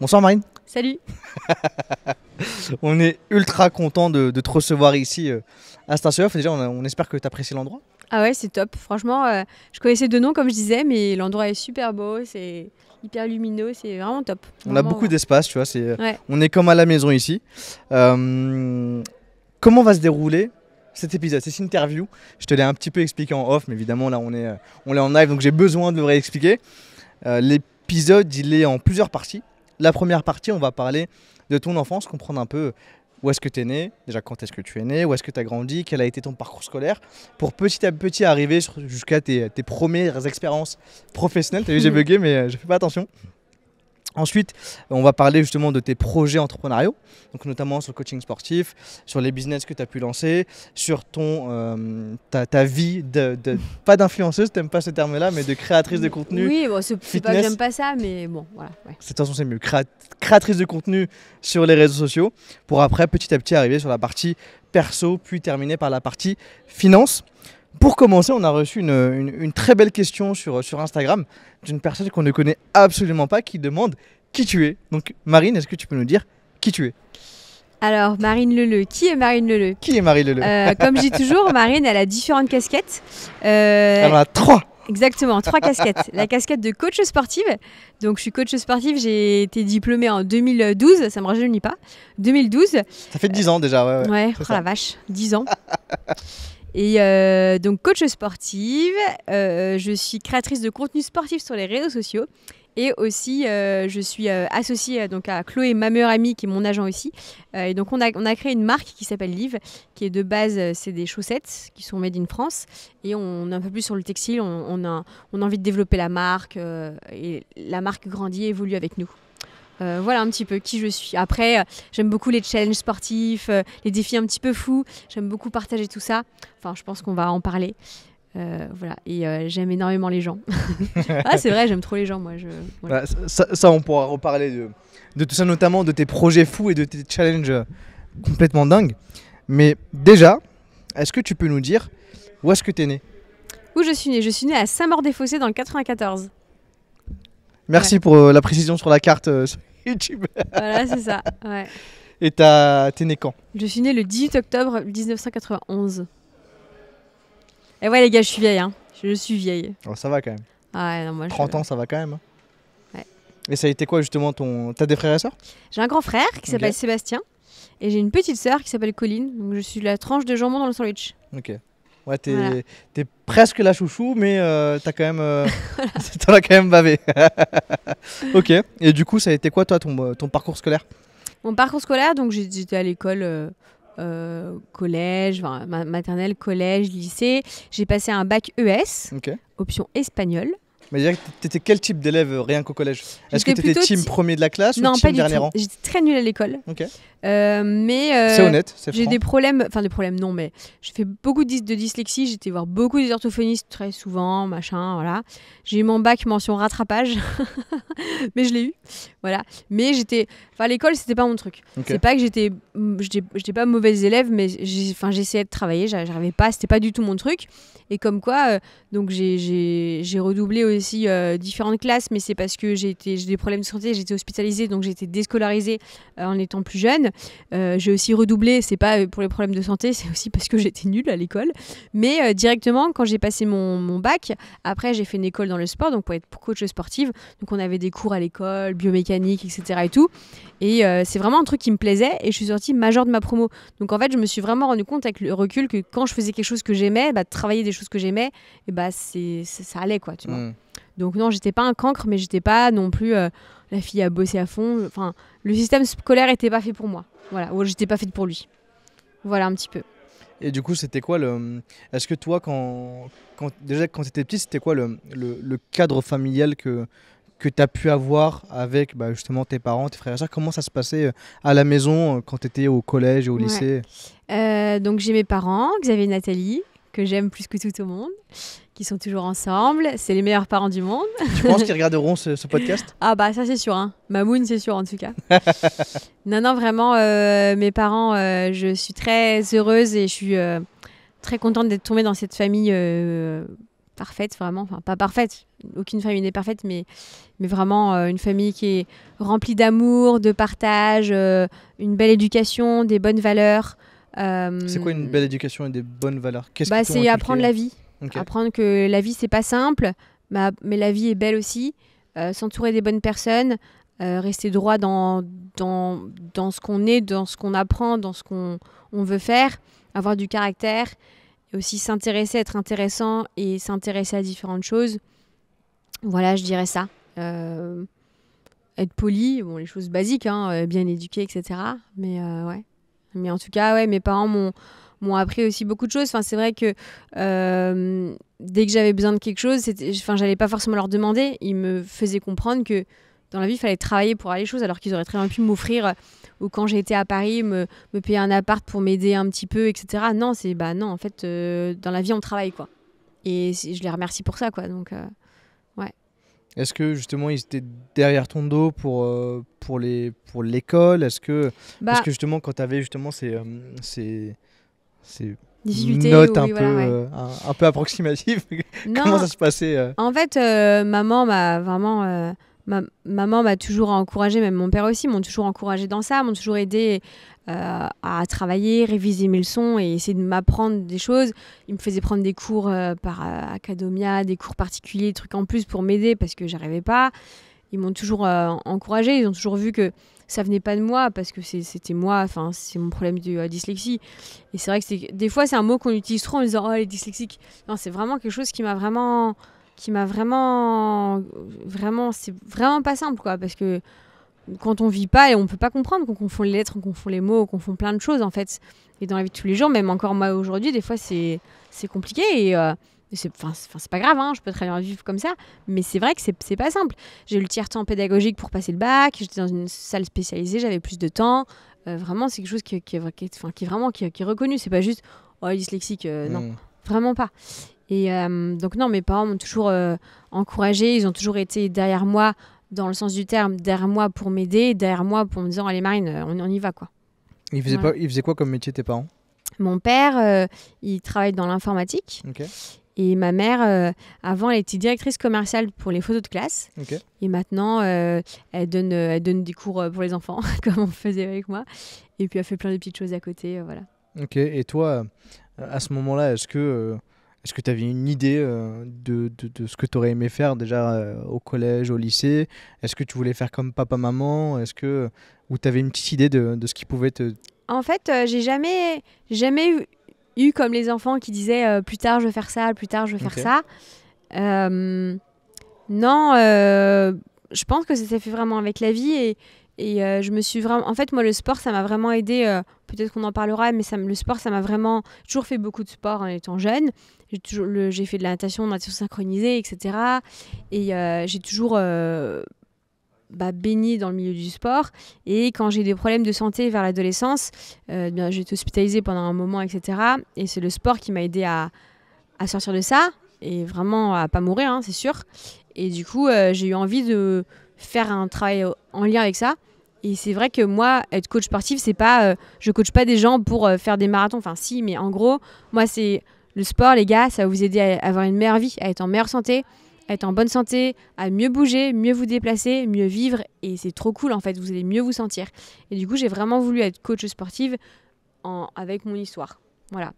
Bonsoir Marine. Salut. on est ultra content de, te recevoir ici euh, à à off Déjà, on, espère que tu apprécies l'endroit. Ah ouais, c'est top. Franchement, euh, je connaissais deux noms comme je disais, mais l'endroit est super beau, c'est hyper lumineux, c'est vraiment top. on a beaucoup d'espace, tu vois. Euh, on est comme à la maison ici. comment va se dérouler cet épisode, cette interview Je te l'ai un petit peu expliqué en off, mais évidemment là on est, on est en live, donc j'ai besoin de le réexpliquer. L'épisode, il est en plusieurs parties la première partie, on va parler de ton enfance, comprendre un peu où est-ce que tu es né, déjà quand est-ce que tu es né, où est-ce que tu as grandi, quel a été ton parcours scolaire, pour petit à petit arriver jusqu'à tes, premières expériences professionnelles. T'as vu, j'ai bugué, mais euh, je fais pas attention. Ensuite, on va parler justement de tes projets entrepreneuriaux, donc notamment sur le coaching sportif, sur les business que tu as pu lancer, sur ton, euh, ta, vie de, pas d'influenceuse, t'aimes pas ce terme-là, mais de créatrice de contenu. Oui, bon, c'est pas pas ça, mais bon, voilà. Ouais. De toute façon, c'est mieux. créatrice de contenu sur les réseaux sociaux, pour après petit à petit arriver sur la partie perso, puis terminer par la partie finance. Pour commencer, on a reçu une, très belle question sur, Instagram d'une personne qu'on ne connaît absolument pas qui demande qui tu es. Donc Marine, est-ce que tu peux nous dire qui tu es alors, Marine Leleu, qui est Marine Leleu Qui est Marine euh, Comme je dis toujours, Marine, elle a différentes casquettes. Euh, elle en a trois Exactement, trois casquettes. La casquette de coach sportive. Donc, je suis coach sportive, j'ai été diplômée en 2012, ça ne me rajeunit pas. 2012. Ça fait 10 ans déjà, ouais. Ouais, ouais oh la vache, 10 ans. Et euh, donc coach sportive, euh, je suis créatrice de contenu sportif sur les réseaux sociaux. Et aussi, euh, je suis associée donc, à Chloé, ma meilleure amie, qui est mon agent aussi. et donc, on a, on a créé une marque qui s'appelle Live, qui est de base, c'est des chaussettes qui sont made in France. Et on est un peu plus sur le textile, on, on, a, on a, envie de développer la marque. et la marque grandit, évolue avec nous. Euh, voilà un petit peu qui je suis. Après, euh, j'aime beaucoup les challenges sportifs, euh, les défis un petit peu fous. J'aime beaucoup partager tout ça. Enfin, je pense qu'on va en parler. voilà, et j'aime énormément les gens. ah, c'est vrai, j'aime trop les gens, moi. Bah, ça, on pourra reparler de, de tout ça, notamment de tes projets fous et de tes challenges complètement dingues. Mais déjà, est-ce que tu peux nous dire où est-ce que tu es né Où je suis né Je suis né à Saint-Maur-des-Fossés dans le 94. Merci pour euh, la précision sur la carte euh, YouTube. voilà, c'est ça. Ouais. Et t'es né quand Je suis né le 18 octobre 1991. Et eh ouais, les gars, je suis vieille. Hein. Je suis vieille. Oh, ça va quand même. Ah, non, moi, 30 ans, ça va quand même. Hein. Ouais. Et ça a été quoi justement ton. T'as des frères et sœurs J'ai un grand frère qui s'appelle Sébastien. Et j'ai une petite sœur qui s'appelle Colline. Donc je suis la tranche de jambon dans le sandwich. Ok. Ouais, t'es presque la chouchou, mais euh, t'as quand même, euh, quand même bavé. ok. Et du coup, ça a été quoi toi ton, euh, ton parcours scolaire Mon parcours scolaire, donc j'étais à l'école. collège, maternelle, collège, lycée. J'ai passé un bac ES, option espagnole. Mais dire t'étais quel type d'élève rien qu'au collège Est-ce que t'étais team premier de la classe ou team dernier rang J'étais très nulle à l'école. Ok. Euh, mais euh, c'est honnête, c'est J'ai des problèmes, enfin des problèmes non, mais je fais beaucoup de, dyslexie, j'étais voir beaucoup des orthophonistes très souvent, machin, voilà. J'ai eu mon bac mention rattrapage, mais je l'ai eu, voilà. Mais j'étais, enfin l'école c'était pas mon truc. C'est pas que j'étais, j'étais pas mauvaise élève, mais enfin j'essayais de travailler, j'arrivais pas, c'était pas du tout mon truc. Et comme quoi, euh, donc j'ai redoublé aussi différentes classes, mais c'est parce que j'ai des problèmes de santé, j'étais hospitalisée, donc j'étais déscolarisée en étant plus jeune. Euh, j'ai aussi redoublé, c'est pas euh, pour les problèmes de santé, c'est aussi parce que j'étais nulle à l'école. Mais euh, directement, quand j'ai passé mon, bac, après j'ai fait une école dans le sport, donc pour être coach sportive. Donc on avait des cours à l'école, biomécanique, etc. et tout. Et c'est vraiment un truc qui me plaisait et je suis sortie major de ma promo. Donc en fait, je me suis vraiment rendu compte avec le recul que quand je faisais quelque chose que j'aimais, bah, travailler des choses que j'aimais, et bah, c'est, ça, allait quoi, tu vois. Mmh. Donc non, j'étais pas un cancre, mais j'étais pas non plus euh, la fille à bosser à fond. Enfin, le système scolaire était pas fait pour moi. Voilà, ou j'étais pas faite pour lui. Voilà un petit peu. Et du coup, c'était quoi le. Est-ce que toi, quand, quand... déjà quand tu étais petit, c'était quoi le... Le... cadre familial que, que tu as pu avoir avec bah, justement tes parents, tes frères et Comment ça se passait euh, à la maison euh, quand tu étais au collège et au lycée Donc j'ai mes parents, Xavier et Nathalie, que j'aime plus que tout au monde qui sont toujours ensemble. C'est les meilleurs parents du monde. Tu penses qu'ils regarderont ce, podcast Ah bah ça c'est sûr. Hein. Mamoun c'est sûr en tout cas. non non vraiment euh, mes parents, euh, je suis très heureuse et je suis euh, très contente d'être tombée dans cette famille parfaite vraiment. Enfin pas parfaite, aucune famille n'est parfaite, mais mais vraiment une famille qui est remplie d'amour, de partage, une belle éducation, des bonnes valeurs. c'est quoi une belle éducation et des bonnes valeurs ce bah, C'est apprendre la vie Apprendre que la vie, c'est pas simple, mais la vie est belle aussi. Euh, s'entourer des bonnes personnes, euh, rester droit dans, dans, ce qu'on est, dans ce qu'on apprend, dans ce qu'on veut faire, avoir du caractère, et aussi s'intéresser, être intéressant et s'intéresser à différentes choses. Voilà, je dirais ça. Euh, être poli, bon, les choses basiques, hein, bien éduqué, etc. Mais ouais. Mais en tout cas, ouais, mes parents m'ont m'ont appris aussi beaucoup de choses. Enfin, c'est vrai que euh, dès que j'avais besoin de quelque chose, enfin, j'allais pas forcément leur demander. Ils me faisaient comprendre que dans la vie, il fallait travailler pour aller les choses, alors qu'ils auraient très bien pu m'offrir, euh, ou quand j'étais à Paris, me, me, payer un appart pour m'aider un petit peu, etc. Non, c'est bah non, en fait, euh, dans la vie, on travaille, quoi. Et je les remercie pour ça, quoi. Donc, ouais. Est-ce que justement ils étaient derrière ton dos pour, pour, les, pour l'école Est-ce que, bah que justement quand tu avais justement c'est ces, c'est difficulté note euh, un, peu, approximative. Comment ça se passait euh En fait, euh, maman m'a vraiment. maman m'a toujours encouragé, même mon père aussi, m'ont toujours encouragé dans ça, m'ont toujours aidé à travailler, réviser mes leçons et essayer de m'apprendre des choses. Ils me faisaient prendre des cours par Academia, des cours particuliers, des trucs en plus pour m'aider parce que j'arrivais pas. Ils m'ont toujours encouragé, ils ont toujours vu que ça venait pas de moi parce que c'était moi, enfin c'est mon problème de euh, dyslexie. Et c'est vrai que des fois c'est un mot qu'on utilise trop en disant oh elle est dyslexique. Non, c'est vraiment quelque chose qui m'a vraiment, qui m'a vraiment, vraiment, c'est vraiment pas simple quoi parce que quand on vit pas et on peut pas comprendre qu'on confond les lettres, qu'on confond les mots, qu'on confond plein de choses en fait. Et dans la vie de tous les jours, même encore moi aujourd'hui, des fois c'est compliqué et euh, c'est pas grave, hein, je peux très bien vivre comme ça, mais c'est vrai que c'est pas simple. J'ai eu le tiers-temps pédagogique pour passer le bac, j'étais dans une salle spécialisée, j'avais plus de temps. Euh, vraiment, c'est quelque chose qui, qui, qui vraiment, qui, est reconnu. C'est pas juste, oh, dyslexique, euh, non, mm. vraiment pas. Et euh, donc, non, mes parents m'ont toujours encouragé, ils ont toujours été derrière moi, dans le sens du terme, derrière moi pour m'aider, derrière moi pour me dire, allez, Marine, on, y va, quoi. Ils faisaient, pas, quoi comme métier, tes parents mon père, il travaille dans l'informatique. ok et ma mère, euh, avant, elle était directrice commerciale pour les photos de classe. Et maintenant, euh, elle, donne, euh, elle donne des cours pour les enfants, comme on faisait avec moi. Et puis, elle fait plein de petites choses à côté. voilà. Ok. Et toi, à ce moment-là, est-ce que est-ce que tu avais une idée de, ce que tu aurais aimé faire déjà au collège, au lycée Est-ce que tu voulais faire comme papa-maman Est-ce que ou tu avais une petite idée de, ce qui pouvait te en fait, j'ai jamais, jamais eu, eu comme les enfants qui disaient euh, plus tard je vais faire ça, plus tard je vais faire ça. Euh, non, euh, je pense que ça s'est fait vraiment avec la vie et, et je me suis vraiment. En fait, moi, le sport, ça m'a vraiment aidé. Peut-être qu'on en parlera, mais ça, le sport, ça m'a vraiment. toujours fait beaucoup de sport en étant jeune. J'ai toujours, j'ai fait de la natation, natation synchronisée, etc. Et j'ai toujours bah, baignée dans le milieu du sport. Et quand j'ai des problèmes de santé vers l'adolescence, euh, bah, j'ai été hospitalisée pendant un moment, etc. Et c'est le sport qui m'a aidé à, sortir de ça et vraiment à pas mourir, hein, c'est sûr. Et du coup, euh, j'ai eu envie de faire un travail en lien avec ça. Et c'est vrai que moi, être coach sportif, c'est pas, euh, je coach pas des gens pour faire des marathons. Enfin, si, mais en gros, moi, c'est le sport, les gars, ça va vous aider à avoir une meilleure vie, à être en meilleure santé, être en bonne santé, à mieux bouger, mieux vous déplacer, mieux vivre. Et c'est trop cool en fait, vous allez mieux vous sentir. Et du coup, j'ai vraiment voulu être coach sportive en, avec mon histoire. Voilà.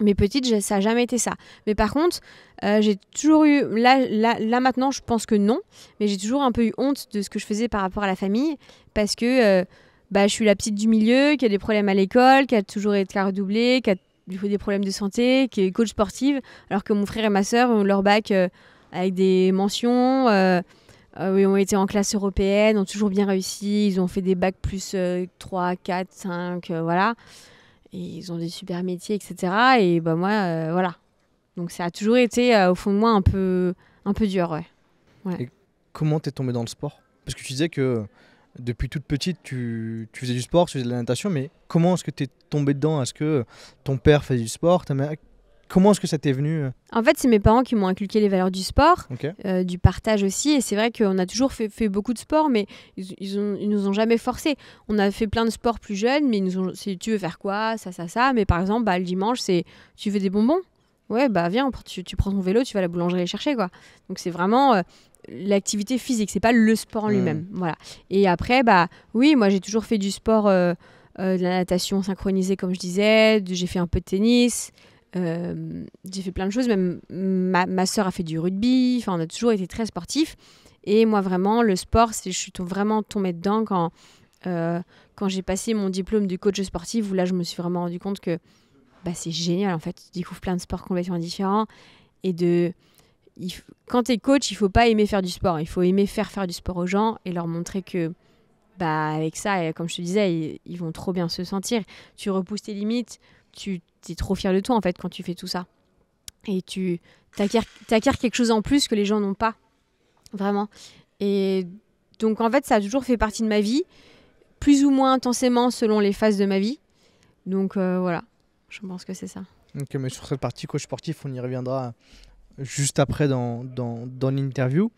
Mais petite, ça n'a jamais été ça. Mais par contre, euh, j'ai toujours eu, là, là, maintenant, je pense que non, mais j'ai toujours un peu eu honte de ce que je faisais par rapport à la famille, parce que euh, bah, je suis la petite du milieu, qui a des problèmes à l'école, qui a toujours été redoublée, qui a des problèmes de santé, qui est coach sportive, alors que mon frère et ma soeur ont leur bac. Euh, avec des mentions. Euh, euh, ils ont été en classe européenne, ont toujours bien réussi. Ils ont fait des bacs plus 3, 4, 5, voilà. Et ils ont des super métiers, etc. Et bah, moi, euh, voilà. Donc ça a toujours été, euh, au fond de moi, un peu, un peu dur, ouais. Et comment t'es tombé dans le sport Parce que tu disais que depuis toute petite, tu, tu, faisais du sport, tu faisais de la natation, mais comment est-ce que tu es tombé dedans Est-ce que ton père faisait du sport Comment est-ce que ça t'est venu euh En fait, c'est mes parents qui m'ont inculqué les valeurs du sport, euh, du partage aussi. Et c'est vrai qu'on a toujours fait, beaucoup de sport, mais ils, ne nous ont jamais forcé. On a fait plein de sports plus jeunes, mais ils nous ont dit, tu veux faire quoi Ça, ça, ça. Mais par exemple, bah, le dimanche, c'est tu veux des bonbons Ouais, bah viens, tu, prends ton vélo, tu vas à la boulangerie les chercher, quoi. Donc c'est vraiment euh, l'activité physique, c'est pas le sport en hmm. lui-même. Voilà. Et après, bah oui, moi j'ai toujours fait du sport, de la natation synchronisée, comme je disais, j'ai fait un peu de tennis j'ai fait plein de choses, même ma, soeur a fait du rugby, enfin, on a toujours été très sportifs. Et moi, vraiment, le sport, je suis vraiment tombée dedans quand, euh, quand j'ai passé mon diplôme du coach sportif, où là, je me suis vraiment rendu compte que bah, c'est génial, en fait. Tu découvres plein de sports complètement différents. Et de. quand tu es coach, il faut pas aimer faire du sport. Il faut aimer faire faire du sport aux gens et leur montrer que bah avec ça, comme je te disais, ils, vont trop bien se sentir. Tu repousses tes limites, tu es trop fier de toi en fait quand tu fais tout ça. Et tu acquiers, quelque chose en plus que les gens n'ont pas. Vraiment. Et donc en fait, ça a toujours fait partie de ma vie, plus ou moins intensément selon les phases de ma vie. Donc euh, voilà, je pense que c'est ça. Ok, mais sur cette partie coach sportif, on y reviendra juste après dans, dans, dans l'interview.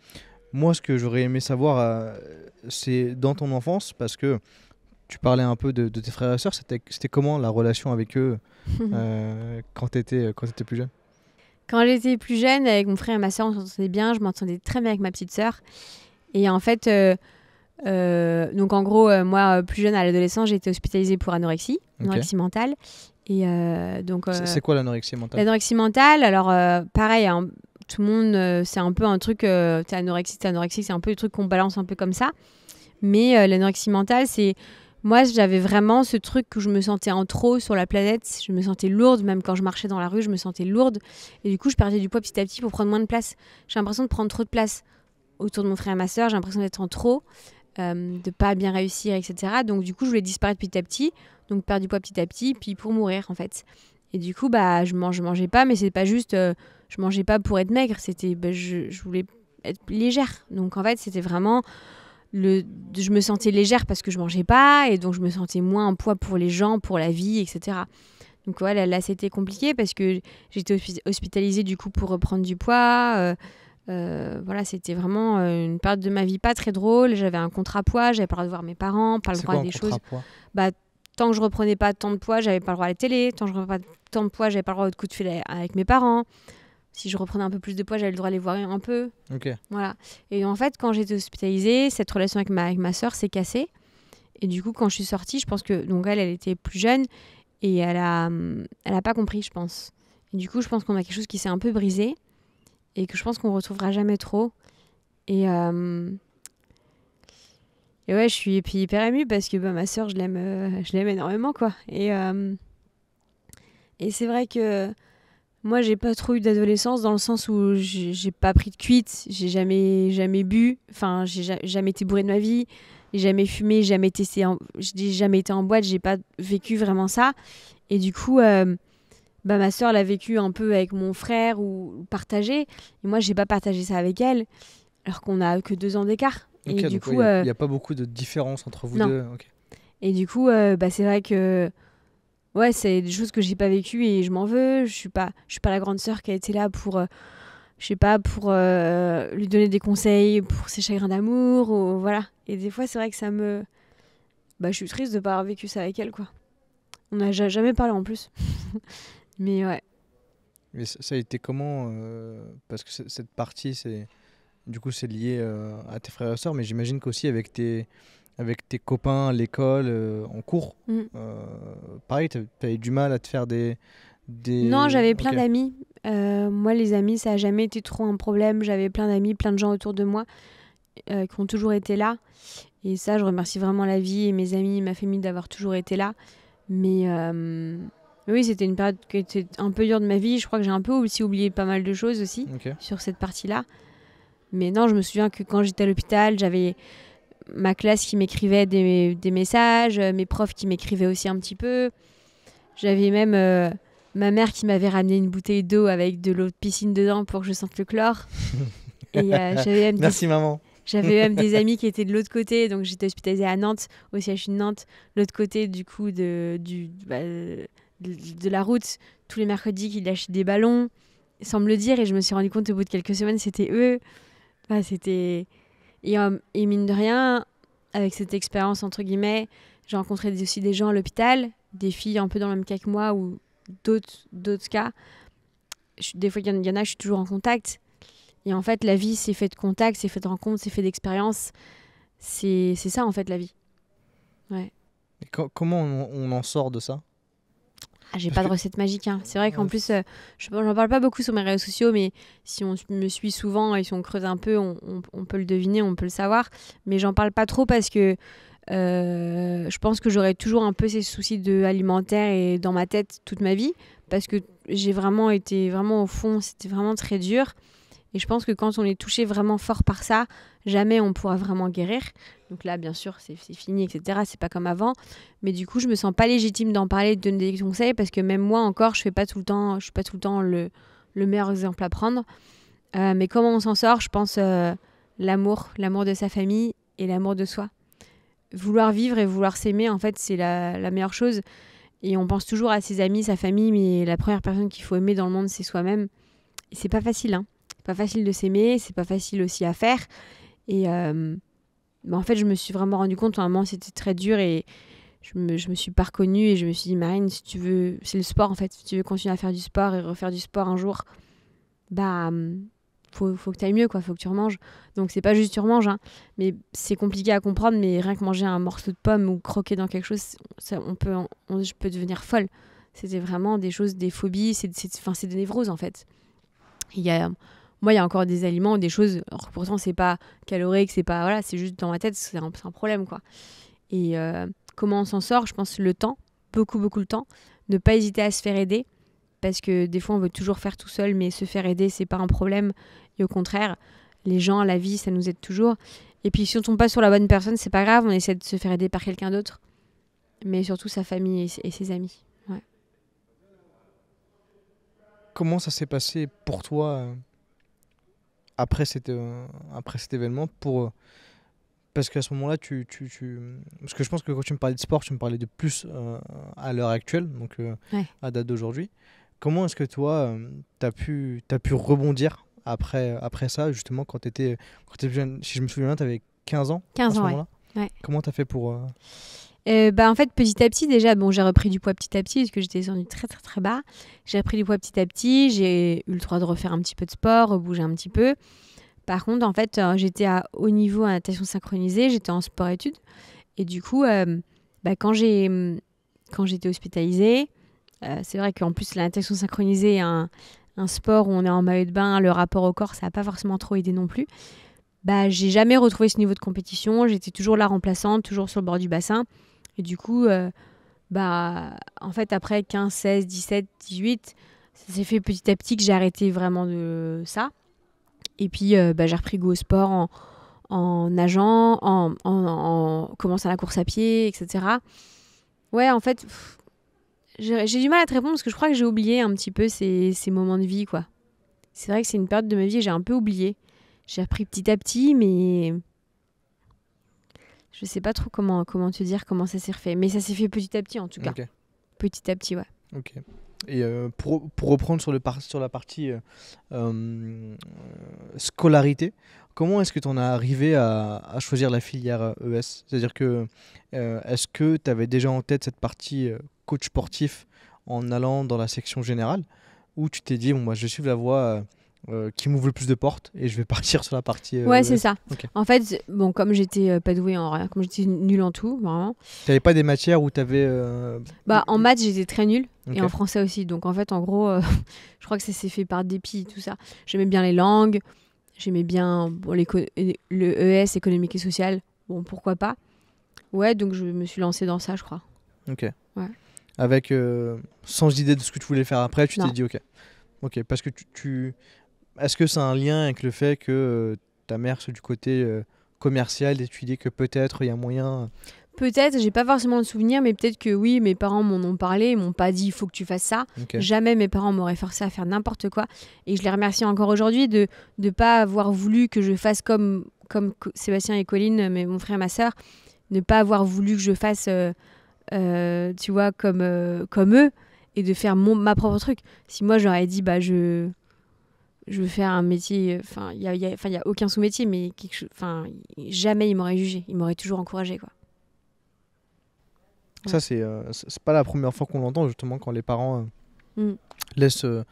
Moi, ce que j'aurais aimé savoir, euh, c'est dans ton enfance, parce que tu parlais un peu de, tes frères et sœurs. C'était comment la relation avec eux euh, quand tu étais, euh, étais, plus jeune Quand j'étais plus jeune, avec mon frère et ma sœur, on s'entendait bien. Je m'entendais très bien avec ma petite sœur. Et en fait, euh, donc en gros, moi, plus jeune, à l'adolescence, j'ai été hospitalisée pour anorexie, anorexie mentale. Et donc. C'est quoi l'anorexie mentale L'anorexie mentale, alors pareil, hein, tout le monde, c'est un peu un truc, tu anorexique, t'es anorexique, c'est un peu le truc qu'on balance un peu comme ça. Mais l'anorexie mentale, c'est moi, j'avais vraiment ce truc que je me sentais en trop sur la planète. Je me sentais lourde, même quand je marchais dans la rue, je me sentais lourde. Et du coup, je perdais du poids petit à petit pour prendre moins de place. J'ai l'impression de prendre trop de place autour de mon frère et ma soeur. J'ai l'impression d'être en trop, euh, de pas bien réussir, etc. Donc, du coup, je voulais disparaître petit à petit. Donc, perdre du poids petit à petit, puis pour mourir, en fait. Et du coup, bah, je, mange, je mangeais pas, mais c'est pas juste euh, je mangeais pas pour être maigre. C'était, bah, je, je voulais être légère. Donc, en fait, c'était vraiment je me sentais légère parce que je mangeais pas et donc je me sentais moins en poids pour les gens, pour la vie, etc. Donc voilà, ouais, là, c'était compliqué parce que j'étais hospitalisée du coup pour reprendre du poids. Euh, euh, voilà, c'était vraiment euh, une période de ma vie pas très drôle. J'avais un contrat poids, j'avais pas le droit de voir mes parents, pas le droit des choses. Bah, tant que je reprenais pas tant de poids, j'avais pas le droit à la télé. Tant que je reprenais pas tant de poids, j'avais pas le droit de coup de fil avec mes parents si je reprenais un peu plus de poids, j'avais le droit de les voir un peu. Ok. Voilà. Et en fait, quand j'étais hospitalisée, cette relation avec ma, avec ma soeur s'est cassée. Et du coup, quand je suis sortie, je pense que donc elle, elle était plus jeune et elle a, elle a pas compris, je pense. Et du coup, je pense qu'on a quelque chose qui s'est un peu brisé et que je pense qu'on retrouvera jamais trop. Et, euh, et ouais, je suis hyper émue parce que bah, ma soeur, je l'aime, euh, je l'aime énormément quoi. Et euh, et c'est vrai que moi, j'ai pas trop eu d'adolescence dans le sens où j'ai pas pris de cuite, j'ai jamais jamais bu, enfin, j'ai jamais été bourré de ma vie, jamais fumé, jamais testé, j'ai jamais été en boîte, j'ai pas vécu vraiment ça. Et du coup, euh, bah, ma soeur l'a vécu un peu avec mon frère ou partagé, et moi, j'ai pas partagé ça avec elle, alors qu'on a que deux ans d'écart. et du coup, il y n'y euh, a, pas beaucoup de différence entre vous deux. Et du coup, euh, bah, c'est vrai que ouais, c'est des choses que j'ai pas vécues et je m'en veux. Je suis pas, je suis pas la grande sœur qui a été là pour, euh, je sais pas, pour euh, lui donner des conseils pour ses chagrins d'amour ou voilà. Et des fois, c'est vrai que ça me, bah, je suis triste de pas avoir vécu ça avec elle, quoi. On n'a jamais parlé en plus, mais ouais. Mais ça a été comment euh, Parce que cette partie, c'est du coup, c'est lié à tes frères et sœurs, mais j'imagine qu'aussi avec tes avec tes copains à l'école, euh, en cours. Mm. Euh, pareil, tu du mal à te faire des. des... Non, j'avais plein d'amis. Euh, moi, les amis, ça n'a jamais été trop un problème. J'avais plein d'amis, plein de gens autour de moi qui ont toujours été là. Et ça, je remercie vraiment la vie et mes amis ma famille d'avoir toujours été là. Mais oui, c'était une période qui était un peu dure de ma vie. Je crois que j'ai un peu aussi oublié pas mal de choses aussi sur cette partie-là. Mais non, je me souviens que quand j'étais à l'hôpital, j'avais ma classe qui m'écrivait des, messages, euh, mes profs qui m'écrivaient aussi un petit peu. J'avais même euh, ma mère qui m'avait ramené une bouteille d'eau avec de l'eau de piscine dedans pour que je sente le chlore. Et, euh, j'avais Merci maman. J'avais même des amis qui étaient de l'autre côté, donc j'étais hospitalisée à Nantes, au siège de Nantes, l'autre côté du coup de, bah, la route, tous les mercredis qu'ils lâchaient des ballons, sans me le dire, et je me suis rendu compte au bout de quelques semaines, c'était eux. c'était euh, et, mine de rien, avec cette expérience, entre guillemets, j'ai rencontré aussi des gens à l'hôpital, des filles un peu dans le même cas que moi ou d'autres cas. Je, des fois, il y, en a, je suis toujours en contact. Et en fait, la vie, c'est fait de contact, c'est fait de rencontres, c'est fait d'expériences. C'est ça, en fait, la vie. Ouais. comment on en sort de ça ah, j'ai pas de recette magique. Hein. C'est vrai qu'en plus, euh, je j'en parle pas beaucoup sur mes réseaux sociaux, mais si on me suit souvent et si on creuse un peu, on, peut le deviner, on peut le savoir. Mais j'en parle pas trop parce que euh, je pense que j'aurais toujours un peu ces soucis de alimentaire et dans ma tête toute ma vie parce que j'ai vraiment été vraiment au fond, c'était vraiment très dur. Et je pense que quand on est touché vraiment fort par ça, jamais on pourra vraiment guérir. Donc là, bien sûr, c'est fini, etc. C'est pas comme avant. Mais du coup, je me sens pas légitime d'en parler, de donner des conseils, parce que même moi encore, je fais pas tout le temps, je suis pas tout le temps le, meilleur exemple à prendre. Euh, mais comment on s'en sort Je pense euh, l'amour, l'amour de sa famille et l'amour de soi. Vouloir vivre et vouloir s'aimer, en fait, c'est la, meilleure chose. Et on pense toujours à ses amis, sa famille, mais la première personne qu'il faut aimer dans le monde, c'est soi-même. Et c'est pas facile, hein pas facile de s'aimer, c'est pas facile aussi à faire. Et euh, bah, en fait, je me suis vraiment rendu compte, à un moment, c'était très dur et je me, je me suis pas reconnue et je me suis dit, Marine, si tu veux, c'est le sport en fait, si tu veux continuer à faire du sport et refaire du sport un jour, bah. Hum, faut, faut que tu ailles mieux, quoi. Faut que tu remanges. Donc, c'est pas juste tu remanges, hein, mais c'est compliqué à comprendre. Mais rien que manger un morceau de pomme ou croquer dans quelque chose, ça, on peut, je peux devenir folle c'était vraiment des choses, des phobies, c'est, c'est, enfin, c'est des névroses en fait. Il y a moi, il y a encore des aliments, des choses. Alors, pourtant, c'est pas calorique, c'est pas. Voilà, c'est juste dans ma tête, c'est un, problème, quoi. Et euh, comment on s'en sort Je pense le temps, beaucoup, beaucoup le temps. Ne pas hésiter à se faire aider. Parce que des fois, on veut toujours faire tout seul, mais se faire aider, c'est pas un problème. Et au contraire, les gens, la vie, ça nous aide toujours. Et puis, si on tombe pas sur la bonne personne, c'est pas grave, on essaie de se faire aider par quelqu'un d'autre. Mais surtout sa famille et ses amis comment ça s'est passé pour toi euh, après, cet, euh, après cet événement pour. Euh, parce qu'à ce moment-là, tu, tu, que je pense que quand tu me parlais de sport, tu me parlais de plus euh, à l'heure actuelle, donc à date d'aujourd'hui. Comment est-ce que toi, tu as, pu, as pu rebondir après, après ça, justement, quand tu étais, étais, jeune Si je me souviens bien, tu avais 15 ans 15 à ce ans, Comment tu as fait pour. Euh, bah, en fait, petit à petit, déjà, bon, j'ai repris du poids petit à petit parce que j'étais descendue très, très, très bas. J'ai repris du poids petit à petit. J'ai eu le droit de refaire un petit peu de sport, bouger un petit peu. Par contre, en fait, euh, j'étais à haut niveau à natation synchronisée. J'étais en sport-études. Et du coup, euh, bah, quand bah, quand j'étais hospitalisée, c'est vrai qu'en plus, la natation synchronisée, un, un sport où on est en maillot de bain, le rapport au corps, ça n'a pas forcément trop aidé non plus. Bah, j'ai jamais retrouvé ce niveau de compétition. J'étais toujours la remplaçante, toujours sur le bord du bassin. Et du coup, euh, bah, en fait, après 15, 16, 17, 18, ça s'est fait petit à petit que j'ai arrêté vraiment de ça. Et puis, euh, bah, j'ai repris go au sport en, en nageant, en, commençant la course à pied, etc. Ouais, en fait, j'ai du mal à te répondre parce que je crois que j'ai oublié un petit peu ces, ces moments de vie, quoi. C'est vrai que c'est une période de ma vie j'ai un peu oublié. J'ai repris petit à petit, mais je sais pas trop comment, comment te dire comment ça s'est refait, mais ça s'est fait petit à petit en tout cas. Petit à petit, ouais. Ok. Et euh, pour, pour, reprendre sur, le sur la partie euh, euh, scolarité, comment est-ce que tu en as arrivé à, à, choisir la filière ES e C'est-à-dire que est-ce que tu avais déjà en tête cette partie coach sportif en allant dans la section générale ou tu t'es dit, bon, moi je suis de la voie euh, qui m'ouvre le plus de portes et je vais partir sur la partie. Euh, ouais, c'est ça. En fait, bon, comme j'étais euh, pas doué en rien, comme j'étais nul en tout, vraiment. T'avais pas des matières où t'avais. Bah, en maths, j'étais très nul et en français aussi. Donc, en fait, en gros, je crois que ça s'est fait par dépit, tout ça. J'aimais bien les langues, j'aimais bien bon, le ES, économique et social. Bon, pourquoi pas. Ouais, donc je me suis lancé dans ça, je crois. Ok. Ouais. Avec sans idée de ce que tu voulais faire après, tu t'es dit ok. Ok, parce que tu, tu est-ce que c'est un lien avec le fait que euh, ta mère, c'est du côté euh, commercial, d'étudier que peut-être il y a moyen euh, Peut-être, j'ai pas forcément de souvenir, mais peut-être que oui, mes parents m'en ont parlé, ils m'ont pas dit il faut que tu fasses ça. Jamais mes parents m'auraient forcé à faire n'importe quoi. Et je les remercie encore aujourd'hui de ne pas avoir voulu que je fasse comme, comme Sébastien et Colline, mais mon frère et ma soeur, ne pas avoir voulu que je fasse, tu vois, comme, comme eux, et de faire mon, ma propre truc. Si moi j'aurais dit, bah je je veux faire un métier. Enfin, il n'y a, a, aucun sous-métier, mais enfin, jamais il m'aurait jugé. Il m'aurait toujours encouragé. Quoi. Ça, c'est euh, pas la première fois qu'on l'entend, justement, quand les parents euh, mm. laissent euh,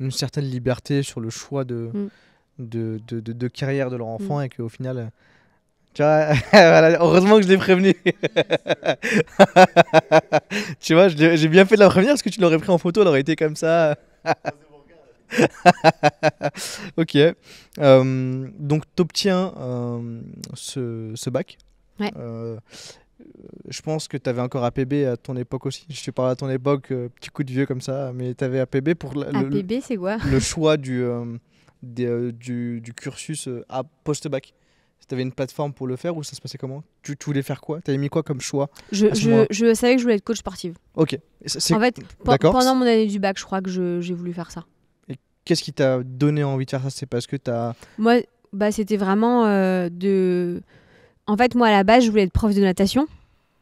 une certaine liberté sur le choix de, mm. de, de, de, carrière de leur mm. enfant et qu'au final. Euh, tu vois, heureusement que je l'ai prévenu. tu vois, j'ai bien fait de la prévenir parce que tu l'aurais pris en photo, elle aurait été comme ça. ok. Euh, donc, tu euh, ce, bac. Ouais. Euh, je pense que tu avais encore APB à ton époque aussi. Je te parle à ton époque, petit coup de vieux comme ça, mais tu avais APB pour le, le choix du, du, cursus à post-bac. Tu avais une plateforme pour le faire ou ça se passait comment tu, voulais faire quoi Tu avais mis quoi comme choix je, savais que je voulais être coach sportive. Ok. En fait, pendant mon année du bac, je crois que j'ai voulu faire ça. Qu'est-ce qui t'a donné envie de faire ça C'est parce que t'as. Moi, bah, c'était vraiment euh, de. En fait, moi, à la base, je voulais être prof de natation.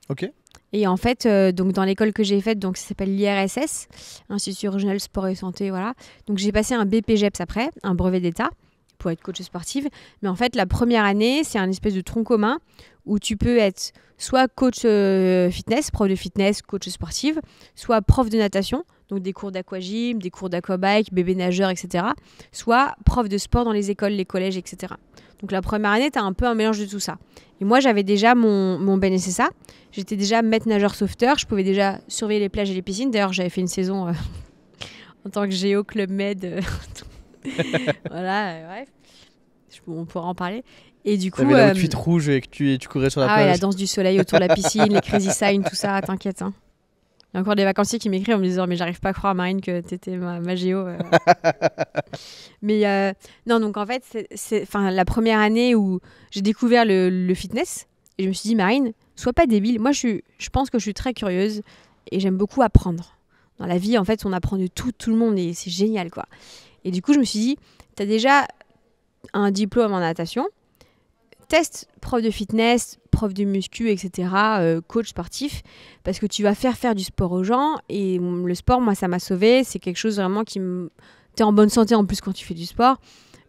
Ok. Et en fait, euh, donc dans l'école que j'ai faite, donc ça s'appelle l'IRSS, Institut Régional Sport et Santé, voilà. Donc j'ai passé un BPGEPS après, un brevet d'État pour être coach sportive. Mais en fait, la première année, c'est un espèce de tronc commun où tu peux être soit coach euh, fitness, prof de fitness, coach sportive, soit prof de natation, donc des cours d'aquagym, des cours d'aquabike, bébé nageur, etc. Soit prof de sport dans les écoles, les collèges, etc. Donc la première année, tu as un peu un mélange de tout ça. Et moi, j'avais déjà mon, mon BNSSA, j'étais déjà maître nageur sauveteur, je pouvais déjà surveiller les plages et les piscines. D'ailleurs, j'avais fait une saison euh, en tant que géo club med. Euh, voilà, euh, bref. on pourra en parler. Et du coup. Avais la rouge et que tu, tu courais sur la ah plage. Ouais, la danse du soleil autour de la piscine, les crazy signs, tout ça, t'inquiète. Hein encore des vacanciers qui m'écrivent en me disant mais j'arrive pas à croire Marine que t'étais ma, ma géo. Euh. mais euh, non donc en fait c'est enfin la première année où j'ai découvert le, fitness et je me suis dit Marine sois pas débile. Moi je je pense que je suis très curieuse et j'aime beaucoup apprendre. Dans la vie en fait on apprend de tout tout le monde et c'est génial quoi. Et du coup je me suis dit Tu as déjà un diplôme en natation teste prof de fitness, prof de muscu, etc., euh, coach sportif, parce que tu vas faire faire du sport aux gens. Et le sport, moi, ça m'a sauvé. C'est quelque chose vraiment qui me... T'es en bonne santé en plus quand tu fais du sport.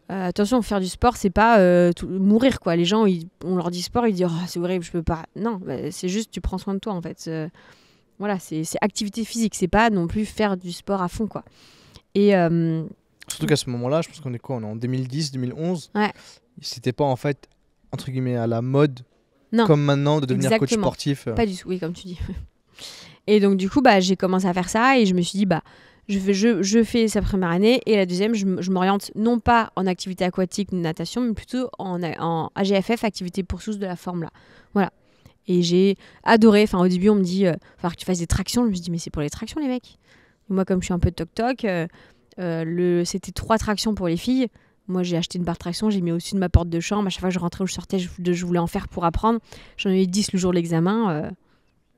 Euh, attention, faire du sport, c'est pas euh, mourir quoi. Les gens, ils, on leur dit sport, ils disent oh, c'est horrible, je peux pas. Non, bah, c'est juste tu prends soin de toi en fait. voilà, c'est activité physique, c'est pas non plus faire du sport à fond quoi. Et surtout qu'à ce moment-là, je pense qu'on est quoi On est en 2010, 2011. Ouais. C'était pas en fait entre guillemets à la mode comme maintenant, de devenir coach sportif. Euh. Pas du tout, oui, comme tu dis. et donc, du coup, bah, j'ai commencé à faire ça et je me suis dit, bah, je, fais, je, je fais sa première année et la deuxième, je, je m'oriente non pas en activité aquatique, natation, mais plutôt en, en AGFF, activité pour sous de la forme là. Voilà. Et j'ai adoré. Enfin, au début, on me dit, il euh, falloir que tu fasses des tractions. Je me suis dit, mais c'est pour les tractions, les mecs. moi, comme je suis un peu toc-toc, euh, euh c'était trois tractions pour les filles. Moi, j'ai acheté une barre traction, j'ai mis au-dessus de ma porte de chambre. À chaque fois que je rentrais ou je sortais, je, voulais en faire pour apprendre. J'en ai eu 10 le jour de l'examen. Euh,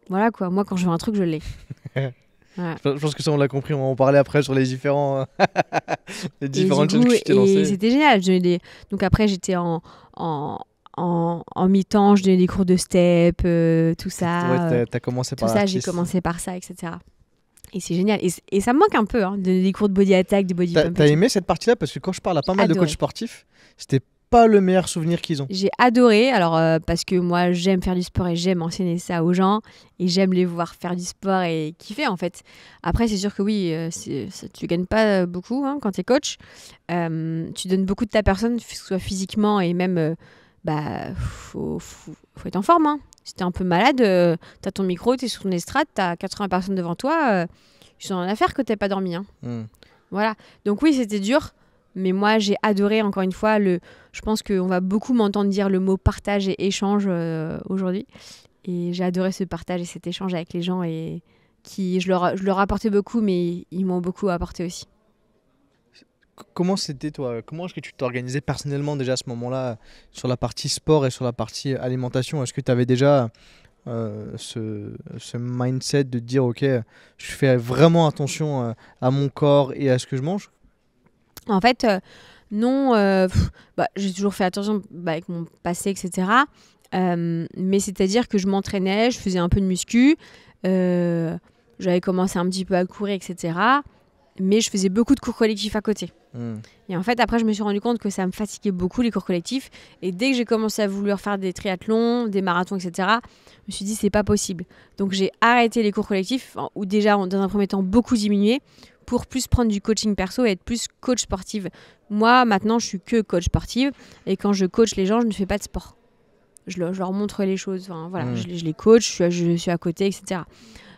voilà quoi. Moi, quand je veux un truc, je l'ai. Je pense que ça, on l'a compris. On en parlait après sur les différents, les différentes choses que tu t'es C'était génial. Donc après, j'étais en, en, en, mi-temps, je donnais des cours de step, euh, tout ça. tu euh, t'as commencé par tout ça. J'ai commencé par ça, etc. Et c'est génial. Et, ça me manque un peu, hein, des cours de body attack, de body T'as aimé cette partie-là Parce que quand je parle à pas mal de coachs sportifs, c'était pas le meilleur souvenir qu'ils ont. J'ai adoré, alors euh, parce que moi j'aime faire du sport et j'aime enseigner ça aux gens et j'aime les voir faire du sport et kiffer en fait. Après c'est sûr que oui, euh, tu ne tu gagnes pas euh, beaucoup hein, quand tu es coach. tu donnes beaucoup de ta personne, que ce soit physiquement et même, bah, faut, être en forme. Hein. Si un peu malade, tu euh, t'as ton micro, t'es sur ton estrade, t'as 80 personnes devant toi, je suis en affaire que t'aies pas dormi. Hein. Hmm. Voilà. Donc oui, c'était dur, mais moi j'ai adoré encore une fois le. Je pense qu'on va beaucoup m'entendre dire le mot partage et échange euh, aujourd'hui, et j'ai adoré ce partage et cet échange avec les gens et qui je leur, je leur apportais beaucoup, mais ils m'ont beaucoup apporté aussi comment c'était toi Comment est-ce que tu t'organisais personnellement déjà à ce moment-là sur la partie sport et sur la partie alimentation Est-ce que tu avais déjà euh, ce, mindset de dire ok, je fais vraiment attention euh, à mon corps et à ce que je mange En fait, euh, non, bah, j'ai toujours fait attention bah, avec mon passé, etc. mais c'est-à-dire que je m'entraînais, je faisais un peu de muscu, j'avais commencé un petit peu à courir, etc. Mais je faisais beaucoup de cours collectifs à côté. Et en fait, après, je me suis rendu compte que ça me fatiguait beaucoup les cours collectifs. Et dès que j'ai commencé à vouloir faire des triathlons, des marathons, etc., je me suis dit c'est pas possible. Donc j'ai arrêté les cours collectifs, ou déjà dans un premier temps beaucoup diminué, pour plus prendre du coaching perso et être plus coach sportive. Moi, maintenant, je suis que coach sportive. Et quand je coach les gens, je ne fais pas de sport. Je, leur montre les choses. voilà, mmh. je, les coach, je suis à côté, etc.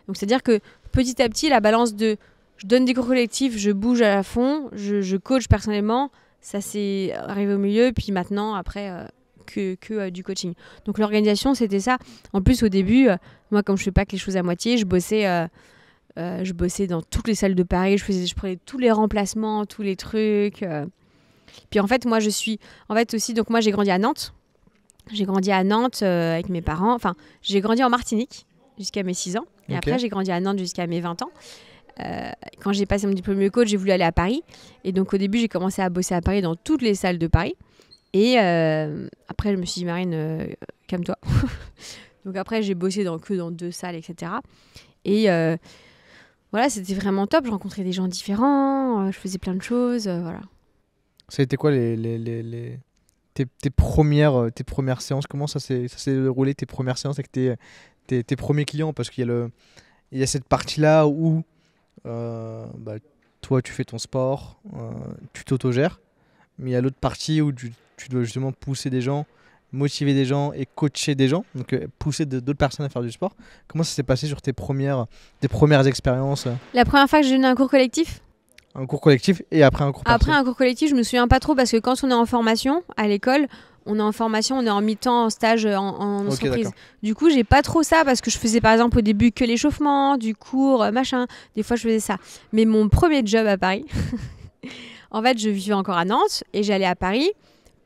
Donc c'est à dire que petit à petit, la balance de je donne des cours collectifs, je bouge à fond, je, coach personnellement. Ça s'est arrivé au milieu, puis maintenant, après, euh, que, euh, du coaching. Donc l'organisation, c'était ça. En plus, au début, euh, moi, comme je fais pas que les choses à moitié, je bossais, je bossais dans toutes les salles de Paris, je, faisais, je prenais tous les remplacements, tous les trucs. Puis en fait, moi, je suis. En fait, aussi, donc moi, j'ai grandi à Nantes. J'ai grandi à Nantes avec mes parents. Enfin, j'ai grandi en Martinique jusqu'à mes 6 ans. Et après, j'ai grandi à Nantes jusqu'à mes 20 ans. Euh, quand j'ai passé mon diplôme de coach, j'ai voulu aller à Paris. Et donc au début, j'ai commencé à bosser à Paris dans toutes les salles de Paris. Et euh, après, je me suis dit, Marine, euh, calme-toi. donc après, j'ai bossé dans, que dans deux salles, etc. Et voilà, c'était vraiment top. Je rencontrais des gens différents, je faisais plein de choses. voilà. Ça a été quoi les, les, les, Tes, tes, premières, tes premières séances Comment ça s'est déroulé, tes premières séances avec tes, tes, tes premiers clients Parce qu'il y le il y a cette partie-là où euh, bah, toi, tu fais ton sport, euh, tu t'autogères. Mais il y a l'autre partie où tu, dois justement pousser des gens, motiver des gens et coacher des gens, donc euh, pousser d'autres personnes à faire du sport. Comment ça s'est passé sur tes premières, tes premières expériences La première fois que j'ai donné un cours collectif un cours collectif et après un cours Après un cours collectif, je me souviens pas trop parce que quand on est en formation à l'école, on est en formation, on est en mi-temps, en stage, en, entreprise. Du coup, j'ai pas trop ça parce que je faisais par exemple au début que l'échauffement, du cours, euh, machin. Des fois, je faisais ça. Mais mon premier job à Paris, en fait, je vivais encore à Nantes et j'allais à Paris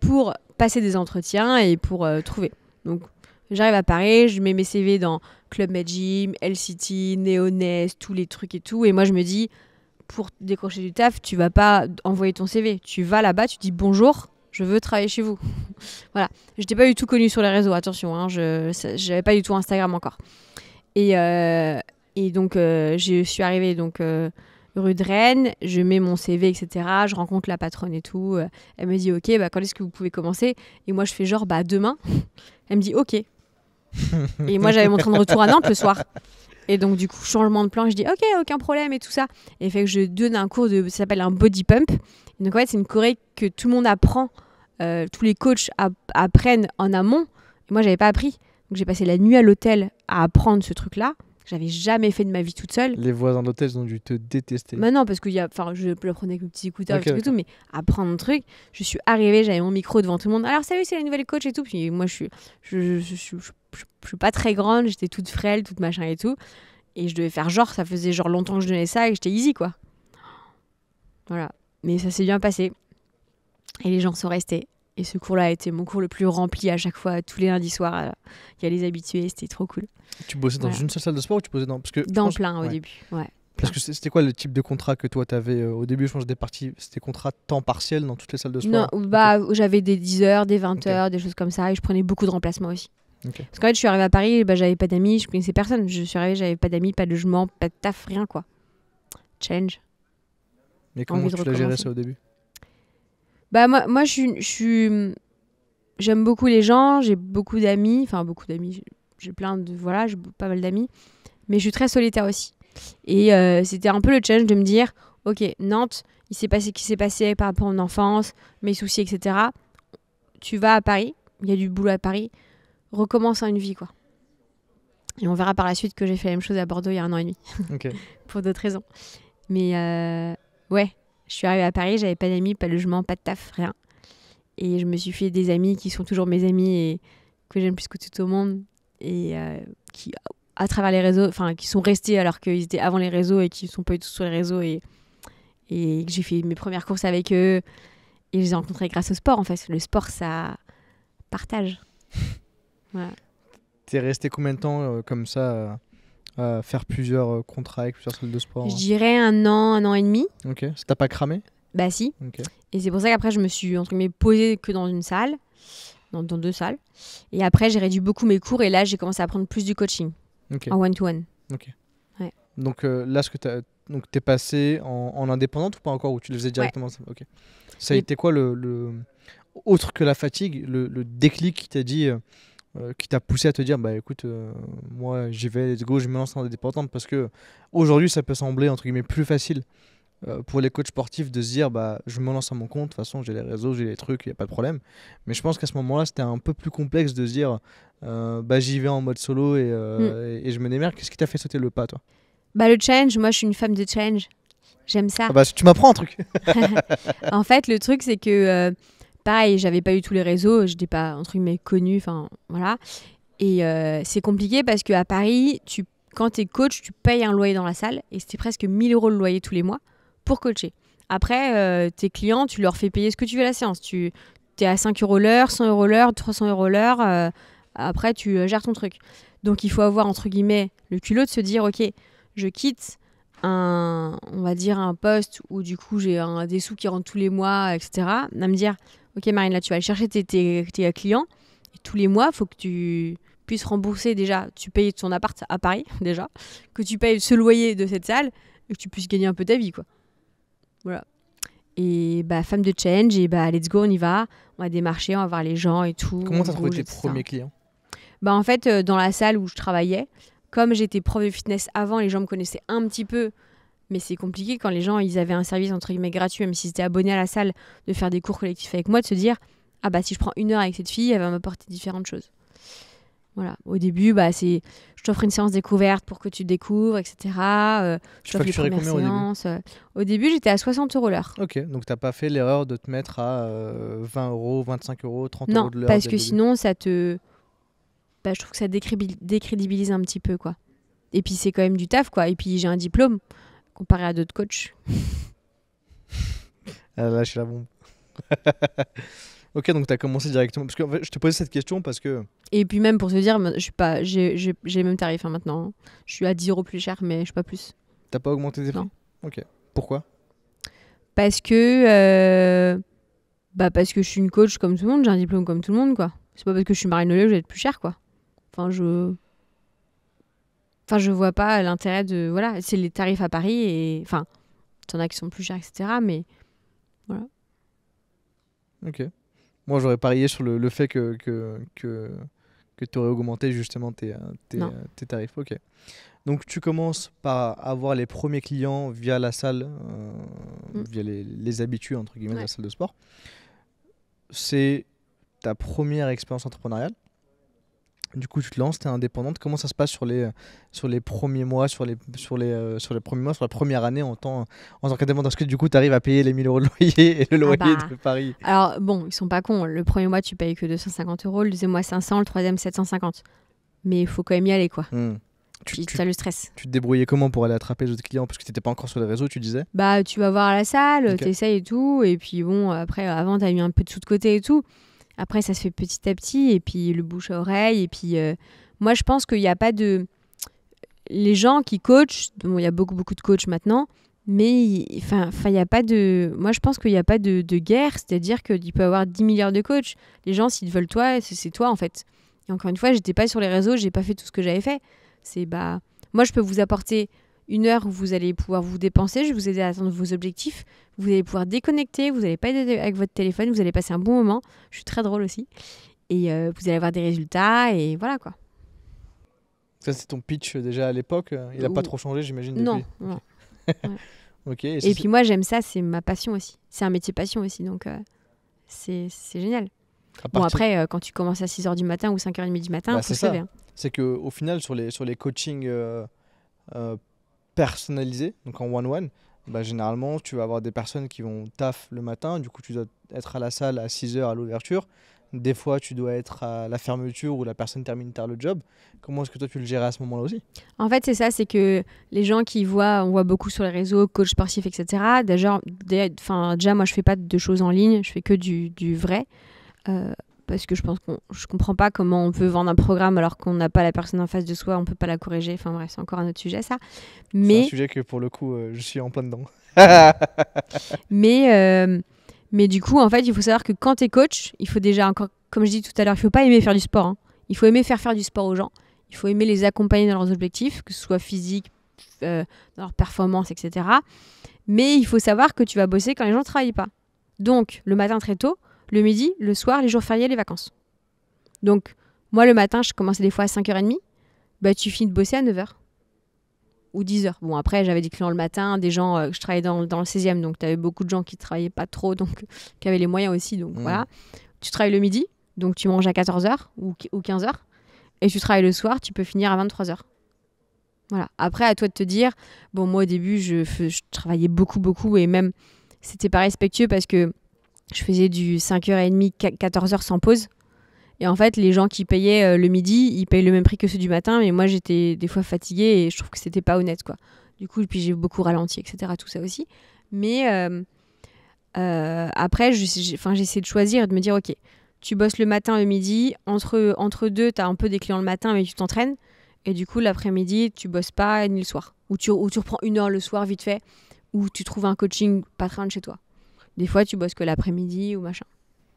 pour passer des entretiens et pour euh, trouver. Donc, j'arrive à Paris, je mets mes CV dans Club Med Gym, LCT, Neonest, tous les trucs et tout. Et moi, je me dis, pour décrocher du taf, tu vas pas envoyer ton CV. Tu vas là-bas, tu dis bonjour je veux travailler chez vous. voilà. Je n'étais pas du tout connue sur les réseaux, attention, hein, je n'avais pas du tout Instagram encore. Et, euh, et donc, euh, je suis arrivée donc, euh, rue de Rennes, je mets mon CV, etc. Je rencontre la patronne et tout. Elle me dit, OK, bah, quand est-ce que vous pouvez commencer Et moi, je fais genre, bah, demain. Elle me dit, OK. et moi, j'avais mon train de retour à Nantes le soir. Et donc, du coup, changement de plan, je dis OK, aucun problème et tout ça. Et fait que je donne un cours de. Ça s'appelle un body pump. donc, en fait, c'est une choré que tout le monde apprend euh, tous les coachs apprennent en amont. Et moi, j'avais pas appris. Donc j'ai passé la nuit à l'hôtel à apprendre ce truc-là. J'avais jamais fait de ma vie toute seule. Les voisins d'hôtel ont dû te détester. maintenant bah parce que y a... enfin, je prenais avec mes petits écouteurs et tout, mais apprendre un truc, je suis arrivée, j'avais mon micro devant tout le monde. Alors salut, c'est la nouvelle coach et tout. Puis moi, je suis, je, je, pas très grande, j'étais toute frêle, toute machin et tout. Et je devais faire genre, ça faisait genre longtemps que je donnais ça et j'étais easy, quoi. Voilà. Mais ça s'est bien passé. Et les gens sont restés. Et ce cours-là a été mon cours le plus rempli à chaque fois, tous les lundis soirs. Euh, il y a les habitués, c'était trop cool. Tu bossais dans une seule salle de sport ou tu bossais dans parce que Dans plein au début, ouais. Parce que c'était quoi le type de contrat que toi tu avais euh, au début Je pense des parties, c'était contrat temps partiel dans toutes les salles de sport Non, bah, j'avais des 10 heures, des 20 h heures, des choses comme ça, et je prenais beaucoup de remplacements aussi. Parce qu'en fait, je suis arrivée à Paris, bah, j'avais pas d'amis, je connaissais personne. Je suis arrivée, j'avais pas d'amis, pas de logement, pas de taf, rien quoi. Change. Mais comment tu l'as géré ça au début bah moi, je j'aime beaucoup les gens, j'ai beaucoup d'amis, enfin beaucoup d'amis, j'ai plein de, voilà, j'ai pas mal d'amis, mais je suis très solitaire aussi. Et euh, c'était un peu le challenge de me dire, ok, Nantes, il s'est passé ce qui s'est passé par rapport à mon enfance, mes soucis, etc. Tu vas à Paris, il y a du boulot à Paris, recommence à une vie, quoi. Et on verra par la suite que j'ai fait la même chose à Bordeaux il y a un an et demi, pour d'autres raisons. Mais euh, ouais, je suis arrivée à Paris, j'avais pas d'amis, pas de logement, pas de taf, rien. Et je me suis fait des amis qui sont toujours mes amis et que j'aime plus que tout au monde et euh, qui, à travers les réseaux, enfin, qui sont restés alors qu'ils étaient avant les réseaux et qui sont pas du tout sur les réseaux et, et que j'ai fait mes premières courses avec eux et je les ai rencontrés grâce au sport en fait. Le sport, ça partage. Tu T'es resté combien de temps euh, comme ça euh, faire plusieurs euh, contrats avec plusieurs salles de sport Je hein. dirais un an, un an et demi. Ok. Ça t'a pas cramé Bah si. Et c'est pour ça qu'après, je me suis entre guillemets posée que dans une salle, dans, deux salles. Et après, j'ai réduit beaucoup mes cours et là, j'ai commencé à prendre plus du coaching en one-to-one. Ok. Donc euh, là, ce que donc t'es passé en, indépendante ou pas encore ou tu le faisais directement Ok. Ça a été quoi le, autre que la fatigue, le, le déclic qui t'a dit euh, euh, qui t'a poussé à te dire bah écoute euh, moi j'y vais let's go je me lance en indépendante parce que aujourd'hui ça peut sembler entre guillemets plus facile euh, pour les coachs sportifs de se dire bah je me lance à mon compte de toute façon j'ai les réseaux j'ai les trucs il n'y a pas de problème mais je pense qu'à ce moment-là c'était un peu plus complexe de se dire bah j'y vais en mode solo mm. et, et, je me démerde qu'est-ce qui t'a fait sauter le pas toi bah le challenge moi je suis une femme de challenge j'aime ça ah bah tu m'apprends un truc en fait le truc c'est que pareil, j'avais pas eu tous les réseaux, n'étais pas entre guillemets connu enfin voilà. Et euh, c'est compliqué parce qu'à Paris, tu, quand tu es coach, tu payes un loyer dans la salle et c'était presque 1000 euros le loyer tous les mois pour coacher. Après, euh, tes clients, tu leur fais payer ce que tu veux à la séance. Tu es à 5 euros l'heure, 100 euros l'heure, 300 euros l'heure. Euh, après, tu gères ton truc. Donc, il faut avoir, entre guillemets, le culot de se dire, OK, je quitte un, on va dire, un poste où du coup j'ai des sous qui rentrent tous les mois, etc. À me dire, Ok, Marine, là, tu vas aller chercher tes, euh, clients. Et tous les mois, il faut que tu puisses rembourser déjà, tu payes ton appart à Paris, déjà, que tu payes ce loyer de cette salle et que tu puisses gagner un peu ta vie, quoi. Voilà. Et bah, femme de change et bah, let's go, on y va. On va démarcher, on va voir les gens et tout. Comment t'as trouvé tes premiers clients Bah, en fait, euh, dans la salle où je travaillais, comme j'étais prof de fitness avant, les gens me connaissaient un petit peu mais c'est compliqué quand les gens ils avaient un service entre guillemets gratuit, même si étaient abonnés à la salle, de faire des cours collectifs avec moi, de se dire ah bah si je prends une heure avec cette fille, elle va m'apporter différentes choses. Voilà. Au début, bah c'est je t'offre une séance découverte pour que tu découvres, etc. Euh, je t'offre les premières euh. Au début, j'étais à 60 euros l'heure. Ok, donc t'as pas fait l'erreur de te mettre à 20 euh, euros, 25 euros, 30 euros de l'heure. Non, parce que sinon ça te, bah, je trouve que ça décrédibilise un petit peu quoi. Et puis c'est quand même du taf quoi. Et puis j'ai un diplôme comparé à d'autres coachs. Elle a lâché la bombe. ok, donc tu as commencé directement. Parce que je te posais cette question parce que. Et puis même pour se dire, je suis pas, j'ai, j'ai, même tarif hein, maintenant. Je suis à 10 euros plus cher, mais je suis pas plus. T'as pas augmenté tes prix Non. Ok. Pourquoi Parce que. Euh, bah parce que je suis une coach comme tout le monde, j'ai un diplôme comme tout le monde, quoi. C'est pas parce que je suis marine marinologue que je vais être plus cher, quoi. Enfin, je. Enfin, je vois pas l'intérêt de. Voilà, c'est les tarifs à Paris et. Enfin, t'en as qui sont plus chers, etc. Mais. Voilà. Ok. Moi, j'aurais parié sur le, fait que, que, que, tu aurais augmenté justement tes, euh, euh, tes, tarifs. Ok. Donc, tu commences par avoir les premiers clients via la salle, euh, mm. via les, les, habitués, entre guillemets, de la salle de sport. C'est ta première expérience entrepreneuriale. Du coup, tu te lances, tu es indépendante. Comment ça se passe sur les, euh, sur les premiers mois, sur les, sur, les, euh, sur les premiers mois, sur la première année en tant, en tant qu'indépendante que du coup, tu arrives à payer les 1000 euros de loyer et le ah loyer bah. de Paris Alors, bon, ils sont pas cons. Le premier mois, tu payes que 250 euros, le deuxième mois, 500, le troisième, 750. Mais il faut quand même y aller, quoi. Hmm. Tu, as le stress. Tu te débrouillais comment pour aller attraper les autres clients Parce que tu n'étais pas encore sur les réseaux, tu disais Bah, tu vas voir à la salle, tu essayes et tout. Et puis bon, après, avant, tu as mis un peu de sous de côté et tout. Après, ça se fait petit à petit, et puis le bouche à oreille, et puis euh, moi, je pense qu'il n'y a pas de... Les gens qui coachent, bon, il y a beaucoup, beaucoup de coachs maintenant, mais enfin, il n'y a pas de... Moi, je pense qu'il n'y a pas de, guerre, c'est-à-dire qu'il peut y avoir 10 milliards de coachs. Les gens, s'ils veulent toi, c'est toi, en fait. Et encore une fois, j'étais pas sur les réseaux, j'ai pas fait tout ce que j'avais fait. C'est, bah... Moi, je peux vous apporter une heure où vous allez pouvoir vous dépenser, je vais vous aider à atteindre vos objectifs, vous allez pouvoir déconnecter, vous n'allez pas être avec votre téléphone, vous allez passer un bon moment, je suis très drôle aussi, et euh, vous allez avoir des résultats, et voilà quoi. Ça c'est ton pitch euh, déjà à l'époque, euh, il n'a pas trop changé j'imagine Non. non. et, puis moi j'aime ça, c'est ma passion aussi, c'est un métier passion aussi, donc c'est génial. Bon après quand tu commences à 6h du matin ou 5h30 du matin, bah, c'est ça. c'est que au final sur les, sur les coachings personnalisé, donc en one-one, bah, généralement, tu vas avoir des personnes qui vont taf le matin, du coup, tu dois être à la salle à 6 h à l'ouverture. Des fois, tu dois être à la fermeture où la personne termine tard le job. Comment est-ce que toi, tu le gères à ce moment-là aussi En fait, c'est ça, c'est que les gens qui voient, on voit beaucoup sur les réseaux, coach sportif, etc. Déjà, déjà moi, je fais pas de choses en ligne, je fais que du, vrai. Euh, parce que je pense qu'on je comprends pas comment on peut vendre un programme alors qu'on n'a pas la personne en face de soi, on peut pas la corriger. Enfin bref, c'est encore un autre sujet ça. Mais c'est un sujet que pour le coup, euh, je suis en plein dedans. mais euh, mais du coup, en fait, il faut savoir que quand tu es coach, il faut déjà encore comme je dis tout à l'heure, il faut pas aimer faire du sport. Hein. Il faut aimer faire faire du sport aux gens. Il faut aimer les accompagner dans leurs objectifs, que ce soit physique, euh, dans leur performance, etc. Mais il faut savoir que tu vas bosser quand les gens ne travaillent pas. Donc, le matin très tôt, le midi, le soir, les jours fériés, les vacances. Donc, moi, le matin, je commençais des fois à 5h30. Bah, tu finis de bosser à 9h ou 10 h Bon, après, j'avais des clients le matin, des gens, euh, je travaillais dans, le 16e, donc tu avais beaucoup de gens qui travaillaient pas trop, donc qui avaient les moyens aussi. Donc mmh. voilà. Tu travailles le midi, donc tu manges à 14 h ou, ou 15 h Et tu travailles le soir, tu peux finir à 23 h Voilà. Après, à toi de te dire, bon, moi au début, je, je travaillais beaucoup, beaucoup, et même, c'était pas respectueux parce que je faisais du 5h30, 14h sans pause. Et en fait, les gens qui payaient euh, le midi, ils payaient le même prix que ceux du matin, mais moi j'étais des fois fatiguée et je trouve que c'était pas honnête quoi. Du coup, puis j'ai beaucoup ralenti, etc. Tout ça aussi. Mais euh, euh, après, j'essaie de choisir et de me dire ok, tu bosses le matin, le midi, entre, entre deux, tu as un peu des clients le matin, mais tu t'entraînes. Et du coup, l'après-midi, tu bosses pas ni le soir. Ou tu, ou tu reprends une heure le soir vite fait, ou tu trouves un coaching pas train de chez toi. Des fois, tu bosses que l'après-midi ou machin.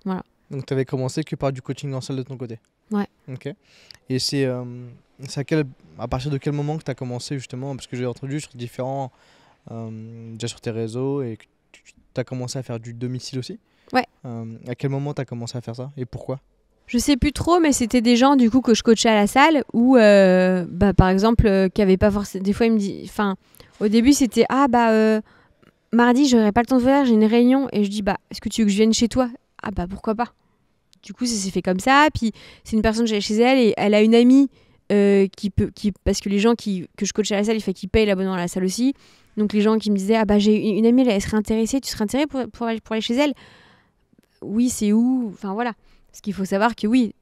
Voilà. Donc, tu avais commencé que par du coaching en salle de ton côté Ouais. Ok. Et c'est euh, à, partir de quel moment que tu as commencé justement Parce que j'ai entendu sur différents. Euh, déjà sur tes réseaux et que tu as commencé à faire du domicile aussi Ouais. Euh, à quel moment tu as commencé à faire ça et pourquoi je sais plus trop, mais c'était des gens du coup que je coachais à la salle ou euh, bah, par exemple qui n'avaient pas forcément. Des fois, ils me disent. Enfin, au début, c'était Ah, bah, mardi, je n'aurai pas le temps de venir, j'ai une réunion. Et je dis, bah, est-ce que tu veux que je vienne chez toi Ah, bah, pourquoi pas Du coup, ça s'est fait comme ça. Puis, c'est une personne, j'ai chez elle et elle a une amie euh, qui peut. Qui, parce que les gens qui, que je coach à la salle, il faut qu'ils payent l'abonnement à la salle aussi. Donc, les gens qui me disaient, ah, bah, j'ai une amie, elle, serait intéressée, tu serais intéressée pour, pour, aller chez elle Oui, c'est où Enfin, voilà. Parce qu'il faut savoir que oui,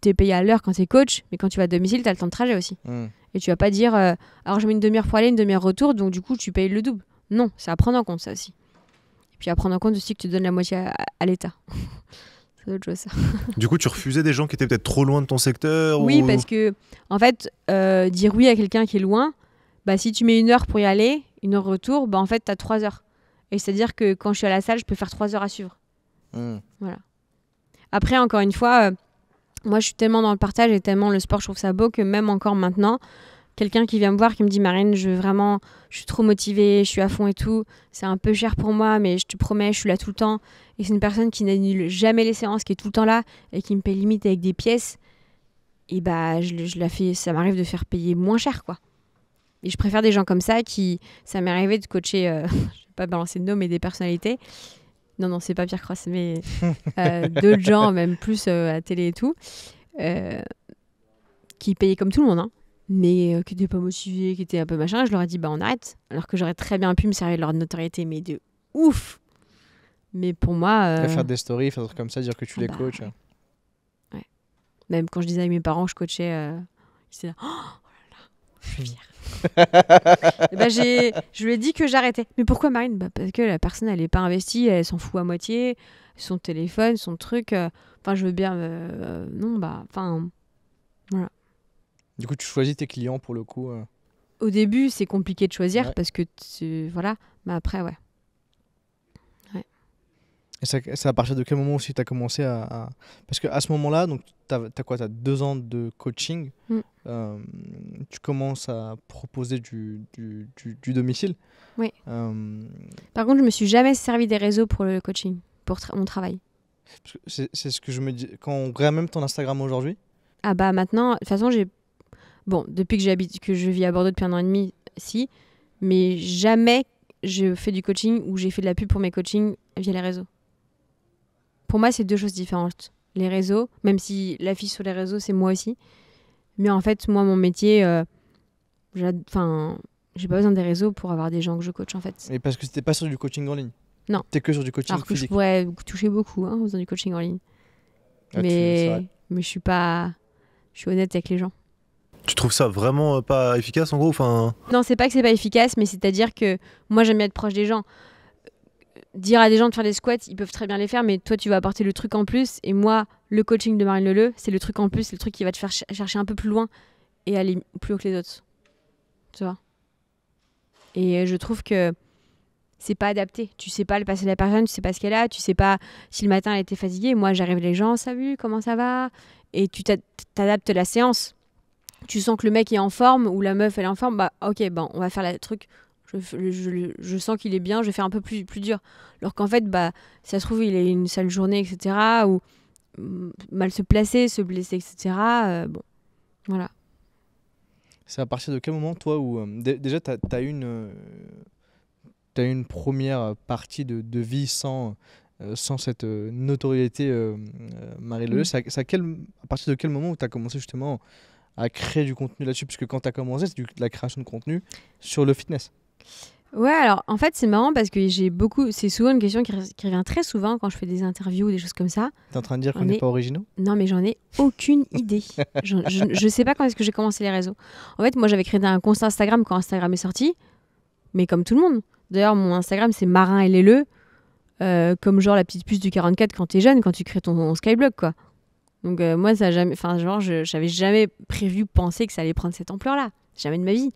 t'es payé à l'heure quand t'es coach, mais quand tu vas à domicile, tu as le temps de trajet aussi. Mmh. Et tu vas pas dire, euh, alors je mets une demi-heure pour aller, une demi-heure retour, donc du coup, tu payes le double. Non, c'est à prendre en compte ça aussi. Et puis à prendre en compte aussi que tu donnes la moitié à, l'État. c'est autre chose du coup, tu refusais des gens qui étaient peut-être trop loin de ton secteur Oui, parce que en fait, euh, dire oui à quelqu'un qui est loin, bah, si tu mets une heure pour y aller, une heure retour, bah, en fait, tu as trois heures. Et c'est-à-dire que quand je suis à la salle, je peux faire trois heures à suivre. Hmm. Voilà. Après, encore une fois, euh, moi, je suis tellement dans le partage et tellement le sport, je trouve ça beau que même encore maintenant, quelqu'un qui vient me voir qui me dit Marine, je vraiment, je suis trop motivée, je suis à fond et tout, c'est un peu cher pour moi, mais je te promets, je suis là tout le temps. Et c'est une personne qui n'annule jamais les séances, qui est tout le temps là et qui me paye limite avec des pièces. Et bah, je, la fais, ça m'arrive de faire payer moins cher, quoi. Et je préfère des gens comme ça qui, ça m'est arrivé de coacher, je euh, je vais pas balancer de nom, mais des personnalités. Non, non, c'est pas Pierre Croce, mais euh, d'autres gens, même plus euh, à télé et tout, euh, qui payaient comme tout le monde. Hein mais euh, qui n'étaient pas motivés, qui étaient un peu machin, je leur ai dit, bah on arrête. Alors que j'aurais très bien pu me servir de leur notoriété, mais de ouf Mais pour moi. Euh, faire des stories, faire des trucs comme ça, dire que tu ah les bah coaches. Ouais. Même quand je disais à mes parents, je coachais, euh, ils étaient oh, oh, là là, je suis bah, je lui ai dit que j'arrêtais. Mais pourquoi Marine bah, Parce que la personne, elle n'est pas investie, elle s'en fout à moitié. Son téléphone, son truc. Enfin, je veux bien. non, bah. Enfin. Voilà. Du coup, tu choisis tes clients pour le coup. Euh. Au début, c'est compliqué de choisir parce que tu... voilà, mais après, ouais. ouais. Et c'est à partir de quel moment aussi tu as commencé à, parce Parce qu'à ce moment-là, donc tu as, quoi Tu as deux ans de coaching. Mm. Euh, tu commences à proposer du, du, du, domicile. Oui. Euh, Par contre, je me suis jamais servi des réseaux pour le coaching, pour mon travail. C'est ce que je me dis. Quand on regarde même ton Instagram aujourd'hui. Ah bah maintenant, de toute façon, j'ai Bon, depuis que j'habite, que je vis à Bordeaux depuis un an et demi, si, mais jamais je fais du coaching ou j'ai fait de la pub pour mes coachings via les réseaux. Pour moi, c'est deux choses différentes. Les réseaux, même si l'affiche sur les réseaux, c'est moi aussi. Mais en fait, moi, mon métier, euh, j'ai pas besoin des réseaux pour avoir des gens que je coach, en fait. Mais parce que c'était pas sur du coaching en ligne. Non. T'es que sur du coaching Alors que Je pourrais toucher beaucoup hein, en faisant du coaching en ligne. Ah, mais, mais je suis pas. Je suis honnête avec les gens. Tu trouves ça vraiment euh, pas efficace en gros enfin... Non, c'est pas que c'est pas efficace, mais c'est-à-dire que moi j'aime bien être proche des gens. Euh, dire à des gens de faire des squats, ils peuvent très bien les faire, mais toi tu vas apporter le truc en plus. Et moi, le coaching de Marine Leleu, c'est le truc en plus, le truc qui va te faire chercher un peu plus loin et aller plus haut que les autres. Tu vois Et euh, je trouve que c'est pas adapté. Tu sais pas le passé de la personne, tu sais pas ce qu'elle a, tu sais pas si le matin elle était fatiguée. Moi, j'arrive les gens, salut, comment ça va Et tu t'adaptes la séance tu sens que le mec est en forme ou la meuf elle est en forme, bah ok, ben, on va faire le truc. Je, je, sens qu'il est bien, je vais faire un peu plus, plus dur. Alors qu'en fait, bah, si ça se trouve, il a une sale journée, etc. Ou mm, mal se placer, se blesser, etc. Euh, bon, voilà. C'est à partir de quel moment, toi, où euh, déjà, tu as, as, une, euh, as une première partie de, de vie sans, sans cette notoriété Marie Leleu mm. C'est à, à, partir de quel moment où tu as commencé justement à créer du contenu là-dessus parce que quand tu as commencé, c'est de la création de contenu sur le fitness. Ouais, alors en fait, c'est marrant parce que j'ai beaucoup. C'est souvent une question qui, revient très souvent quand je fais des interviews ou des choses comme ça. T'es en train de dire qu'on n'est est... pas originaux Non, mais j'en ai aucune idée. je, ne sais pas quand est-ce que j'ai commencé les réseaux. En fait, moi, j'avais créé un compte Instagram quand Instagram est sorti, mais comme tout le monde. D'ailleurs, mon Instagram, c'est marin et léleux, e, comme genre la petite puce du 44 quand t'es jeune, quand tu crées ton, ton Skyblog, quoi. Donc euh, moi, ça jamais, enfin genre, je n'avais jamais prévu, pensé que ça allait prendre cette ampleur-là, jamais de ma vie.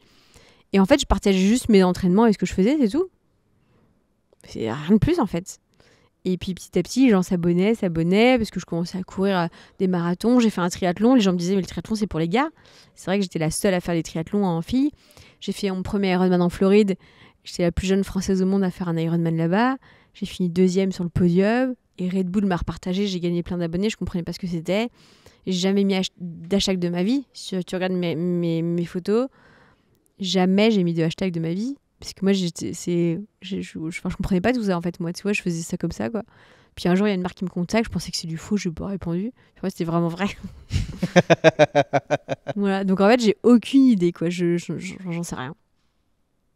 Et en fait, je partageais juste mes entraînements et ce que je faisais, c'est tout. C'est rien de plus en fait. Et puis petit à petit, les gens s'abonnaient, s'abonnaient, parce que je commençais à courir euh, des marathons. J'ai fait un triathlon. Les gens me disaient, mais le triathlon, c'est pour les gars. C'est vrai que j'étais la seule à faire des triathlons en fille. J'ai fait mon premier Ironman en Floride. J'étais la plus jeune française au monde à faire un Ironman là-bas. J'ai fini deuxième sur le podium. Et Red Bull m'a repartagé, j'ai gagné plein d'abonnés, je comprenais pas ce que c'était. J'ai jamais mis d'hashtag de ma vie. Si tu regardes mes, photos, jamais j'ai mis de hashtag de ma vie. Parce que moi, c'est, je, ne comprenais pas tout ça en fait. Moi, tu vois, je faisais ça comme ça quoi. Puis un jour, il y a une marque qui me contacte, je pensais que c'est du faux, je n'ai pas répondu. En c'était vraiment vrai. voilà, donc en fait, j'ai aucune idée, quoi. Je, j'en sais rien.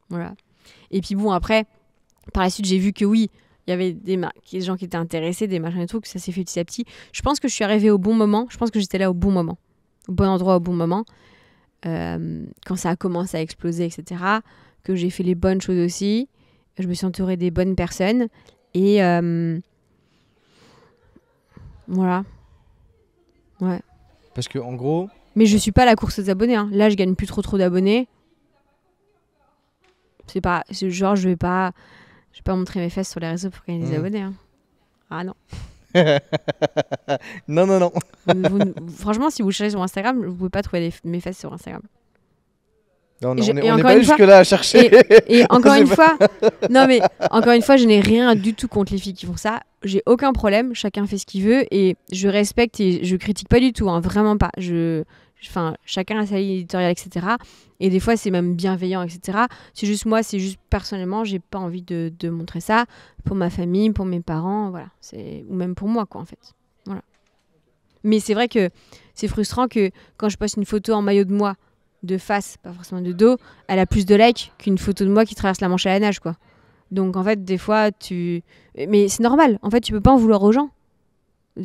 Voilà. Et puis bon, après, par la suite, j'ai vu que oui, il y avait des, des gens qui étaient intéressés, des machins et tout, que ça s'est fait petit à petit. Je pense que je suis arrivée au bon moment, je pense que j'étais là au bon moment, au bon endroit, au bon moment, euh, quand ça a commencé à exploser, etc., que j'ai fait les bonnes choses aussi, je me suis entourée des bonnes personnes, et euh, voilà. Ouais. Parce que en gros... Mais je suis pas à la course aux abonnés, hein. là je gagne plus trop trop d'abonnés. C'est pas, genre je vais pas je vais pas montrer mes fesses sur les réseaux pour gagner des mm. abonnés. Hein. Ah non. non, non, non. franchement, si vous cherchez sur Instagram, vous pouvez pas trouver mes fesses sur Instagram. Non, non, on n'est pas jusque là à chercher. Et, encore une fois, non mais encore une fois, je n'ai rien du tout contre les filles qui font ça. J'ai aucun problème. Chacun fait ce qu'il veut et je respecte et je critique pas du tout, hein, vraiment pas. Je Enfin, chacun a sa ligne éditoriale, etc. Et des fois, c'est même bienveillant, etc. C'est juste moi, c'est juste personnellement, j'ai pas envie de, montrer ça pour ma famille, pour mes parents, voilà. C'est ou même pour moi, quoi, en fait. Voilà. Mais c'est vrai que c'est frustrant que quand je poste une photo en maillot de moi de face, pas forcément de dos, elle a plus de likes qu'une photo de moi qui traverse la Manche à la nage, quoi. Donc en fait, des fois, tu. Mais c'est normal. En fait, tu peux pas en vouloir aux gens.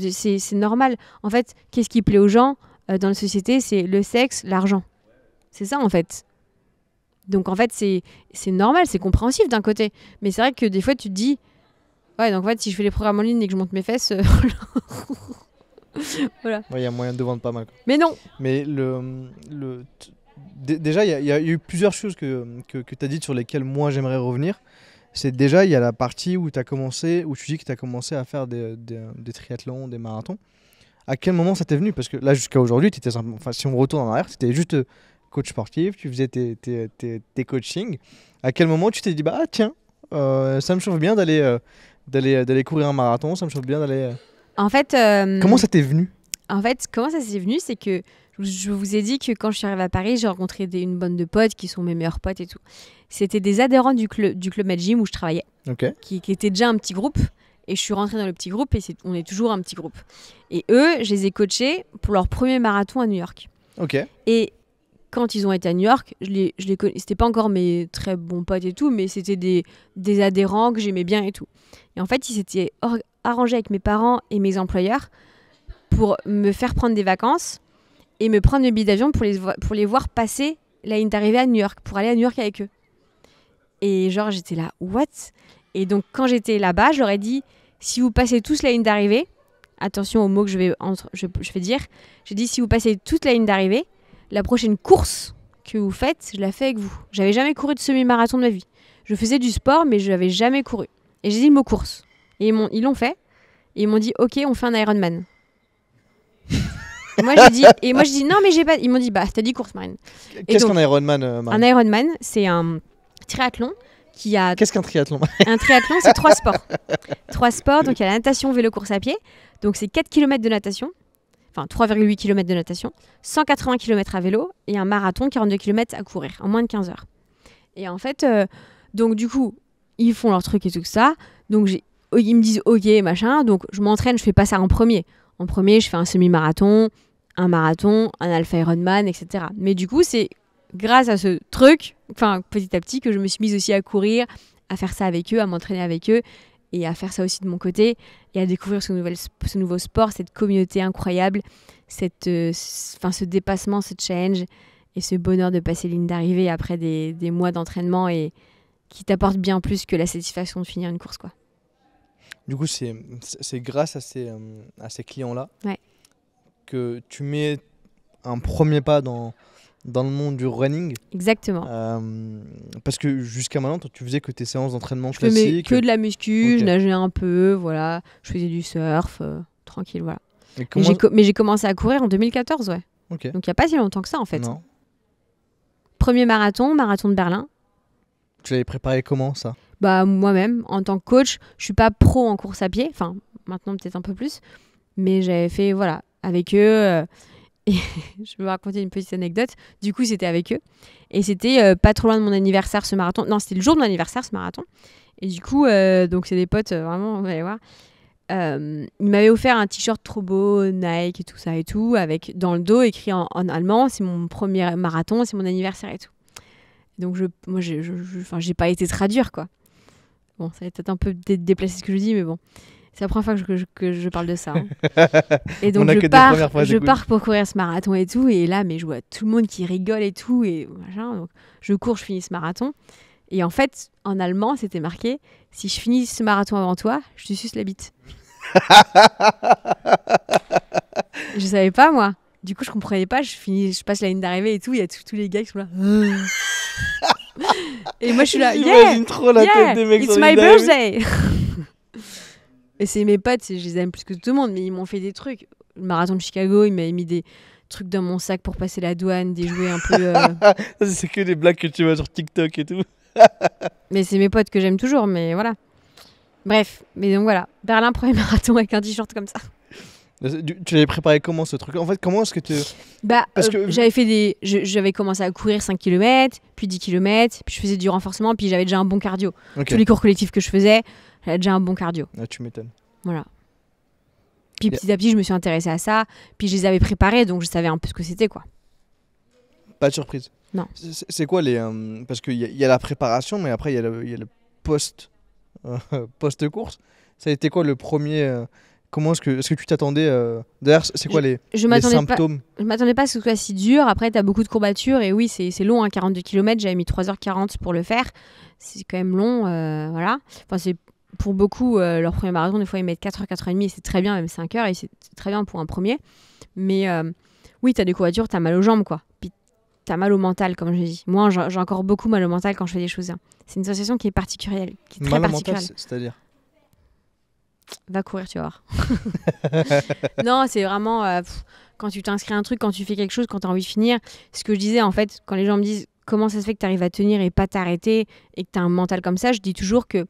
C'est normal. En fait, qu'est-ce qui plaît aux gens euh, dans la société, c'est le sexe, l'argent. C'est ça en fait. Donc en fait, c'est normal, c'est compréhensif d'un côté. Mais c'est vrai que des fois, tu te dis, ouais, donc en fait, si je fais les programmes en ligne et que je monte mes fesses, euh, voilà. Il y a moyen de vendre pas mal. Mais non Mais le. le déjà, il y, a eu plusieurs choses que, que, que tu as dites sur lesquelles moi j'aimerais revenir. C'est déjà, il y a la partie où, as commencé, où tu dis que tu as commencé à faire des, des, des triathlons, des marathons à quel moment ça t'est venu Parce que là, jusqu'à aujourd'hui, étais, enfin, si on retourne en arrière, c'était juste euh, coach sportif, tu faisais tes, tes, coachings. À quel moment tu t'es dit, bah tiens, euh, ça me chauffe bien d'aller euh, d'aller d'aller courir un marathon, ça me chauffe bien d'aller. En fait. comment ça t'est venu En fait, comment ça s'est venu, c'est que je vous ai dit que quand je suis arrivée à Paris, j'ai rencontré une bande de potes qui sont mes meilleurs potes et tout. C'était des adhérents du, club du club Gym où je travaillais, qui, qui était déjà un petit groupe. Et je suis rentrée dans le petit groupe et c'est on est toujours un petit groupe. Et eux, je les ai coachés pour leur premier marathon à New York. Ok. Et quand ils ont été à New York, je les, je les c'était pas encore mes très bons potes et tout, mais c'était des, des adhérents que j'aimais bien et tout. Et en fait, ils s'étaient arrangés avec mes parents et mes employeurs pour me faire prendre des vacances et me prendre le billet d'avion pour les, pour les voir passer la ligne d'arrivée à New York, pour aller à New York avec eux. Et genre, j'étais là, what et donc, quand j'étais là-bas, j'aurais dit si vous passez tous la ligne d'arrivée, attention aux mots que je vais, entre, je, dire, j'ai dit si vous passez toute la ligne d'arrivée, la prochaine course que vous faites, je la fais avec vous. J'avais jamais couru de semi-marathon de ma vie. Je faisais du sport, mais je n'avais jamais couru. Et j'ai dit le mot course. Et ils l'ont fait. Et ils m'ont dit ok, on fait un Ironman. et moi j'ai dit et moi je dis non mais j'ai pas ils m'ont dit bah t'as dit course marine. Qu'est-ce qu'un Ironman euh, Un Ironman, c'est un triathlon qui a. Qu'est-ce qu'un triathlon Un triathlon, c'est trois sports. trois sports. Donc, il y a la natation, vélo, course à pied. Donc, c'est 4 km de natation, enfin 3,8 km de natation, 180 km à vélo et un marathon 42 km à courir en moins de 15 heures. Et en fait, euh, donc, du coup, ils font leur truc et tout ça. Donc, oh, ils me disent OK, machin. Donc, je m'entraîne, je fais pas ça en premier. En premier, je fais un semi-marathon, un marathon, un alpha Ironman, etc. Mais du coup, c'est grâce à ce truc enfin petit à petit, que je me suis mise aussi à courir, à faire ça avec eux, à m'entraîner avec eux et à faire ça aussi de mon côté et à découvrir ce, ce nouveau sport, cette communauté incroyable, cette, euh, ce dépassement, ce change, et ce bonheur de passer ligne d'arrivée après des, mois d'entraînement et qui t'apporte bien plus que la satisfaction de finir une course. quoi. Du coup, c'est grâce à ces, euh, clients-là que tu mets un premier pas dans, dans le monde du running. Exactement. Euh, parce que jusqu'à maintenant, tu faisais que tes séances d'entraînement classiques. que de la muscu, je nageais un peu, voilà. Je faisais du surf, euh, tranquille, voilà. Mais j'ai commencé à courir en 2014, ouais. Donc il n'y a pas si longtemps que ça, en fait. Premier marathon, marathon de Berlin. Tu l'avais préparé comment, ça Bah moi-même, en tant que coach, je suis pas pro en course à pied, enfin maintenant peut-être un peu plus, mais j'avais fait, voilà, avec eux... Euh, Et je vais vous raconter une petite anecdote. Du coup, c'était avec eux. Et c'était euh, pas trop loin de mon anniversaire ce marathon. Non, c'était le jour de mon anniversaire ce marathon. Et du coup, euh, donc c'est des potes, euh, vraiment, vous allez voir. ils m'avaient offert un t-shirt trop beau, Nike et tout ça et tout, avec dans le dos écrit en, allemand c'est mon premier marathon, c'est mon anniversaire et tout. Donc, je, moi, j'ai je, pas été traduire, quoi. Bon, ça va être un peu déplacé ce que je dis, mais bon. C'est la première fois que je, parle de ça. Hein. et donc, je, pars, pour courir ce marathon et tout. Et là, mais je vois tout le monde qui rigole et tout. Et machin, donc, je cours, je finis ce marathon. Et en fait, en allemand, c'était marqué si je finis ce marathon avant toi, je te suce la bite. je savais pas, moi. Du coup, je comprenais pas. Je, finis, je passe la ligne d'arrivée et tout. Il y a tous les gars qui sont là. et moi, je suis là. J'imagine yeah, trop la tête des mecs It's my birthday! Et c'est mes potes, je les aime plus que tout le monde, mais ils m'ont fait des trucs. Le marathon de Chicago, ils m'avaient mis des trucs dans mon sac pour passer la douane, des jouets un peu. Euh, c'est que des blagues que tu vois sur TikTok et tout. mais c'est mes potes que j'aime toujours, mais voilà. Bref, mais donc voilà. Berlin, premier marathon avec un t-shirt comme ça. Tu l'avais préparé comment ce truc En fait, comment est-ce que tu. Bah, Parce euh, que... j'avais fait des. J'avais commencé à courir 5 km, puis 10 km, puis je faisais du renforcement, puis j'avais déjà un bon cardio. Tous les cours collectifs que je faisais, j'avais déjà un bon cardio. Ah, tu m'étonnes. Voilà. Puis petit à petit, je me suis intéressée à ça. Puis je les avais préparés, donc je savais un peu ce que c'était, quoi. Pas de surprise. Non. C'est quoi les. Euh, parce qu'il y, a la préparation, mais après, il y, a le, le euh, post-course. ça a été quoi le premier. Euh, comment est-ce que, que tu t'attendais D'ailleurs, c'est quoi les, symptômes Je Je m'attendais pas à ce que ce soit si dur. Après, tu as beaucoup de courbatures. Et oui, c'est, long, 42 hein, km. J'avais mis 3h40 pour le faire. C'est quand même long. voilà. Enfin, c'est pour beaucoup, euh, leur premier marathon, des fois, ils mettent 4h, 4h30, et c'est très bien, même 5h, et c'est très bien pour un premier. Mais euh, oui, t'as des courbatures, t'as mal aux jambes, quoi. Puis t'as mal au mental, comme je dis. Moi, j'ai encore beaucoup mal au mental quand je fais des choses. C'est une sensation qui est particulière, qui est très mal mental, c'est-à-dire Va courir, tu vas voir. non, c'est vraiment euh, quand tu t'inscris à un truc, quand tu fais quelque chose, quand t'as envie de finir. Ce que je disais, en fait, quand les gens me disent comment ça se fait que t'arrives à tenir et pas t'arrêter et que t'as un mental comme ça, je dis toujours que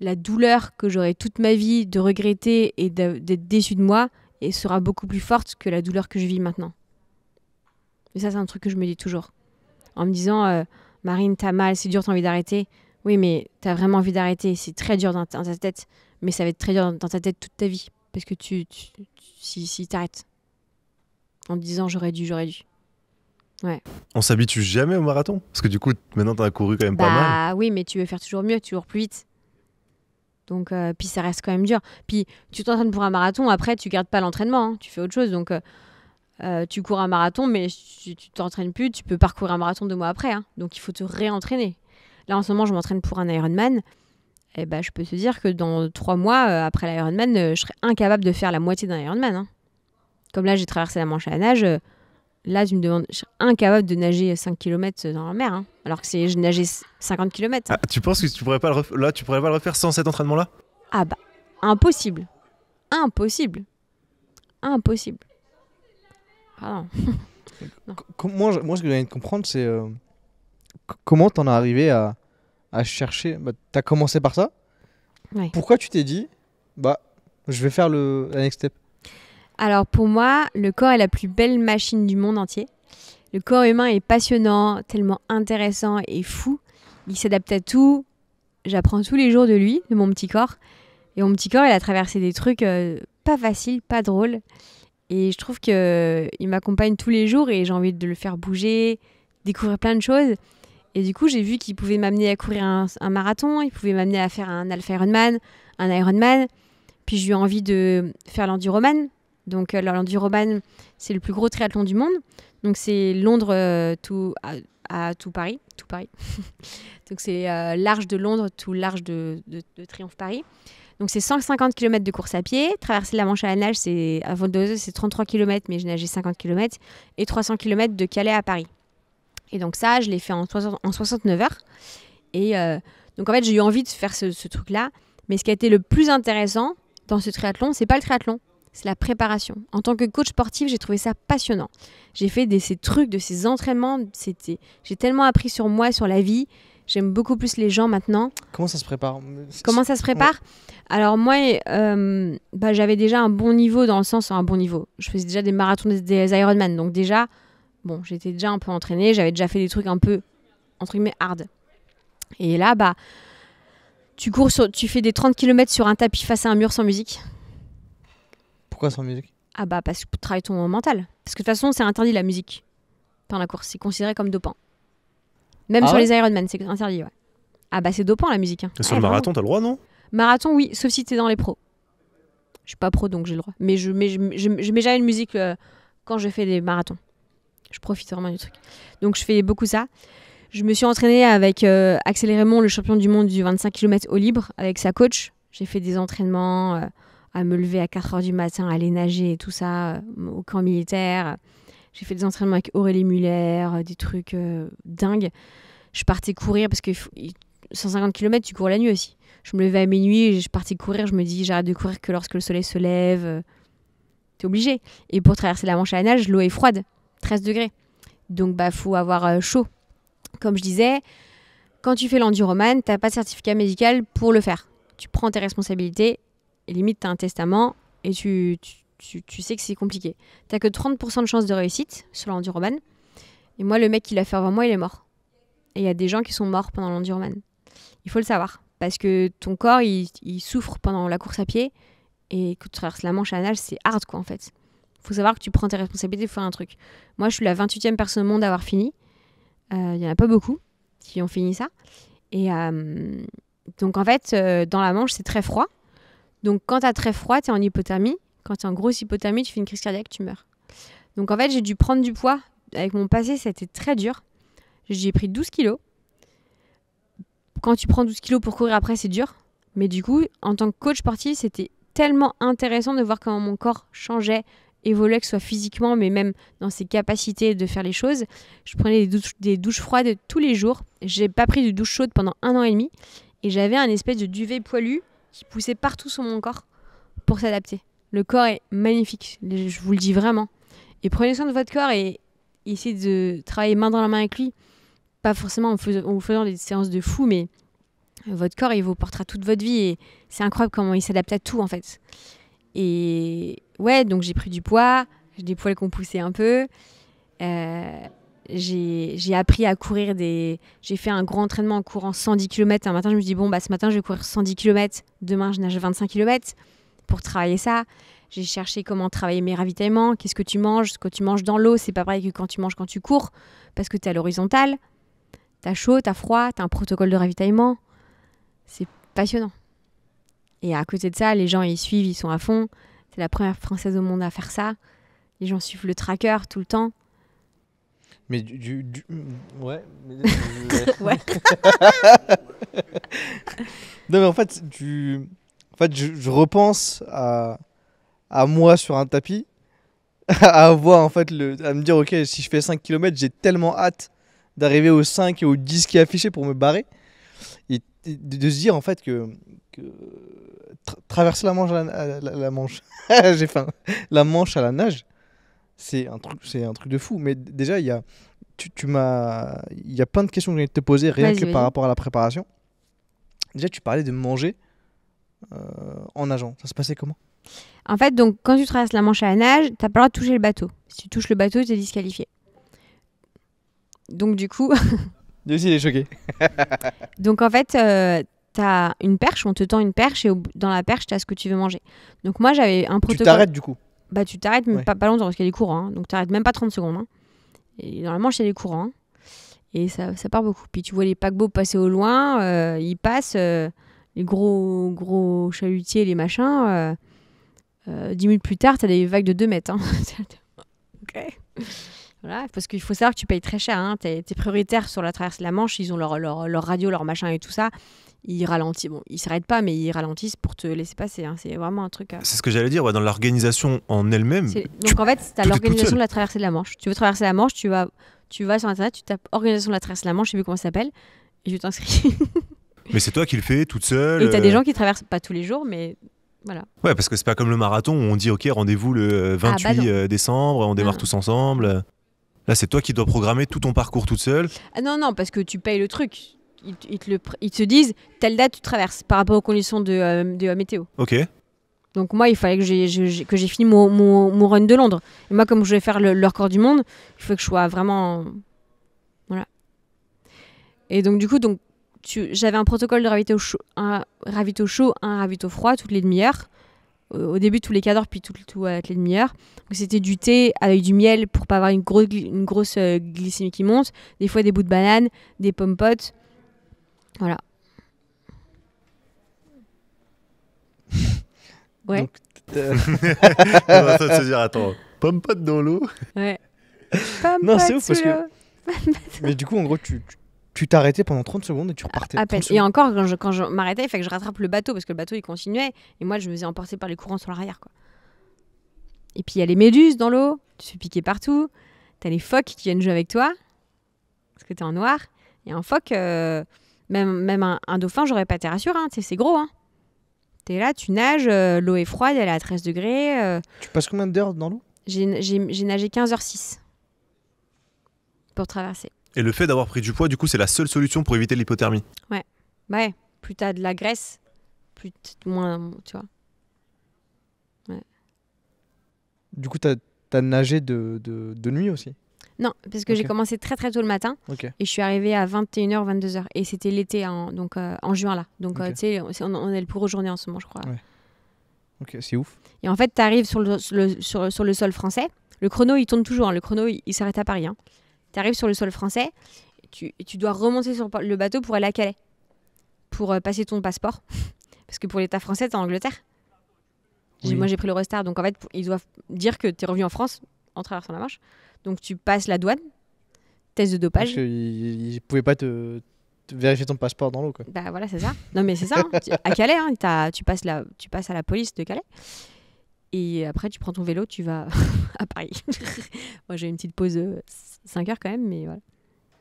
la douleur que j'aurai toute ma vie de regretter et d'être déçu de moi et sera beaucoup plus forte que la douleur que je vis maintenant. Et ça, c'est un truc que je me dis toujours. En me disant, euh, Marine, t'as mal, c'est dur, t'as envie d'arrêter. Oui, mais t'as vraiment envie d'arrêter. C'est très dur dans, ta, tête, mais ça va être très dur dans, ta tête toute ta vie. Parce que tu, si, t'arrêtes. En me disant, j'aurais dû, j'aurais dû. Ouais. On s'habitue jamais au marathon Parce que du coup, maintenant, t'as couru quand même pas bah mal. Ah oui, mais tu veux faire toujours mieux, toujours plus vite. Donc, euh, puis ça reste quand même dur. Puis tu t'entraînes pour un marathon, après tu gardes pas l'entraînement, hein. tu fais autre chose. Donc, euh, euh, tu cours un marathon, mais si tu t'entraînes plus, tu peux parcourir un marathon deux mois après. Hein. donc, il faut te réentraîner. Là, en ce moment, je m'entraîne pour un Ironman. Et eh ben, bah, je peux te dire que dans trois mois après l'Ironman, je serai incapable de faire la moitié d'un Ironman. Hein. Comme là, j'ai traversé la Manche à la nage là, tu me demandes, je suis incapable de nager 5 km dans la mer, hein, alors que c'est je nageais 50 km. Ah, tu penses que tu pourrais pas le là, tu pourrais pas le refaire sans cet entraînement-là Ah bah, impossible. Impossible. Impossible. Ah Moi, moi, ce que j'ai envie de comprendre, c'est euh, comment comment t'en es arrivé à, à chercher. Bah, T'as commencé par ça. Pourquoi tu t'es dit, bah, je vais faire le, next step alors pour moi, le corps est la plus belle machine du monde entier. Le corps humain est passionnant, tellement intéressant et fou. Il s'adapte à tout. J'apprends tous les jours de lui, de mon petit corps. Et mon petit corps, il a traversé des trucs euh, pas faciles, pas drôles. Et je trouve qu'il euh, m'accompagne tous les jours et j'ai envie de le faire bouger, découvrir plein de choses. Et du coup, j'ai vu qu'il pouvait m'amener à courir un, marathon, il pouvait m'amener à faire un Alpha Ironman, un Ironman. Puis j'ai eu envie de faire l'enduroman, donc euh, l'enduroman, c'est le plus gros triathlon du monde. Donc c'est Londres euh, tout, à, tout Paris, tout Paris. donc c'est euh, large de Londres tout large de, de, Triomphe Paris. Donc c'est 150 km de course à pied, traverser la Manche à la nage, c'est à c'est 33 km, mais j'ai nagé 50 km, et 300 km de Calais à Paris. Et donc ça, je l'ai fait en, en, 69 heures. Et donc en fait, j'ai eu envie de faire ce, ce truc-là. Mais ce qui a été le plus intéressant dans ce triathlon, c'est pas le triathlon, c'est la préparation. En tant que coach sportif, j'ai trouvé ça passionnant. J'ai fait de ces trucs, de ces entraînements, c'était, j'ai tellement appris sur moi, sur la vie. J'aime beaucoup plus les gens maintenant. Comment ça se prépare Comment ça se prépare Alors moi, euh, bah, j'avais déjà un bon niveau dans le sens, un bon niveau. Je faisais déjà des marathons, des, Ironman, donc déjà, bon, j'étais déjà un peu entraînée, j'avais déjà fait des trucs un peu entre guillemets hard. Et là, bah, tu cours, tu fais des 30 km sur un tapis face à un mur sans musique. Pourquoi sans musique Ah bah parce que travailles ton mental. Parce que de toute façon, c'est interdit la musique pendant la course. C'est considéré comme dopant. Même ah sur les Ironman, c'est interdit. Ouais. Ah bah c'est dopant la musique. Hein. sur le eh ben marathon, t'as le droit, non Marathon, oui, sauf si t'es dans les pros. Je suis pas pro donc j'ai le droit. Mais je mets, je, mets jamais une musique euh, quand je fais des marathons. Je profite vraiment du truc. Donc je fais beaucoup ça. Je me suis entraînée avec euh, accélérément le champion du monde du 25 km au libre, avec sa coach. J'ai fait des entraînements. Euh, à me lever à 4 heures du matin, aller nager et tout ça euh, au camp militaire. J'ai fait des entraînements avec Aurélie Muller, euh, des trucs euh, dingues. Je partais courir parce que 150 km, tu cours la nuit aussi. Je me levais à minuit, et je partais courir, je me dis j'arrête de courir que lorsque le soleil se lève. T'es obligé. Et pour traverser la Manche à la nage, l'eau est froide, 13 degrés. Donc bah faut avoir chaud. Comme je disais, quand tu fais l'enduroman, t'as pas de certificat médical pour le faire. Tu prends tes responsabilités limite, tu un testament et tu, sais que c'est compliqué. Tu que 30% de chance de réussite, sur l'enduroman. Et moi, le mec qui l'a fait avant moi, il est mort. Et il y a des gens qui sont morts pendant l'enduroman. Il faut le savoir. Parce que ton corps, il, souffre pendant la course à pied. Et quand tu traverses la Manche à la nage, c'est hard, quoi, en fait. faut savoir que tu prends tes responsabilités, pour faire un truc. Moi, je suis la 28e personne au monde à avoir fini. Euh, il y n'y en a pas beaucoup qui ont fini ça. Et euh, donc, en fait, euh, dans la Manche, c'est très froid. Donc quand tu as très froid, tu es en hypothermie. Quand tu es en grosse hypothermie, tu fais une crise cardiaque, tu meurs. Donc en fait, j'ai dû prendre du poids. Avec mon passé, c'était très dur. J'ai pris 12 kilos. Quand tu prends 12 kilos pour courir après, c'est dur. Mais du coup, en tant que coach sportif, c'était tellement intéressant de voir comment mon corps changeait, évoluait, que ce soit physiquement, mais même dans ses capacités de faire les choses. Je prenais des douches, des douches froides tous les jours. J'ai pas pris de douche chaude pendant un an et demi. Et j'avais un espèce de duvet poilu qui poussait partout sur mon corps pour s'adapter. Le corps est magnifique, je vous le dis vraiment. Et prenez soin de votre corps et essayez de travailler main dans la main avec lui. Pas forcément en, faisant, des séances de fou, mais votre corps, il vous portera toute votre vie et c'est incroyable comment il s'adapte à tout en fait. Et ouais, donc j'ai pris du poids, j'ai des poils qui ont poussé un peu. Euh, j'ai appris à courir des. J'ai fait un grand entraînement en courant 110 km. Un matin, je me dis, bon, bah, ce matin, je vais courir 110 km. Demain, je nage 25 km pour travailler ça. J'ai cherché comment travailler mes ravitaillements. Qu'est-ce que tu manges Ce que tu manges dans l'eau, c'est pas pareil que quand tu manges quand tu cours. Parce que tu es à l'horizontale. as chaud, as froid, as un protocole de ravitaillement. C'est passionnant. Et à côté de ça, les gens, ils suivent, ils sont à fond. C'est la première française au monde à faire ça. Les gens suivent le tracker tout le temps. Mais du. du, mm, Ouais. Euh, ouais. non, mais en fait, du... en fait je, repense à, à moi sur un tapis, à avoir, en fait, le... à me dire, ok, si je fais 5 km, j'ai tellement hâte d'arriver au 5 et au 10 qui est affiché pour me barrer. Et de se dire, en fait, que. que... traverser la Manche la Manche. j'ai faim. La Manche à la nage c'est un truc c'est un truc de fou mais déjà il y a tu, tu m'as il y a plein de questions que je te poser rien que par rapport à la préparation déjà tu parlais de manger euh, en nageant ça se passait comment en fait donc quand tu traverses la Manche à la nage t'as pas le droit de toucher le bateau si tu touches le bateau tu es disqualifié donc du coup il est choqué donc en fait euh, T'as une perche, on te tend une perche et dans la perche, t'as ce que tu veux manger. Donc moi, j'avais un protocole. Tu t'arrêtes du coup bah, tu t'arrêtes, mais pas, pas, longtemps, parce qu'il y a des courants. Hein. donc, tu n'arrêtes même pas 30 secondes. Hein. Et dans la Manche, il y a des courants. Hein. Et ça, ça, part beaucoup. Puis tu vois les paquebots passer au loin, euh, ils passent, euh, les gros, gros chalutiers, les machins. Euh, 10 euh, minutes plus tard, tu as des vagues de 2 mètres. Hein. ok. Voilà, parce qu'il faut savoir que tu payes très cher. Hein. es prioritaire sur la traverse de la Manche, ils ont leur, leur, radio, leur machin et tout ça ils ralentissent. Bon, ils s'arrêtent pas, mais ils ralentissent pour te laisser passer. Hein. C'est vraiment un truc. Euh, c'est ce que j'allais dire. Ouais, dans l'organisation en elle-même. Donc en fait, tu l'organisation de la traversée de la Manche. Tu veux traverser la Manche, tu vas, tu vas sur internet, tu tapes organisation de la traversée de la Manche, je sais plus comment ça s'appelle, et je t'inscris. mais c'est toi qui le fais toute seule. Et t'as des euh. gens qui traversent pas tous les jours, mais voilà. Ouais, parce que c'est pas comme le marathon où on dit ok, rendez-vous le 28 euh, ah, bah décembre, on démarre tous ensemble. Là, c'est toi qui dois programmer tout ton parcours toute seule. Ah non, non, parce que tu payes le truc ils, te ils, disent telle date tu traverses par rapport aux conditions de, euh, euh, météo. Ok. Donc moi, il fallait que j'ai, que j'ai fini mon, run de Londres. Et moi, comme je vais faire le, record du monde, il faut que je sois vraiment... Voilà. Et donc du coup, donc, j'avais un protocole de ravito chaud, un ravito chaud, un froid toutes les demi-heures. Au début, tous les quarts heures puis tout, tout euh, les demi-heures. c'était du thé avec du miel pour pas avoir une, une grosse glycémie qui monte. Des fois, des bouts de banane, des pommes potes, voilà. ouais. Donc, euh, On va se dire, attends, pomme pote dans l'eau. Ouais. Pomme non, c'est ouf parce que. Mais du coup, en gros, tu, tu t'arrêtais pendant 30 secondes et tu repartais. À peine. Et encore, quand je, quand je m'arrêtais, il fallait que je rattrape le bateau parce que le bateau il continuait et moi je me faisais emporter par les courants sur l'arrière. quoi. Et puis il y a les méduses dans l'eau, tu te fais piquer partout. T'as les phoques qui viennent jouer avec toi parce que t'es en noir. Et un phoque, euh, même, un, dauphin, j'aurais pas été rassurée. Hein, c'est gros. Hein. es là, tu nages, euh, l'eau est froide, elle est à 13 degrés. Euh. Tu passes combien d'heures dans l'eau J'ai nagé 15h06 pour traverser. Et le fait d'avoir pris du poids, du coup, c'est la seule solution pour éviter l'hypothermie. Ouais, plus t'as de la graisse, plus moins, tu vois. Du coup, t'as as nagé de nuit aussi. Non, parce que j'ai commencé très très tôt le matin et je suis arrivée à 21h, 22h. Et c'était l'été, hein, donc euh, en juin là. Donc euh, tu sais, on, est le plus journée en ce moment, je crois. Ok, c'est ouf. Et en fait, tu arrives sur le, sur sol français. Le chrono, il tourne toujours. Hein. Le chrono, il, s'arrête à Paris. Hein. Tu arrives sur le sol français tu, tu, dois remonter sur le bateau pour aller à Calais. Pour euh, passer ton passeport. parce que pour l'État français, t'es en Angleterre. Moi, j'ai pris le restart. Donc en fait, ils doivent dire que tu es revenu en France en traversant la marche donc tu passes la douane, test de dopage. Ils ne pouvaient pas te, vérifier ton passeport dans l'eau. Bah voilà, c'est ça. Non mais c'est ça. Hein. à Calais, hein, tu, passes la, tu passes à la police de Calais. Et après, tu prends ton vélo, tu vas à Paris. Moi, j'ai une petite pause de euh, 5 heures quand même, mais voilà.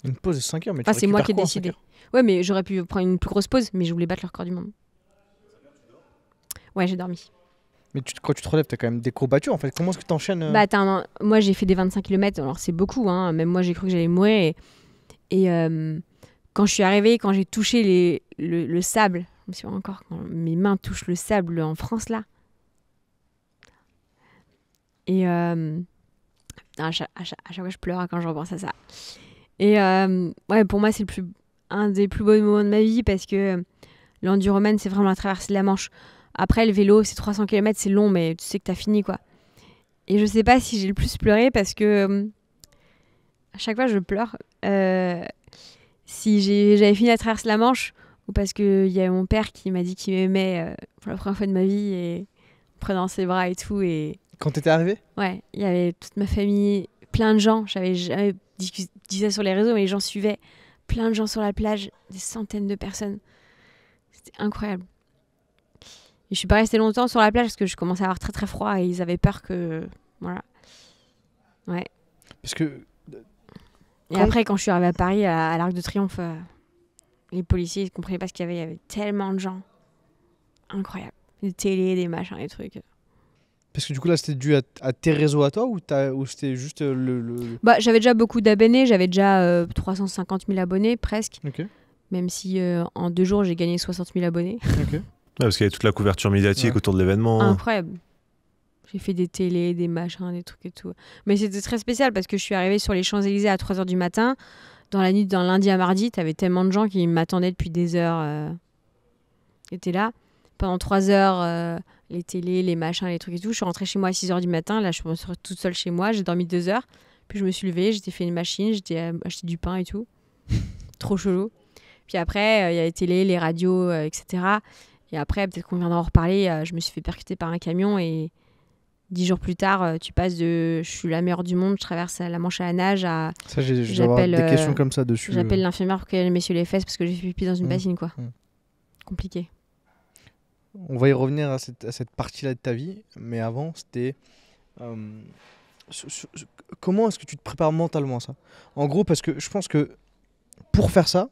Une pause de 5 heures, mais c'est moi qui ai décidé. Ouais, mais j'aurais pu prendre une plus grosse pause, mais je voulais battre le record du monde. Ouais, j'ai dormi. Mais quand tu te relèves, t'as quand même des courbatures en fait. Comment est-ce que t'enchaînes euh Bah, moi j'ai fait des 25 km, alors c'est beaucoup, hein. même moi j'ai cru que j'allais mourir. Et, euh, quand je suis arrivée, quand j'ai touché les, le, sable, je me suis encore, quand mes mains touchent le sable en France là. Et euh... à, chaque, fois je pleure quand je repense à ça. Et euh, ouais, pour moi c'est plus, un des plus beaux moments de ma vie parce que l'enduroman c'est vraiment la traversée de la Manche. Après, le vélo, c'est 300 km, c'est long, mais tu sais que t'as fini, quoi. Et je sais pas si j'ai le plus pleuré parce que euh, à chaque fois, je pleure. Euh, si j'avais fini à traverser la Manche, ou parce qu'il y avait mon père qui m'a dit qu'il m'aimait euh, pour la première fois de ma vie, et prenant ses bras et tout. Et... Quand t'étais arrivée Ouais, il y avait toute ma famille, plein de gens. J'avais dit ça sur les réseaux, mais les gens suivaient. Plein de gens sur la plage, des centaines de personnes. C'était incroyable je suis pas restée longtemps sur la plage parce que je commençais à avoir très très froid et ils avaient peur que. Voilà. Ouais. Parce que. Et après, quand je suis arrivée à Paris, à, l'Arc de Triomphe, euh, les policiers ils comprenaient pas ce qu'il y avait. Il y avait tellement de gens. Incroyable. Des télés, des machins, des trucs. Parce que du coup, là, c'était dû à, tes réseaux à toi ou, c'était juste euh, le. Bah, j'avais déjà beaucoup d'abonnés, j'avais déjà 350 euh, 000 abonnés presque. Ok. Même si en deux jours, j'ai gagné 60 000 abonnés. ok. parce qu'il y avait toute la couverture médiatique autour de l'événement. Incroyable. J'ai fait des télés, des machins, des trucs et tout. Mais c'était très spécial parce que je suis arrivée sur les Champs-Élysées à 3h du matin. Dans la nuit d'un lundi à mardi, avait tellement de gens qui m'attendaient depuis des heures. Ils euh, étaient là. Pendant 3 heures, euh, les télés, les machins, les trucs et tout. Je suis rentrée chez moi à 6h du matin. Là, je suis toute seule chez moi. J'ai dormi 2 heures. Puis je me suis levée, j'étais fait une machine, j'étais euh, acheté du pain et tout. Trop chelou. Puis après, il y a les télés, les radios, etc. Et après, peut-être qu'on viendra en reparler. Euh, je me suis fait percuter par un camion et dix jours plus tard, euh, tu passes de je suis la meilleure du monde, je traverse la Manche à la nage à. Ça, j'ai des euh, questions comme ça dessus. J'appelle l'infirmière pour qu'elle sur les fesses parce que j'ai fait pipi dans une mm. bassine, quoi. Mm. Compliqué. On va y revenir à cette, partie-là de ta vie, mais avant, c'était. comment est-ce que tu te prépares mentalement ça En gros, parce que je pense que pour faire ça,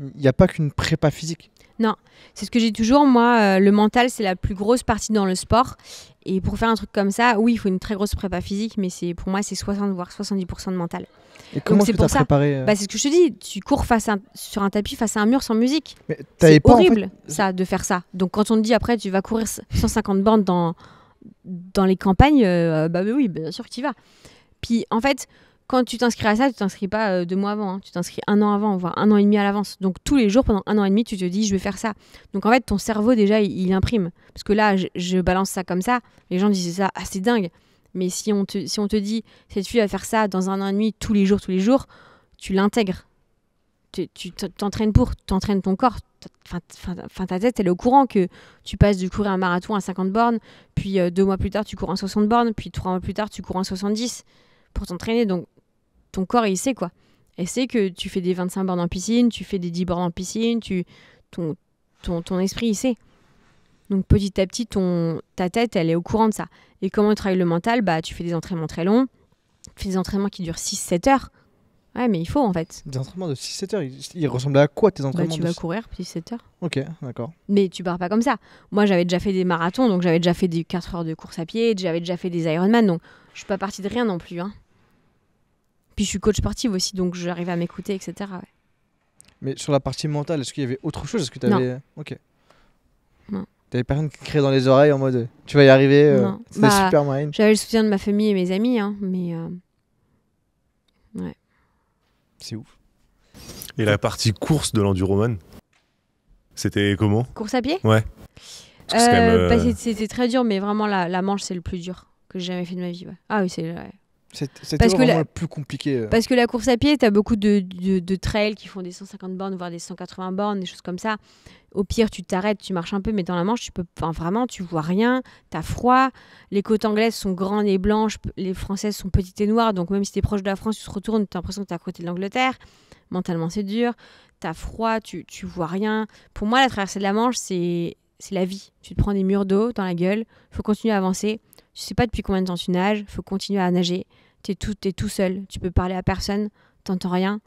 il n'y a pas qu'une prépa physique. Non, c'est ce que j'ai toujours. Moi, euh, le mental, c'est la plus grosse partie dans le sport. Et pour faire un truc comme ça, oui, il faut une très grosse prépa physique, mais c'est pour moi, c'est 60 voire 70% de mental. Et comment c'est -ce pour ça préparé euh bah, C'est ce que je te dis. Tu cours face sur un tapis, face à un mur sans musique. C'est horrible, ça, de faire ça. Donc quand on te dit après, tu vas courir 150 bandes dans, dans les campagnes, euh, bah, bah, oui, bien sûr que tu vas. Puis en fait, quand tu t'inscris à ça, tu t'inscris pas euh, deux mois avant, hein. tu t'inscris un an avant, voire un an et demi à l'avance. Donc tous les jours, pendant un an et demi, tu te dis, je vais faire ça. Donc en fait, ton cerveau, déjà, il, imprime. Parce que là, je, balance ça comme ça, les gens disent ça, ah, c'est dingue. Mais si on, te, si on te dit, cette fille va faire ça dans un an et demi, tous les jours, tous les jours, tu l'intègres. Tu t'entraînes pour, tu t'entraînes ton corps. Enfin, ta tête, elle est au courant que tu passes de courir un marathon à 50 bornes, puis euh, deux mois plus tard, tu cours en 60 bornes, puis trois mois plus tard, tu cours en 70 pour t'entraîner. Donc, ton corps, il sait quoi. Il sait que tu fais des 25 bornes en piscine, tu fais des 10 bornes en piscine, tu, ton, ton, esprit, il sait. Donc petit à petit, ton, ta tête, elle est au courant de ça. Et comment tu travailles le mental Bah, tu fais des entraînements très longs, tu fais des entraînements qui durent 6-7 heures. Ouais, mais il faut en fait. Des entraînements de 6-7 heures, ils, ressemblent à quoi tes entraînements bah, Tu vas courir 6-7 heures. Ok, d'accord. Mais tu pars pas comme ça. Moi, j'avais déjà fait des marathons, donc j'avais déjà fait des 4 heures de course à pied, j'avais déjà fait des Ironman, donc je suis pas partie de rien non plus. Hein. Puis je suis coach sportive aussi, donc j'arrive à m'écouter, etc. Mais sur la partie mentale, est-ce qu'il y avait autre chose Est-ce que tu avais. Euh, ok. Non. T'avais personne qui criait dans les oreilles en mode tu vas y arriver, euh, c'est bah, super J'avais le soutien de ma famille et mes amis, hein, mais. Euh, ouais. C'est ouf. Et la partie course de l'enduroman C'était comment Course à pied Ouais. Bah, c'était très dur, mais vraiment la, manche, c'est le plus dur que j'ai jamais fait de ma vie. Ah oui, c'est c'est vraiment plus compliqué. Euh. Parce que la course à pied, tu as beaucoup de, trails qui font des 150 bornes, voire des 180 bornes, des choses comme ça. Au pire, tu t'arrêtes, tu marches un peu, mais dans la Manche, tu peux, enfin, vraiment, tu vois rien, t'as froid. Les côtes anglaises sont grandes et blanches, les françaises sont petites et noires, donc même si tu es proche de la France, tu te retournes, as l'impression que es à côté de l'Angleterre. Mentalement, c'est dur, tu as froid, tu, tu vois rien. Pour moi, la traversée de la Manche, c'est la vie. Tu te prends des murs d'eau dans la gueule, faut continuer à avancer tu sais pas depuis combien de temps tu nages, faut continuer à nager. T'es tout, es tout seul, tu peux parler à personne, t'entends rien,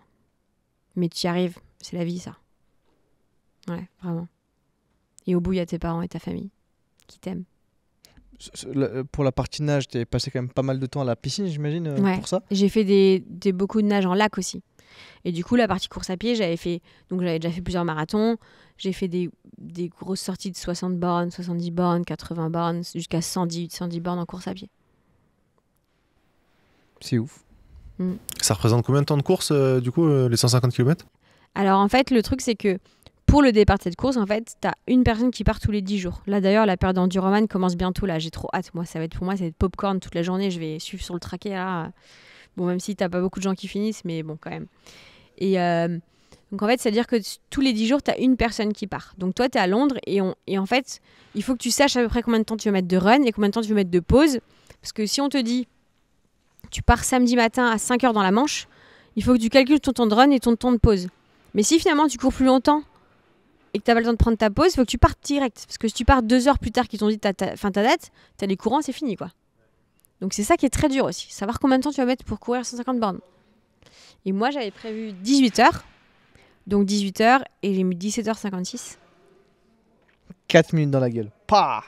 mais tu y arrives. C'est la vie, ça. Ouais, vraiment. Et au bout, il y a tes parents et ta famille qui t'aiment. Euh, pour la partie nage, t'es passé quand même pas mal de temps à la piscine, j'imagine, euh, pour ça J'ai fait des, beaucoup de nage en lac aussi. Et du coup, la partie course à pied, j'avais fait, donc j'avais déjà fait plusieurs marathons. J'ai fait des, grosses sorties de 60 bornes, 70 bornes, 80 bornes, jusqu'à 110, 110 bornes en course à pied. C'est ouf. Mm. Ça représente combien de temps de course, euh, du coup, euh, les 150 km Alors, en fait, le truc, c'est que pour le départ de cette course, en fait, tu as une personne qui part tous les 10 jours. Là, d'ailleurs, la période d'enduroman commence bientôt. Là, j'ai trop hâte. Moi, ça va être pour moi, ça va être popcorn toute la journée. Je vais suivre sur le traquet. Là. Bon, même si t'as pas beaucoup de gens qui finissent, mais bon, quand même. Et euh, donc en fait, c'est-à-dire que tous les 10 jours, tu as une personne qui part. Donc toi, tu es à Londres et, en fait, il faut que tu saches à peu près combien de temps tu veux mettre de run et combien de temps tu veux mettre de pause. Parce que si on te dit, tu pars samedi matin à 5 heures dans la Manche, il faut que tu calcules ton temps de run et ton temps de pause. Mais si finalement tu cours plus longtemps et que tu n'as pas le temps de prendre ta pause, il faut que tu partes direct. Parce que si tu pars deux heures plus tard qu'ils t'ont dit ta, ta, fin, ta date, tu as les courants, c'est fini quoi. Donc c'est ça qui est très dur aussi, savoir combien de temps tu vas mettre pour courir 150 bornes. Et moi j'avais prévu 18 heures, donc 18 heures et j'ai mis 17h56. 4 minutes dans la gueule. pas.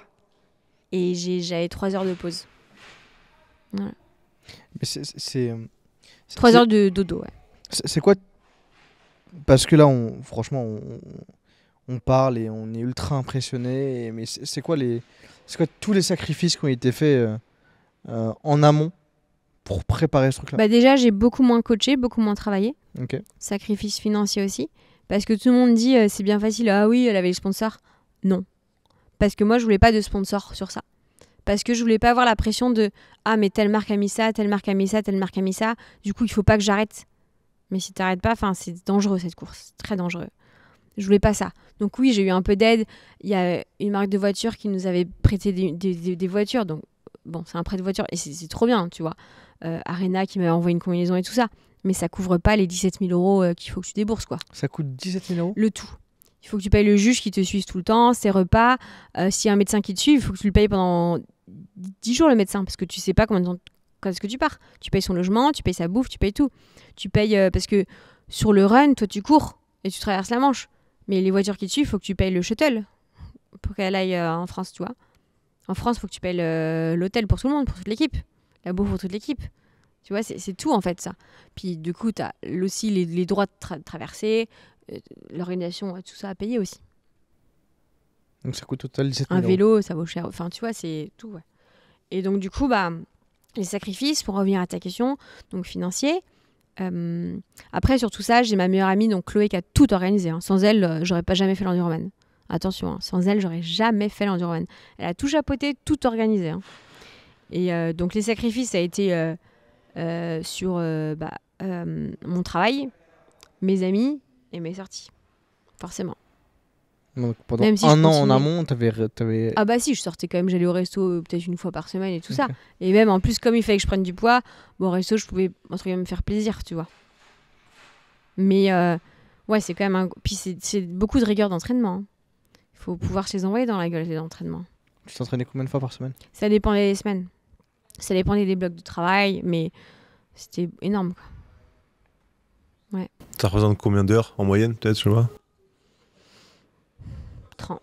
Et j'avais 3 heures de pause. c'est. 3 euh, heures de dodo, ouais. C'est quoi Parce que là, on, franchement, on, parle et on est ultra impressionné. Mais c'est quoi les, c'est quoi tous les sacrifices qui ont été faits euh, euh, en amont pour préparer ce truc-là bah, Déjà, j'ai beaucoup moins coaché, beaucoup moins travaillé. Sacrifice financier aussi. Parce que tout le monde dit, euh, c'est bien facile, ah oui, elle avait les sponsors. Non. Parce que moi, je voulais pas de sponsor sur ça. Parce que je voulais pas avoir la pression de, ah mais telle marque a mis ça, telle marque a mis ça, telle marque a mis ça. Du coup, il faut pas que j'arrête. Mais si t'arrêtes pas, c'est dangereux cette course. Très dangereux. Je voulais pas ça. Donc oui, j'ai eu un peu d'aide. Il y a une marque de voiture qui nous avait prêté des voitures. Donc bon, c'est un prêt de voiture et c'est trop bien, tu vois. Euh, Arena qui m'a envoyé une combinaison et tout ça. Mais ça couvre pas les 17 000 euros euh, qu'il faut que tu débourses, quoi. Ça coûte 17 000 euros Le tout. Il faut que tu payes le juge qui te suive tout le temps, ses repas. Euh, s'il y a un médecin qui te suit, il faut que tu le payes pendant 10 jours, le médecin, parce que tu sais pas combien quand est-ce que tu pars. Tu payes son logement, tu payes sa bouffe, tu payes tout. Tu payes parce que sur le run, toi, tu cours et tu traverses la Manche. Mais les voitures qui te suivent, il faut que tu payes le shuttle pour qu'elle aille en France, tu vois. En France, il faut que tu payes l'hôtel pour tout le monde, pour toute l'équipe. La bouffe pour toute l'équipe. Tu vois, c'est tout en fait ça. Puis du coup, tu as aussi les, droits de traverser, euh, l'organisation, tout ça à payer aussi. Donc ça coûte au total Un vélo, ça vaut cher. Enfin, tu vois, c'est tout. Et donc du coup, bah, les sacrifices, pour revenir à ta question, donc financier. Euh, après, sur tout ça, j'ai ma meilleure amie, donc Chloé, qui a tout organisé. Hein. Sans elle, euh, j'aurais pas jamais fait l'endurman. Attention, hein, sans elle, j'aurais jamais fait l'endurance. Elle a tout chapoté, tout organisé. Hein. Et euh, donc les sacrifices, ça a été euh, euh, sur bah, mon travail, mes amis et mes sorties, forcément. Donc pendant un an en amont, t'avais, avais... Ah bah si, je sortais quand même, j'allais au resto peut-être une fois par semaine et tout ça. Et même en plus, comme il fallait que je prenne du poids, au resto, je pouvais me faire plaisir, tu vois. Mais ouais, c'est quand même un... Puis c'est, beaucoup de rigueur d'entraînement. Hein faut pouvoir se les envoyer dans la gueule, d'entraînement entraînements. Tu t'entraînais combien de fois par semaine Ça dépendait des semaines. Ça dépendait des blocs de travail, mais c'était énorme. Ouais. Ça représente combien d'heures en moyenne, peut-être, je vois 30.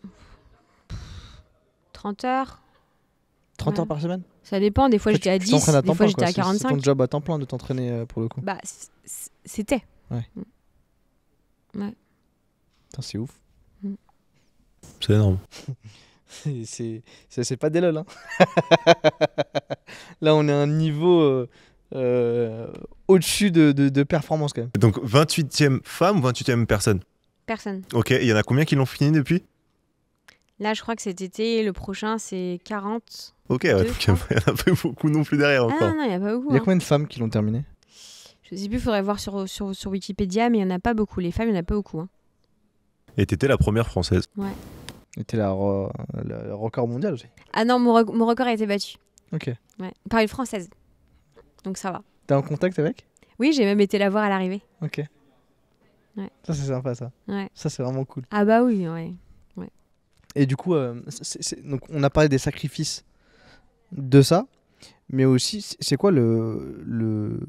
30 heures. 30 heures par semaine Ça dépend, des fois j'étais à 10, à des fois j'étais à 45. C'est ton job à temps plein de t'entraîner euh, pour le coup Bah, c'était. Ouais. Ouais. C'est ouf. C'est énorme. c'est, c'est, pas des lol. Hein. Là, on est à un niveau euh, euh, au-dessus de, performance quand même. Donc 28e femme ou 28e personne Personne. Ok, il y en a combien qui l'ont fini depuis Là, je crois que cet été, le prochain, c'est 40. Ok, il n'y en a pas beaucoup non plus derrière ah, encore. non, il y a pas beaucoup. Il y a hein. combien de femmes qui l'ont terminé Je sais plus, il faudrait voir sur, sur, sur Wikipédia, mais il y en a pas beaucoup. Les femmes, il y en a pas beaucoup. Hein. Et t'étais la première française. Ouais. Et la, le record mondial aussi. Ah non, mon, record a été battu. Ok. Ouais. Par une française. Donc ça va. T'es en contact avec Oui, j'ai même été la voir à l'arrivée. Ok. Ouais. Ça, c'est sympa, ça. Ouais. Ça, c'est vraiment cool. Ah bah oui, ouais. Et du coup, euh, donc on a parlé des sacrifices de ça, mais aussi, c'est quoi le, le,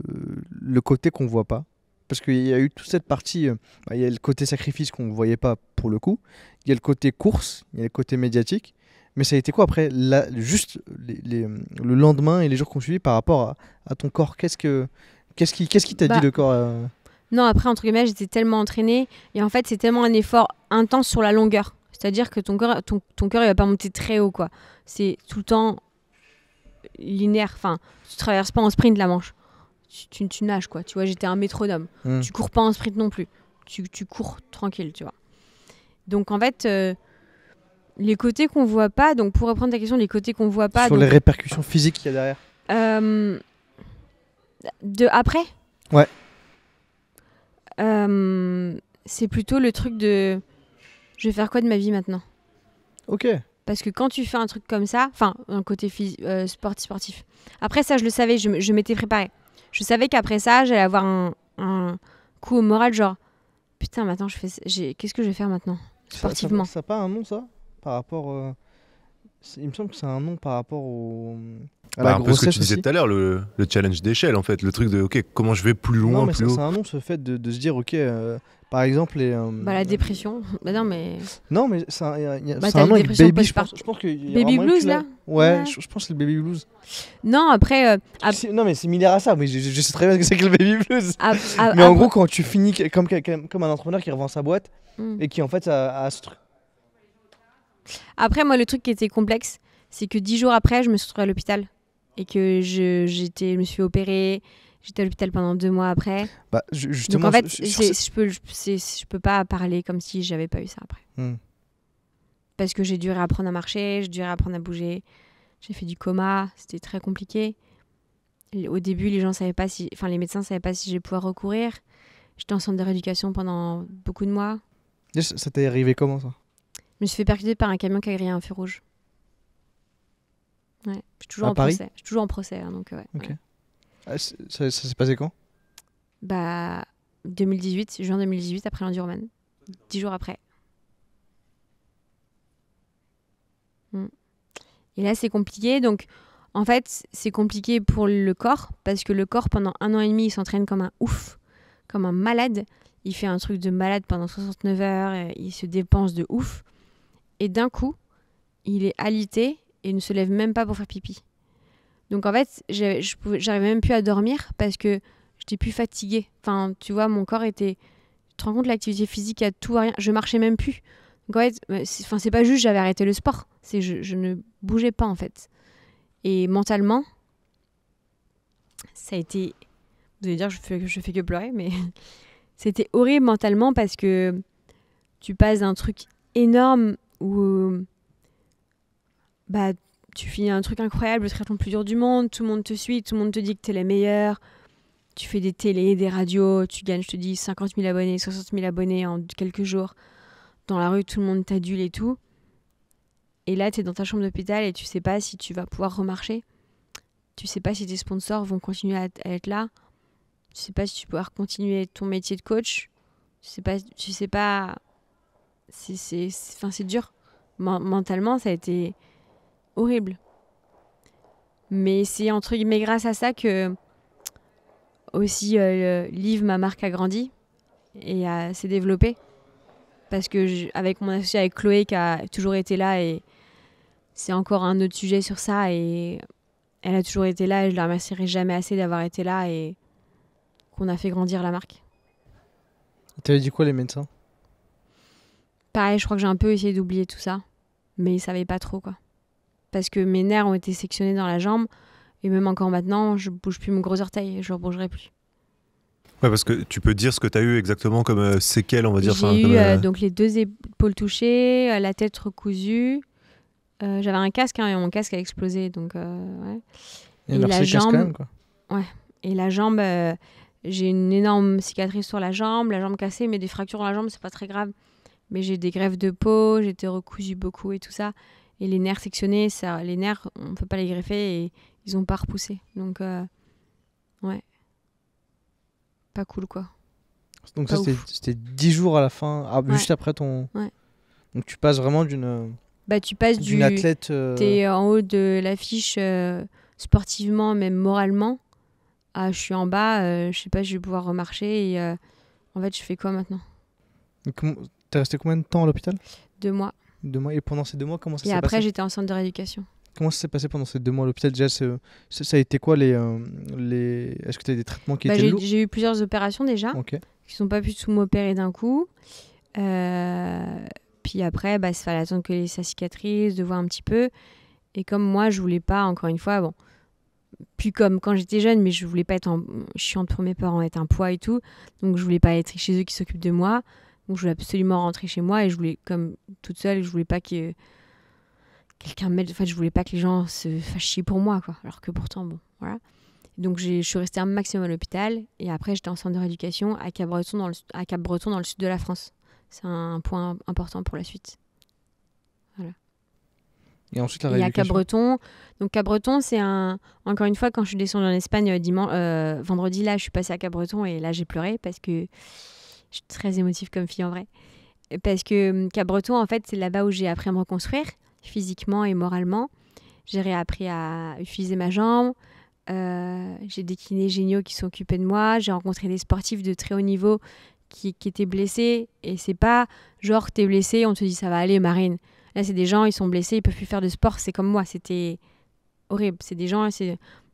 le côté qu'on voit pas parce qu'il y a eu toute cette partie, euh, bah, il y a le côté sacrifice qu'on ne voyait pas pour le coup, il y a le côté course, il y a le côté médiatique, mais ça a été quoi après la, Juste euh, le lendemain et les jours qu'on suivit par rapport à, ton corps, qu'est-ce, que, qui qu'est-ce t'a dit bah. le corps euh Non, après, entre guillemets, j'étais tellement entraînée, et en fait, c'est tellement un effort intense sur la longueur. C'est-à-dire que ton corps, ton, cœur, il va pas monter très haut, quoi. C'est tout le temps linéaire. Enfin, tu traverses pas en sprint la manche tu, nages, quoi. Tu vois, j'étais un métronome. Hmm. Tu cours pas en sprint non plus. Tu, cours tranquille, tu vois. Donc en fait, euh, les côtés qu'on voit pas, donc pour reprendre ta question, les côtés qu'on voit pas. Sur les répercussions physiques qu'il y a derrière euh, De après Ouais. Euh, c'est plutôt le truc de. Je vais faire quoi de ma vie maintenant Ok. Parce que quand tu fais un truc comme ça, enfin, un côté sportif, Après, ça, je le savais, je, je m'étais préparée. Je savais qu'après ça, j'allais avoir un, coup au moral, genre putain, maintenant, je fais, qu'est-ce que je vais faire maintenant sportivement Ça n'a pas un nom, ça Par rapport. Euh, il me semble que c'est un nom par rapport au à bah, un peu ce que tu disais tout à l'heure, le, challenge d'échelle en fait, le truc de ok comment je vais plus loin, ça, haut. C'est un nom ce fait de, se dire ok euh, par exemple euh, bah, la dépression. Bah, non mais. Non mais c'est un, y a, un nom baby. Je pense, je pense que baby blues là. Ouais, Je, pense que c'est le baby blues. Non après. Euh, non mais c'est similaire à ça, mais je, sais très bien ce que c'est que le baby blues. mais en gros quand tu finis comme, comme, un entrepreneur qui revend sa boîte hmm. et qui en fait ce truc. Après moi le truc qui était complexe, c'est que dix jours après je me suis retrouvée à l'hôpital et que je, j'étais, je me suis opérée. J'étais à l'hôpital pendant deux mois après. Bah, justement, Donc en fait, je, ne peux, je peux pas parler comme si j'avais pas eu ça après. Hmm. Parce que j'ai dû réapprendre à marcher, j'ai dû réapprendre à bouger. J'ai fait du coma, c'était très compliqué. Au début, les gens savaient pas si, enfin, les médecins savaient pas si j'allais pouvoir recourir. J'étais en centre de rééducation pendant beaucoup de mois. Ça t'est arrivé comment ça Je me suis fait percuter par un camion qui a grillé un feu rouge. Ouais. Je suis toujours en procès. Je suis toujours en procès. Hein, donc, euh, ouais, ah, ça, s'est passé quand Bah, 2018, juin 2018, après l'Endurman. Dix jours après. Mm. Et là, c'est compliqué. Donc, en fait, c'est compliqué pour le corps, parce que le corps, pendant un an et demi, il s'entraîne comme un ouf, comme un malade. Il fait un truc de malade pendant 69 heures, il se dépense de ouf. Et d'un coup, il est alité et ne se lève même pas pour faire pipi. Donc en fait, j'arrivais même plus à dormir parce que j'étais plus fatiguée. Enfin, tu vois, mon corps était. Tu te rends compte, l'activité physique a tout à rien. Je marchais même plus. Donc en fait, bah, c'est pas juste j'avais arrêté le sport. C'est je, ne bougeais pas en fait. Et mentalement, ça a été. Vous allez dire, je fais, je fais que pleurer, mais c'était horrible mentalement parce que tu passes un truc énorme où bah, tu finis un truc incroyable, le triathlon le plus dur du monde, tout le monde te suit, tout le monde te dit que tu es la meilleure. Tu fais des télés, des radios, tu gagnes, je te dis, 50 000 abonnés, 60 000 abonnés en quelques jours. Dans la rue, tout le monde t'adule et tout. Et là, tu es dans ta chambre d'hôpital et tu sais pas si tu vas pouvoir remarcher. Tu sais pas si tes sponsors vont continuer à, être là. Tu sais pas si tu vas pouvoir continuer ton métier de coach. Tu sais pas. Tu sais pas. C'est dur. Mentalement, ça a été horrible. Mais c'est entre guillemets grâce à ça que aussi euh, livre ma marque, a grandi et s'est développée. Parce que avec mon associé, avec Chloé, qui a toujours été là, et c'est encore un autre sujet sur ça, et elle a toujours été là, et je la remercierai jamais assez d'avoir été là, et qu'on a fait grandir la marque. T'avais dit quoi les médecins Pareil, je crois que j'ai un peu essayé d'oublier tout ça, mais ils savaient pas trop quoi parce que mes nerfs ont été sectionnés dans la jambe. Et même encore maintenant, je bouge plus mon gros orteil, je ne bougerai plus. Ouais, parce que tu peux dire ce que tu as eu exactement comme euh, séquelles, on va dire. J'ai eu euh, euh, donc les deux épaules touchées, la tête recousue. J'avais un casque hein, et mon casque a explosé, donc ouais. Et, la jambe. Ouais. Et la jambe, j'ai une énorme cicatrice sur la jambe, la jambe cassée, mais des fractures dans la jambe, c'est pas très grave. Mais j'ai des grèves de peau, j'étais recousue beaucoup et tout ça et les nerfs sectionnés, ça, les nerfs, on peut pas les greffer et ils ont pas repoussé. Donc, euh, ouais. Pas cool, quoi. Donc, ça, c'était 10 jours à la fin, ah, juste après ton. Ouais. Donc, tu passes vraiment d'une. Euh, bah, tu passes d'une athlète. Euh, t'es en haut de l'affiche sportivement, même moralement. à je suis en bas, je sais pas, je vais pouvoir remarcher. Et en fait, je fais quoi maintenant T'es resté combien de temps à l'hôpital Deux mois mois. Et pendant ces deux mois, comment ça s'est passé Et après, j'étais en centre de rééducation. Comment ça s'est passé pendant ces deux mois à l'hôpital Déjà, ça, a été quoi les, euh, les... Est-ce que tu as des traitements qui bah, étaient lourds J'ai eu plusieurs opérations déjà, qui ne sont pas pu m'opérer d'un coup. Euh, puis après, bah, il fallait attendre que ça cicatrise, de voir un petit peu. Et comme moi, je voulais pas, encore une fois, bon, puis comme quand j'étais jeune, mais je voulais pas être en... chiante pour mes parents, être un poids et tout. Donc je voulais pas être chez eux qui s'occupent de moi je voulais absolument rentrer chez moi et je voulais, comme toute seule, je voulais pas que quelqu'un m'aide. Enfin, je voulais pas que les gens se fâchent chier pour moi, quoi. Alors que pourtant, bon, voilà. Donc je suis restée un maximum à l'hôpital et après j'étais en centre de rééducation à Cap-Breton dans, le, à dans le sud de la France. C'est un point important pour la suite. Voilà. Et ensuite la Et à Cap-Breton, donc Cap-Breton c'est un encore une fois quand je suis descendue en Espagne euh, dimanche euh, vendredi là, je suis passée à Cap-Breton et là j'ai pleuré parce que je suis très émotive comme fille en vrai. Parce que Cabreton, hum, en fait, c'est là-bas où j'ai appris à me reconstruire, physiquement et moralement. J'ai réappris à utiliser ma jambe. Euh, j'ai des kinés géniaux qui s'occupaient de moi. J'ai rencontré des sportifs de très haut niveau qui, étaient blessés. Et c'est pas genre, t'es blessé, on te dit ça va aller, Marine. Là, c'est des gens, ils sont blessés, ils peuvent plus faire de sport. C'est comme moi, c'était horrible. C'est des gens,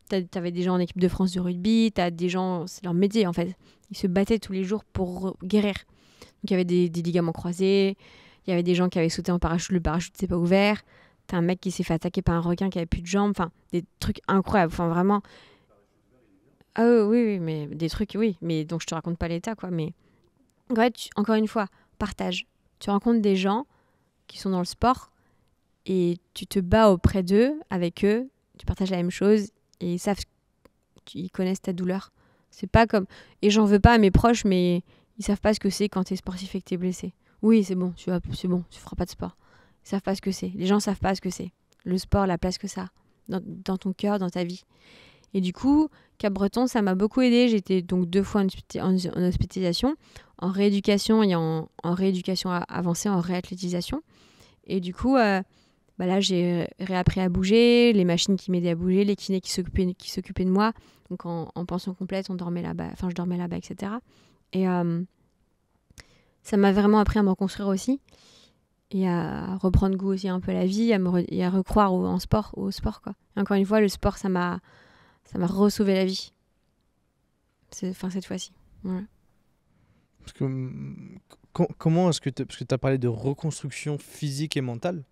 tu avais des gens en équipe de France de rugby, tu as des gens, c'est leur métier en fait. Ils se battaient tous les jours pour guérir. Donc il y avait des, ligaments croisés, il y avait des gens qui avaient sauté en parachute, le parachute s'est pas ouvert. T'as un mec qui s'est fait attaquer par un requin qui avait plus de jambes, enfin des trucs incroyables, enfin vraiment. Ah oui, oui, mais des trucs, oui, mais donc je te raconte pas l'état quoi, mais ouais, encore une fois, partage. Tu rencontres des gens qui sont dans le sport et tu te bats auprès d'eux, avec eux, tu partages la même chose et ils savent ils connaissent ta douleur. C'est pas comme et j'en veux pas à mes proches, mais ils savent pas ce que c'est quand t'es sportif et que t'es blessé. Oui, c'est bon, tu vas, c'est bon, tu feras pas de sport. Ils savent pas ce que c'est. Les gens savent pas ce que c'est. Le sport, la place que ça dans, ton cœur, dans ta vie. Et du coup, Cap Breton, ça m'a beaucoup aidé. J'étais donc deux fois en, hospitalisation, en rééducation et en, rééducation avancée, en réathlétisation. Et du coup, euh, bah là, j'ai euh, réappris à bouger, les machines qui m'aidaient à bouger, les kinés qui s'occupaient, de moi. Donc en, pension complète, on dormait là-bas, enfin je dormais là-bas, etc. Et euh, ça m'a vraiment appris à me reconstruire aussi et à reprendre goût aussi un peu à la vie, à me et à recroire au, en sport, au sport quoi. encore une fois, le sport, ça m'a, ça m'a la vie. Enfin cette fois-ci. Parce que hum, comment est-ce que tu as parlé de reconstruction physique et mentale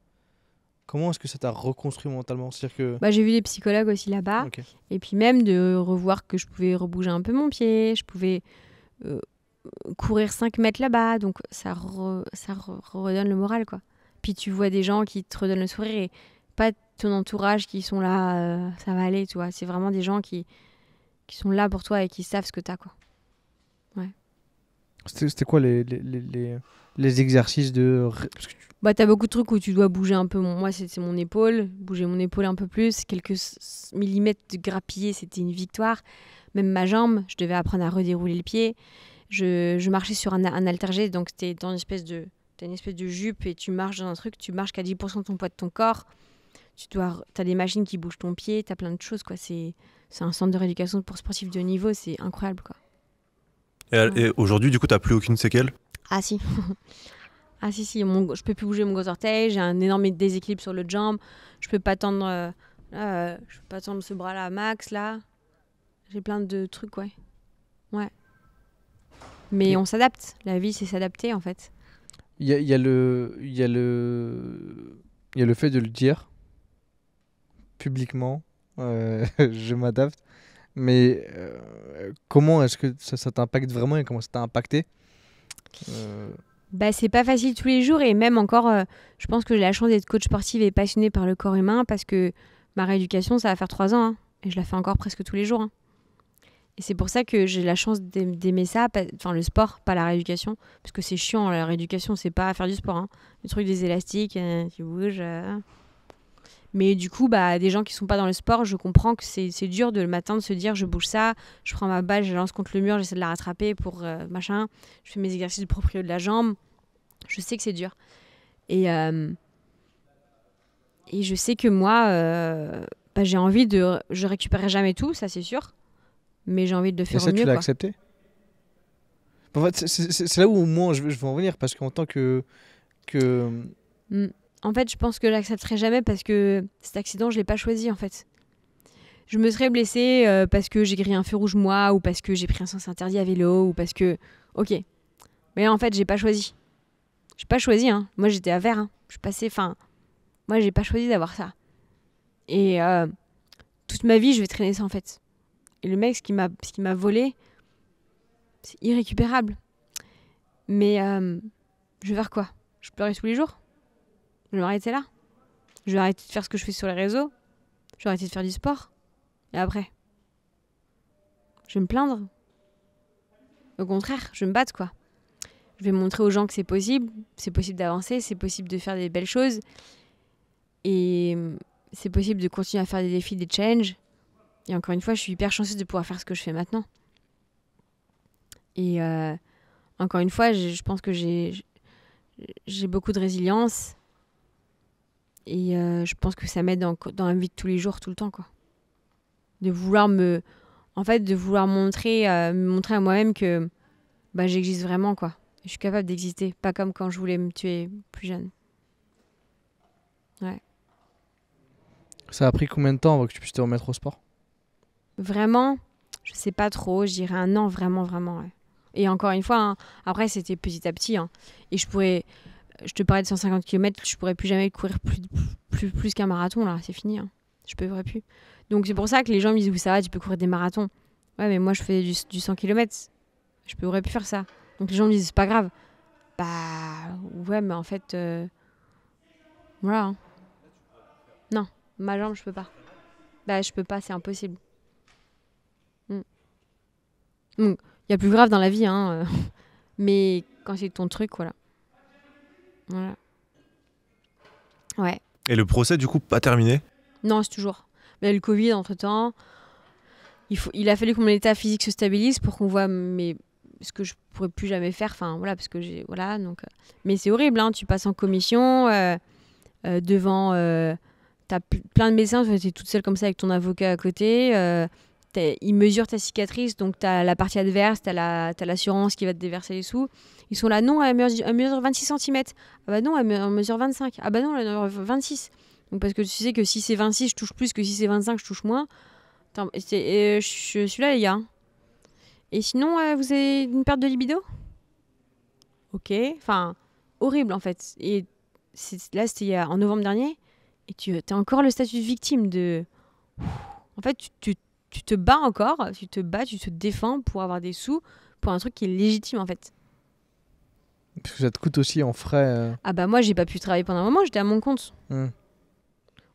Comment est-ce que ça t'a reconstruit mentalement cest bah, J'ai vu des psychologues aussi là-bas. Et puis même de revoir que je pouvais rebouger un peu mon pied, je pouvais euh, courir 5 mètres là-bas. Donc ça, ça redonne le moral. quoi. Puis tu vois des gens qui te redonnent le sourire et pas ton entourage qui sont là, euh, ça va aller, tu C'est vraiment des gens qui, qui sont là pour toi et qui savent ce que t'as. Quoi. Ouais. C'était quoi les, les, les les exercices de. Bah, t'as beaucoup de trucs où tu dois bouger un peu. Moi, c'était mon épaule, bouger mon épaule un peu plus. Quelques millimètres de grappiller, c'était une victoire. Même ma jambe, je devais apprendre à redérouler le pied. Je, marchais sur un, un altergé, donc c'était dans une espèce de. T'as une espèce de jupe et tu marches dans un truc, tu marches qu'à 10% de ton poids de ton corps. Tu dois, as des machines qui bougent ton pied, tu as plein de choses. quoi. C'est un centre de rééducation pour sportifs de haut niveau, c'est incroyable. quoi. Et, aujourd'hui, du coup, tu plus aucune séquelle ah si. ah si, si, je peux plus bouger mon gros orteil, j'ai un énorme déséquilibre sur le jambe, je peux pas tendre, euh, euh, je peux pas tendre ce bras-là à max, là. J'ai plein de trucs, ouais. Ouais. Mais on s'adapte, la vie c'est s'adapter en fait. Il y a, le... Y le... Il y a le fait de le dire publiquement, euh, je m'adapte, mais comment est-ce que ça, ça t'impacte vraiment et comment ça t'a impacté bah, c'est pas facile tous les jours et même encore, euh, je pense que j'ai la chance d'être coach sportive et passionnée par le corps humain parce que ma rééducation, ça va faire trois ans hein, et je la fais encore presque tous les jours. Hein. Et c'est pour ça que j'ai la chance d'aimer ça, enfin le sport, pas la rééducation, parce que c'est chiant, la rééducation, c'est pas à faire du sport. Hein. Le truc des élastiques, qui hein, bouge euh, mais du coup, bah, des gens qui sont pas dans le sport, je comprends que c'est dur de le matin de se dire je bouge ça, je prends ma balle, je lance contre le mur, j'essaie de la rattraper pour euh, machin, je fais mes exercices de proprio de la jambe. Je sais que c'est dur. Et, euh, et je sais que moi, euh, bah, j'ai envie de. Je récupérerai jamais tout, ça c'est sûr. Mais j'ai envie de le faire et ça, au mieux. tu l'as accepté c'est là où moi je veux, je veux en venir, parce qu'en tant que. que... Mm en fait, je pense que n'accepterai jamais parce que cet accident, je l'ai pas choisi en fait. Je me serais blessée euh, parce que j'ai grillé un feu rouge moi ou parce que j'ai pris un sens interdit à vélo ou parce que OK. Mais en fait, j'ai pas choisi. J'ai pas choisi hein. Moi, j'étais à vert hein. Je passais enfin moi, j'ai pas choisi d'avoir ça. Et euh, toute ma vie, je vais traîner ça en fait. Et le mec, ce qui m'a, ce qui m'a volé, c'est irrécupérable. Mais euh, je vais faire quoi Je pleurais tous les jours je vais arrêter là. Je vais arrêter de faire ce que je fais sur les réseaux. Je vais arrêter de faire du sport. Et après Je vais me plaindre. Au contraire, je vais me battre, quoi. Je vais montrer aux gens que c'est possible. C'est possible d'avancer, c'est possible de faire des belles choses. Et c'est possible de continuer à faire des défis, des challenges. Et encore une fois, je suis hyper chanceuse de pouvoir faire ce que je fais maintenant. Et euh, encore une fois, je pense que j'ai beaucoup de résilience. Et euh, je pense que ça m'aide dans, la vie de tous les jours, tout le temps, quoi. De vouloir me... En fait, de vouloir montrer, euh, montrer à moi-même que bah, j'existe vraiment, quoi. Je suis capable d'exister, pas comme quand je voulais me tuer plus jeune. Ouais. Ça a pris combien de temps avant que tu puisses te remettre au sport Vraiment, je sais pas trop, je un an, vraiment, vraiment. Et encore une fois, hein, après, c'était petit à petit. Hein. Et je pourrais je te parlais de 150 km, je pourrais plus jamais courir plus, plus, plus qu'un marathon, là, c'est fini. Hein. Je ne pourrais plus. Donc c'est pour ça que les gens me disent, oui, ça va, tu peux courir des marathons. Ouais, mais moi, je fais du, 100 km. Je pourrais plus faire ça. Donc les gens me disent, c'est pas grave. Bah, ouais, mais en fait, euh, voilà. Hein. Non, ma jambe, je peux pas. Bah, je peux pas, c'est impossible. Hmm. Donc, il y a plus grave dans la vie, hein, euh. mais quand c'est ton truc, voilà. Voilà. Ouais. Et le procès, du coup, pas terminé Non, c'est toujours. Mais le Covid, entre-temps, il, faut, il a fallu que mon état physique se stabilise pour qu'on voit mes, ce que je pourrais plus jamais faire. Enfin, voilà, parce que j'ai... Voilà, donc... Euh. Mais c'est horrible, hein, tu passes en commission euh, euh, devant... Euh, t'as plein de médecins, tu es toute seule comme ça avec ton avocat à côté ils mesurent ta cicatrice, donc tu as la partie adverse, tu as l'assurance qui va te déverser les sous. Ils sont là, non, elle mesure, 26 cm. Ah, bah ah bah non, elle mesure 25. Ah bah non, elle mesure 26. Donc parce que tu sais que si c'est 26, je touche plus que si c'est 25, je touche moins. je suis là, les gars. Et sinon, euh, vous avez une perte de libido Ok. Enfin, horrible en fait. Et là, c'était euh, en novembre dernier. Et tu as encore le statut de victime de. En fait, tu, tu tu te bats encore, tu te bats, tu te défends pour avoir des sous pour un truc qui est légitime en fait. Parce que ça te coûte aussi en frais. Euh. Ah bah moi j'ai pas pu travailler pendant un moment, j'étais à mon compte. Mmh.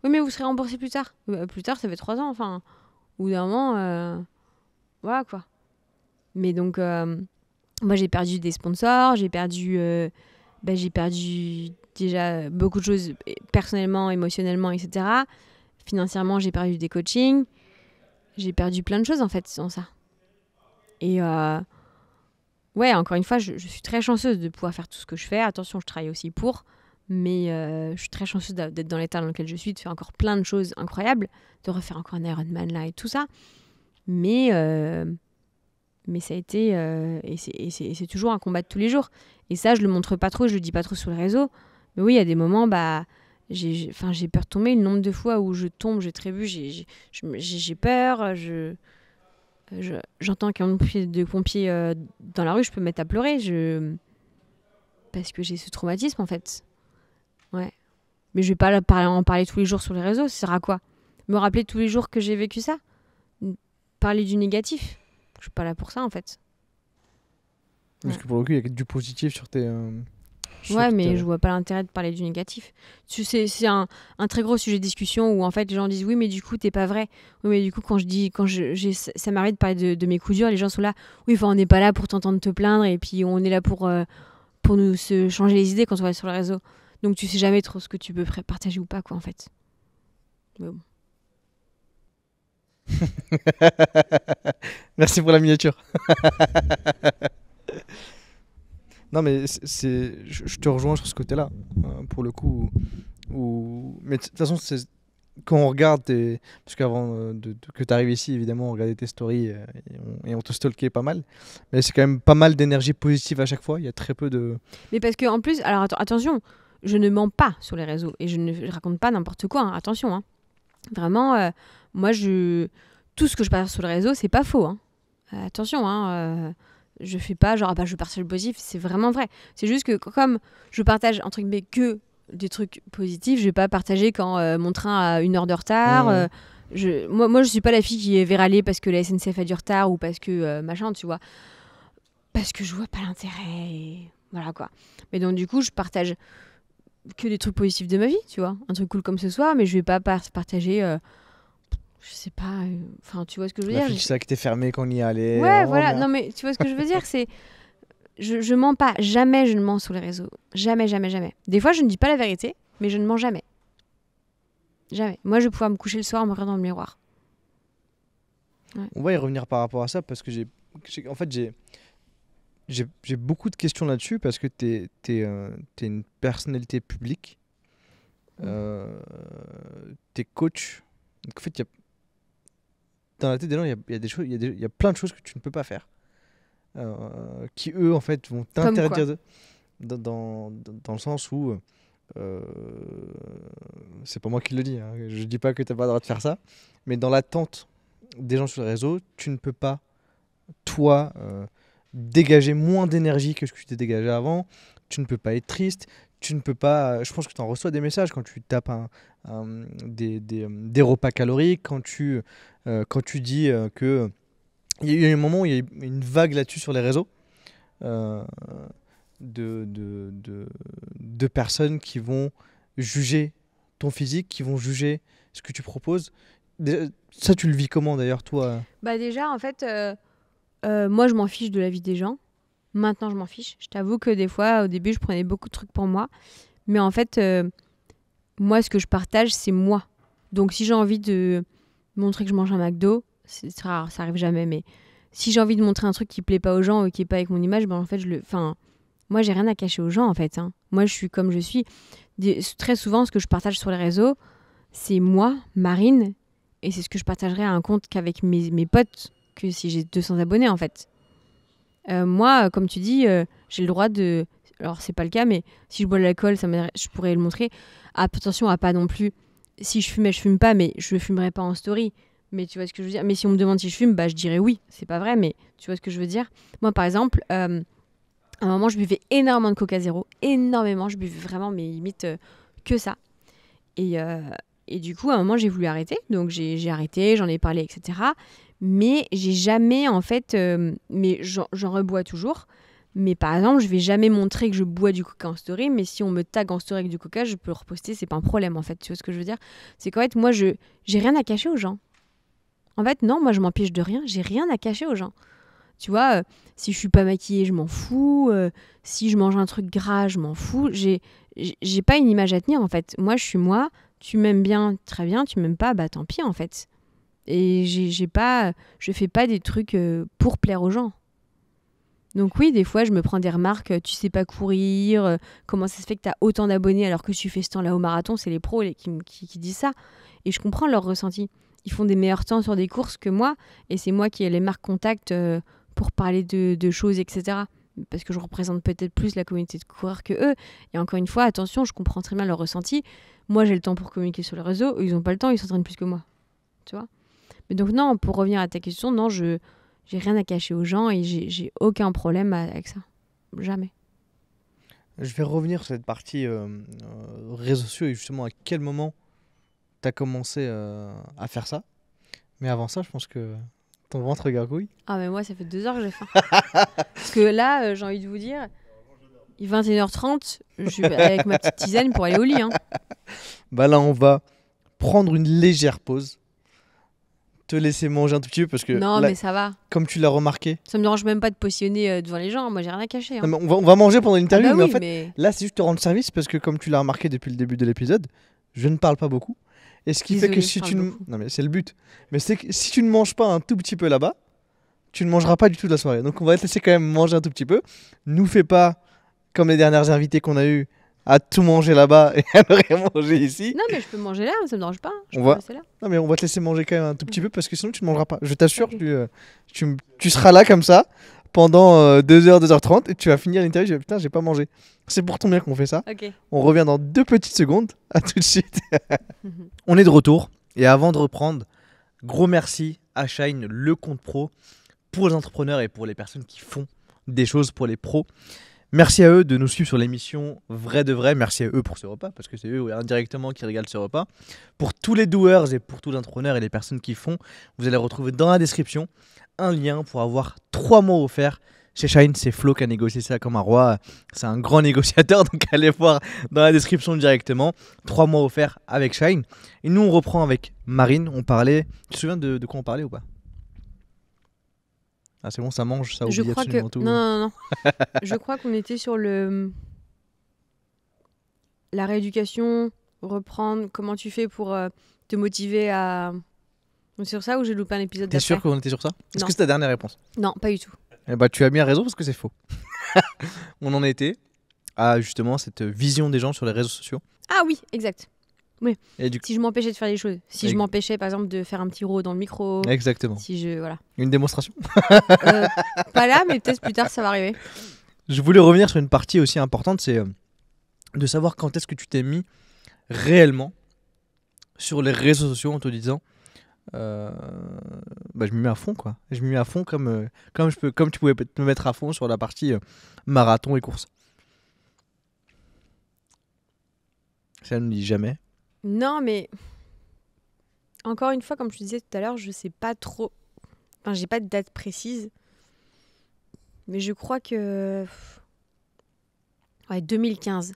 Oui mais vous serez remboursé plus tard. Euh, bah, plus tard ça fait trois ans, enfin. Ou d'un moment, euh... voilà quoi. Mais donc euh, moi j'ai perdu des sponsors, j'ai perdu, bah, j'ai perdu déjà beaucoup de choses personnellement, émotionnellement, etc. Financièrement j'ai perdu des coachings j'ai perdu plein de choses en fait sans ça. Et euh, ouais, encore une fois, je, suis très chanceuse de pouvoir faire tout ce que je fais. Attention, je travaille aussi pour, mais euh, je suis très chanceuse d'être dans l'état dans lequel je suis, de faire encore plein de choses incroyables, de refaire encore un Ironman là et tout ça. Mais euh, mais ça a été et c'est toujours un combat de tous les jours. Et ça, je le montre pas trop, je le dis pas trop sur le réseau. Mais oui, il y a des moments, bah j'ai enfin j'ai peur de tomber le nombre de fois où je tombe très trébuche j'ai peur je j'entends qu'un de pompiers euh, dans la rue je peux me mettre à pleurer je parce que j'ai ce traumatisme en fait ouais mais je vais pas en parler tous les jours sur les réseaux ça sert à quoi me rappeler tous les jours que j'ai vécu ça parler du négatif je suis pas là pour ça en fait parce que pour le coup il y a du positif sur tes euh, Ouais, mais je vois pas l'intérêt de parler du négatif. C'est un, très gros sujet de discussion où en fait les gens disent oui, mais du coup t'es pas vrai. Oui, mais du coup quand je dis quand je, ça m'arrive de parler de, mes coups durs, les gens sont là. Oui, enfin on n'est pas là pour t'entendre te plaindre et puis on est là pour euh, pour nous changer les idées quand on va sur le réseau. Donc tu sais jamais trop ce que tu peux partager ou pas quoi en fait. Merci pour la miniature. Non, mais c'est, je te rejoins sur ce côté-là, euh, pour le coup. ou Mais de toute façon, c'est quand on regarde tes... Parce qu'avant euh, que tu arrives ici, évidemment, on regardait tes stories euh, et on, te stalkait pas mal. Mais c'est quand même pas mal d'énergie positive à chaque fois. Il y a très peu de... Mais parce que en plus, alors attention, je ne mens pas sur les réseaux et je ne raconte pas n'importe quoi. Hein, attention, hein. vraiment, moi, je tout ce que je passe sur le réseau, c'est pas faux. Hein. attention, hein, je fais pas genre ah bah, je partage le positif, c'est vraiment vrai. C'est juste que comme je partage entre mais que des trucs positifs, je vais pas partager quand euh, mon train a une heure de retard. Euh, je, moi, moi, je suis pas la fille qui est verralée parce que la SNCF a du retard ou parce que ma euh, machin, tu vois. Parce que je vois pas l'intérêt. Voilà quoi. Mais donc, du coup, je partage que des trucs positifs de ma vie, tu vois. Un truc cool comme ce soir, mais je vais pas partager je sais pas. Euh, enfin, tu vois ce que je veux dire. La ça que t'es fermé on y allait. Ouais, oh, voilà. Non, mais tu vois ce que je veux dire, c'est. Je, mens pas. Jamais je ne mens sur les réseaux. Jamais, jamais, jamais. Des fois, je ne dis pas la vérité, mais je ne mens jamais. Jamais. Moi, je vais pouvoir me coucher le soir en me regardant dans le miroir. On va y revenir par rapport à ça parce que j'ai. En fait, j'ai. J'ai beaucoup de questions là-dessus parce que tu es, es, euh, une personnalité publique, euh, tu es coach. Donc, en fait, il y a dans la tête des gens, il y a, des choses, il y, plein de choses que tu ne peux pas faire. Euh, qui, eux, en fait, vont t'interdire de... Dans, dans, le sens où. Euh, c'est pas moi qui le dis, hein. je dis pas que t'as pas le droit de faire ça, mais dans l'attente des gens sur le réseau, tu ne peux pas, toi, euh, dégager moins d'énergie que ce que tu t'es dégagé avant, tu ne peux pas être triste, tu ne peux pas. Je pense que tu en reçois des messages quand tu tapes un, des, des, repas caloriques, quand tu, euh, quand tu dis euh, que. Il y a eu un moment où il y a eu une vague là-dessus sur les réseaux euh, de, de, de, de, personnes qui vont juger ton physique, qui vont juger ce que tu proposes. Ça, tu le vis comment d'ailleurs, toi Bah, déjà, en fait, moi, je m'en fiche de la vie des gens. Maintenant, je m'en fiche. Je t'avoue que des fois, au début, je prenais beaucoup de trucs pour moi. Mais en fait, euh, moi, ce que je partage, c'est moi. Donc, si j'ai envie de montrer que je mange un McDo, c'est ça arrive jamais, mais si j'ai envie de montrer un truc qui plaît pas aux gens ou qui est pas avec mon image, ben en fait, je le. Enfin, moi, j'ai rien à cacher aux gens, en fait. Hein. Moi, je suis comme je suis. Très souvent, ce que je partage sur les réseaux, c'est moi, Marine, et c'est ce que je partagerai à un compte qu'avec mes, mes potes, que si j'ai 200 abonnés, en fait. Euh, moi, euh, comme tu dis, euh, j'ai le droit de. Alors, c'est pas le cas, mais si je bois de l'alcool, ça je pourrais le montrer. Ah, attention à pas non plus. Si je fumais, je fume pas, mais je ne fumerai pas en story. Mais tu vois ce que je veux dire Mais si on me demande si je fume, bah, je dirais oui. C'est pas vrai, mais tu vois ce que je veux dire Moi, par exemple, à un moment, je buvais énormément de Coca-Zéro. Énormément. Je buvais vraiment, mais limite, que ça. Et, et, du coup, à un moment, j'ai voulu arrêter. Donc, j'ai arrêté, j'en ai parlé, etc mais j'ai jamais en fait, euh, mais j'en rebois toujours. Mais par exemple, je vais jamais montrer que je bois du coca en story, mais si on me tag en story avec du coca, je peux le reposter, c'est pas un problème en fait. Tu vois ce que je veux dire C'est qu'en fait, moi, je j'ai rien à cacher aux gens. En fait, non, moi, je m'empêche de rien, j'ai rien à cacher aux gens. Tu vois, euh, si je suis pas maquillée, je m'en fous. Euh, si je mange un truc gras, je m'en fous. J'ai j'ai pas une image à tenir en fait. Moi, je suis moi. Tu m'aimes bien, très bien. Tu m'aimes pas, bah tant pis en fait. Et j'ai pas, je fais pas des trucs euh, pour plaire aux gens. Donc oui, des fois, je me prends des remarques, euh, tu sais pas courir, euh, comment ça se fait que tu autant d'abonnés alors que tu fais ce temps-là au marathon, c'est les pros qui, qui, disent ça. Et je comprends leur ressenti. Ils font des meilleurs temps sur des courses que moi, et c'est moi qui ai les marques contact pour parler de, choses, etc. Parce que je représente peut-être plus la communauté de coureurs que eux. Et encore une fois, attention, je comprends très bien leur ressenti. Moi, j'ai le temps pour communiquer sur le réseau, ils n'ont pas le temps, ils s'entraînent plus que moi. Tu vois donc non, pour revenir à ta question, non, je j'ai rien à cacher aux gens et j'ai aucun problème avec ça. Jamais. Je vais revenir sur cette partie euh, euh réseaux sociaux et justement à quel moment tu as commencé euh, à faire ça. Mais avant ça, je pense que ton ventre gargouille. Ah, mais moi, ça fait deux heures que j'ai faim. Parce que là, euh, j'ai envie de vous dire, il est 21h30, je suis avec ma petite tisane pour aller au lit. Hein. Bah là, on va prendre une légère pause te laisser manger un tout petit peu parce que. Non, mais ça va. Comme tu l'as remarqué. Ça me dérange même pas de potionner euh, devant les gens. Moi, j'ai rien à cacher. Hein. on, va, manger pendant l'interview, ah bah mais en fait, là, c'est juste te rendre service parce que, comme tu l'as remarqué depuis le début de l'épisode, je ne parle pas beaucoup. Et ce qui fait que si tu ne. Non, mais c'est le but. Mais c'est que si tu ne manges pas un tout petit peu là-bas, tu ne mangeras pas du tout de la soirée. Donc, on va te laisser quand même manger un tout petit peu. Nous fais pas, comme les dernières invités qu'on a eu à tout manger là-bas et à rien manger ici. Non, mais je peux manger là, ça me dérange pas. Hein. Je on peux va... là. Non, mais on va te laisser manger quand même un tout petit mm. peu parce que sinon tu ne mangeras pas. Je t'assure, euh, tu, tu, seras là comme ça pendant 2h, euh, 2h30 et tu vas finir l'interview. Je vais, putain, j'ai pas mangé. C'est pour ton bien qu'on fait ça. On revient dans deux petites secondes. À tout de suite. on est de retour et avant de reprendre, gros merci à Shine, le compte pro, pour les entrepreneurs et pour les personnes qui font des choses pour les pros. Merci à eux de nous suivre sur l'émission Vrai de Vrai. Merci à eux pour ce repas, parce que c'est eux indirectement qui régalent ce repas. Pour tous les doers et pour tous les entrepreneurs et les personnes qui font, vous allez retrouver dans la description un lien pour avoir trois mois offerts. Chez Shine, c'est Flo qui a négocié ça comme un roi. C'est un grand négociateur, donc allez voir dans la description directement. Trois mois offerts avec Shine. Et nous, on reprend avec Marine. On parlait. Tu te souviens de quoi on parlait ou pas ah, c'est bon, ça mange, ça oublie je crois que... tout. Non, non, non. je crois qu'on était sur le. Hum, la rééducation, reprendre, comment tu fais pour euh, te motiver à. On Sur ça ou j'ai loupé un épisode T'es sûr qu'on était sur ça Est-ce que c'est ta dernière réponse Non, pas du tout. Eh bah, tu as bien raison parce que c'est faux. on en était à justement cette vision des gens sur les réseaux sociaux. Ah oui, exact. Si je m'empêchais de faire des choses, si je m'empêchais par exemple de faire un petit row dans le micro. Exactement. Si je voilà. Une démonstration. Euh, pas là, mais peut-être plus tard ça va arriver. Je voulais revenir sur une partie aussi importante, c'est euh, de savoir quand est-ce que tu t'es mis réellement sur les réseaux sociaux en te disant. Euh, bah, je me mets à fond quoi. Je me mets à fond comme, comme, je peux, comme tu pouvais me mettre à fond sur la partie marathon et course. Ça ne me dit jamais. Non, mais encore une fois, comme je disais tout à l'heure, je sais pas trop. Enfin, j'ai pas de date précise. Mais je crois que. Ouais, 2015.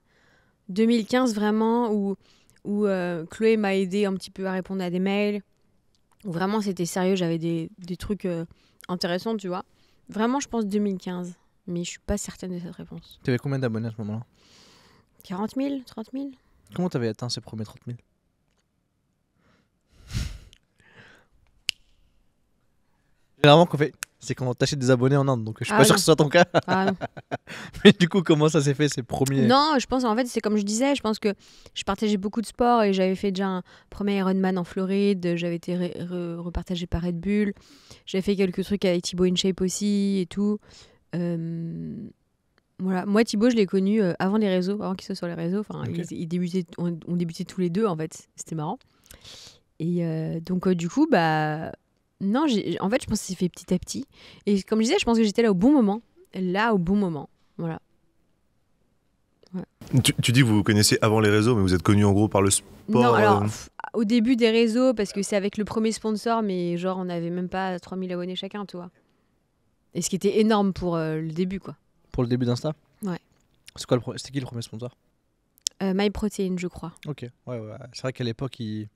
2015, vraiment, où, où euh, Chloé m'a aidé un petit peu à répondre à des mails. Où vraiment, c'était sérieux, j'avais des, trucs euh, intéressants, tu vois. Vraiment, je pense 2015. Mais je suis pas certaine de cette réponse. Tu avais combien d'abonnés à ce moment-là 40 000 30 000 Comment t'avais atteint ces premiers 30 000 Généralement, qu'on fait, c'est quand t'achètes des abonnés en Inde, donc je suis ah pas sûr que ce soit ton cas. Ah Mais du coup, comment ça s'est fait ces premiers Non, je pense en fait, c'est comme je disais, je pense que je partageais beaucoup de sports et j'avais fait déjà un premier Ironman en Floride, j'avais été repartagé par Red Bull, j'avais fait quelques trucs avec Thibaut InShape aussi et tout. Euh, voilà. Moi, Thibaut, je l'ai connu euh, avant les réseaux, avant qu'il soit sur les réseaux. Enfin, ils, ils débutaient, on, débutait tous les deux, en fait. C'était marrant. Et euh, donc, euh, du coup, bah. Non, en fait, je pense que c'est fait petit à petit. Et comme je disais, je pense que j'étais là au bon moment. Là, au bon moment. Voilà. Tu, tu, dis que vous vous connaissez avant les réseaux, mais vous êtes connu en gros par le sport. Non, alors, au début des réseaux, parce que c'est avec le premier sponsor, mais genre, on n'avait même pas 3000 abonnés chacun, tu Et ce qui était énorme pour le début, quoi pour le début d'Insta Ouais. C'est quoi le C'était qui le premier sponsor euh, Protein, je crois. Ok, ouais, ouais. c'est vrai qu'à l'époque, il.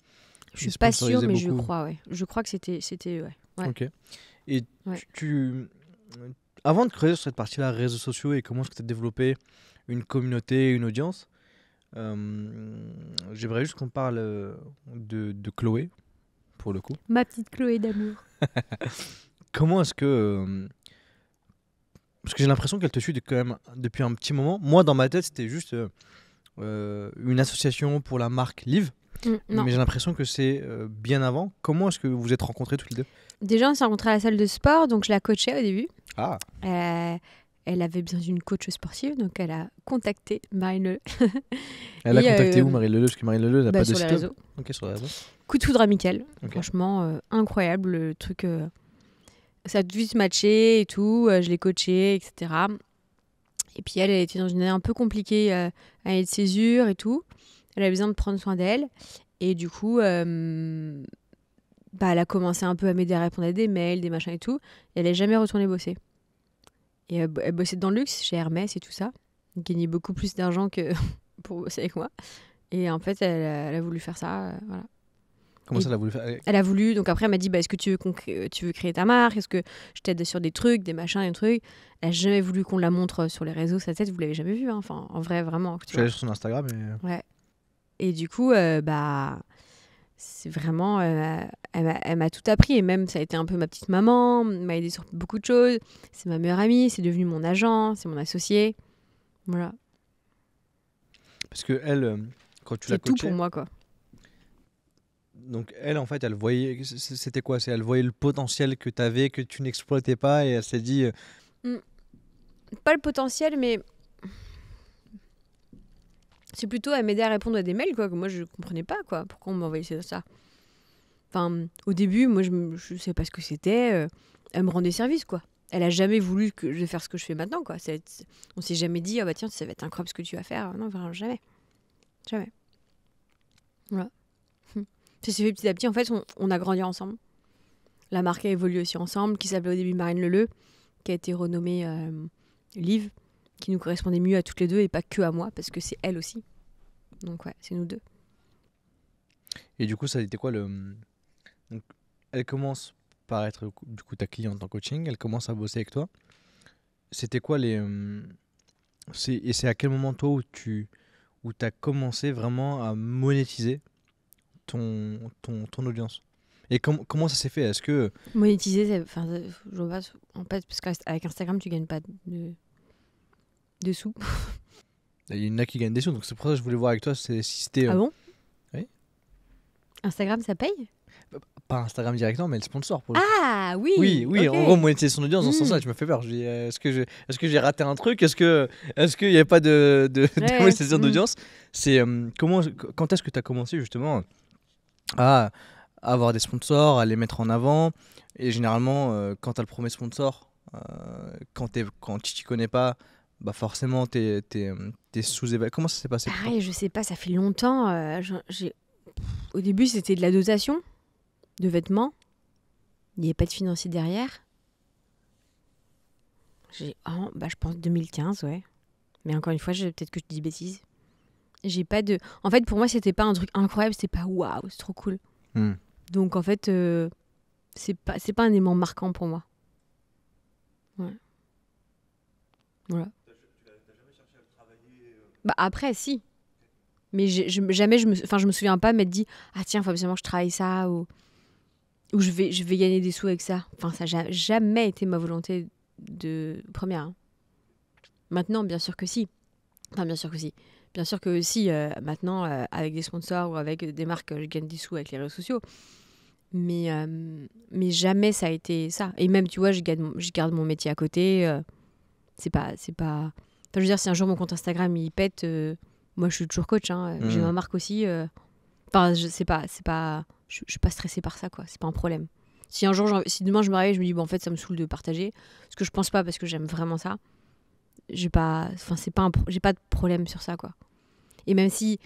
Je suis pas sûr, mais je crois, ouais. Je crois que c'était. c'était ouais. Ok. Et tu. Avant de creuser sur cette partie-là, réseaux sociaux et comment est-ce que tu as développé une communauté, une audience, euh, j'aimerais juste qu'on parle euh, de, de, Chloé, pour le coup. Ma petite Chloé d'amour. comment est-ce que. Euh, parce que j'ai l'impression qu'elle te suit quand même depuis un petit moment. Moi, dans ma tête, c'était juste euh, euh, une association pour la marque Live. Mm, mais j'ai l'impression que c'est euh, bien avant. Comment est-ce que vous êtes rencontrés toutes les deux Déjà, on s'est rencontrés à la salle de sport, donc je la coachais au début. Ah. elle avait besoin d'une coach sportive, donc elle a contacté Marine Leleu. elle a contacté où Marine Leleu Parce que Marine Leleu n'a bah, pas de les sur les réseaux. Coup de foudre amical. Okay. Franchement, incroyable le truc ça a tout de matché et tout. Euh, je l'ai coachée, etc. Et puis elle, elle était dans une année un peu compliquée, euh, à année de césure et tout. Elle avait besoin de prendre soin d'elle. Et du coup, euh, bah, elle a commencé un peu à m'aider à répondre à des mails, des machins et tout. Et elle n'est jamais retournée bosser. Et elle, bossait dans le luxe, chez Hermès et tout ça. Elle gagnait beaucoup plus d'argent que pour bosser avec moi. Et en fait, elle, a voulu faire ça. voilà. Comment ça, elle a voulu faire elle... a voulu. Donc après, elle m'a dit bah, Est-ce que tu veux, tu veux créer ta marque Est-ce que je t'aide sur des trucs, des machins, des trucs Elle a jamais voulu qu'on la montre sur les réseaux, sa tête, vous l'avez jamais vue. Hein, enfin, en vrai, vraiment. Tu je sur son Instagram. Et... Ouais. Et du coup, euh, bah. C'est vraiment. elle m'a tout appris. Et même, ça a été un peu ma petite maman, m'a aidée sur beaucoup de choses. C'est ma meilleure amie, c'est devenu mon agent, c'est mon associé. Voilà. Parce que elle, euh, quand tu l'as coachée. C'est tout pour moi, quoi donc elle, en fait, elle voyait. C'était quoi C'est elle voyait le potentiel que tu avais, que tu n'exploitais pas, et elle s'est dit. Euh, mm. Pas le potentiel, mais c'est plutôt elle m'aidait à répondre à des mails, quoi, que moi je comprenais pas, quoi. Pourquoi on m'envoyait ça Enfin, au début, moi je, ne sais pas ce que c'était. Euh, elle me rendait service, quoi. Elle a jamais voulu que je fasse ce que je fais maintenant, quoi. On s'est jamais dit, ah bah tiens, ça va être incroyable ce que tu vas faire. Non, vraiment, jamais. Jamais. Voilà. Ça s'est fait petit à petit. En fait, on, a grandi ensemble. La marque a évolué aussi ensemble, qui s'appelait au début Marine Leleu, qui a été renommée euh, Liv, qui nous correspondait mieux à toutes les deux et pas que à moi, parce que c'est elle aussi. Donc ouais, c'est nous deux. Et du coup, ça a été quoi le... Donc, elle commence par être du coup ta cliente en coaching, elle commence à bosser avec toi. C'était quoi les... Et c'est à quel moment toi où tu as commencé vraiment à monétiser ton, ton, ton audience Et comment ça s'est fait Est-ce que. Monétiser, enfin, je vois pas. En fait, parce qu'avec Instagram, tu gagnes pas de, de sous. Il y en a qui gagnent des sous, donc c'est pour ça que je voulais voir avec toi si c'était. Ah euh, bon Oui. Instagram, ça paye Pas Instagram directement, mais le sponsor. Pour ah oui Oui, oui en gros, monétiser son audience, dans ce hmm. sens-là, tu me fais peur. Euh, est-ce que j'ai raté un truc Est-ce que est ce qu'il n'y a pas de, de, monétisation hmm. d'audience C'est euh, comment Quand est-ce que tu as commencé justement à avoir des sponsors, à les mettre en avant. Et généralement, euh, quand tu as le premier sponsor, euh, quand, es, quand tu t'y connais pas, bah forcément, tu es, sous-évalué. Comment ça s'est passé Pareil, je sais pas, ça fait longtemps. Euh, au début, c'était de la dotation de vêtements. Il n'y avait pas de financier derrière. J'ai, oh, bah, je pense 2015, ouais. Mais encore une fois, peut-être que je dis bêtises j'ai pas de. En fait, pour moi, c'était pas un truc incroyable, c'était pas waouh, c'est trop cool. Hmm. Donc en fait, euh, c'est pas c'est pas un élément marquant pour moi. Ouais. Voilà. jamais cherché à travailler, Bah après, si. Mais je, jamais je me, enfin je me souviens pas m'être dit ah tiens faut absolument que je travaille ça ou ou je vais je vais gagner des sous avec ça. Enfin ça n'a jamais été ma volonté de première. Hein. Maintenant bien sûr que si. Enfin bien sûr que si. Bien sûr que aussi, euh, maintenant, euh, avec des sponsors ou avec des marques, euh, je gagne des sous avec les réseaux sociaux. Mais, mais jamais ça a été ça. Et même, tu vois, je garde, je garde mon métier à côté. c'est pas. c'est pas... Enfin, je veux dire, si un jour mon compte Instagram il pète, moi je suis toujours coach. Hein. J'ai mm. ma marque aussi. Enfin, je sais pas. C'est pas. Je, suis pas stressée par ça, quoi. C'est pas un problème. Si un jour, si demain je me réveille, je me dis, bon, en fait, ça me saoule de partager. Ce que je pense pas parce que j'aime vraiment ça j'ai pas enfin c'est pas j'ai pas de problème sur ça quoi et même si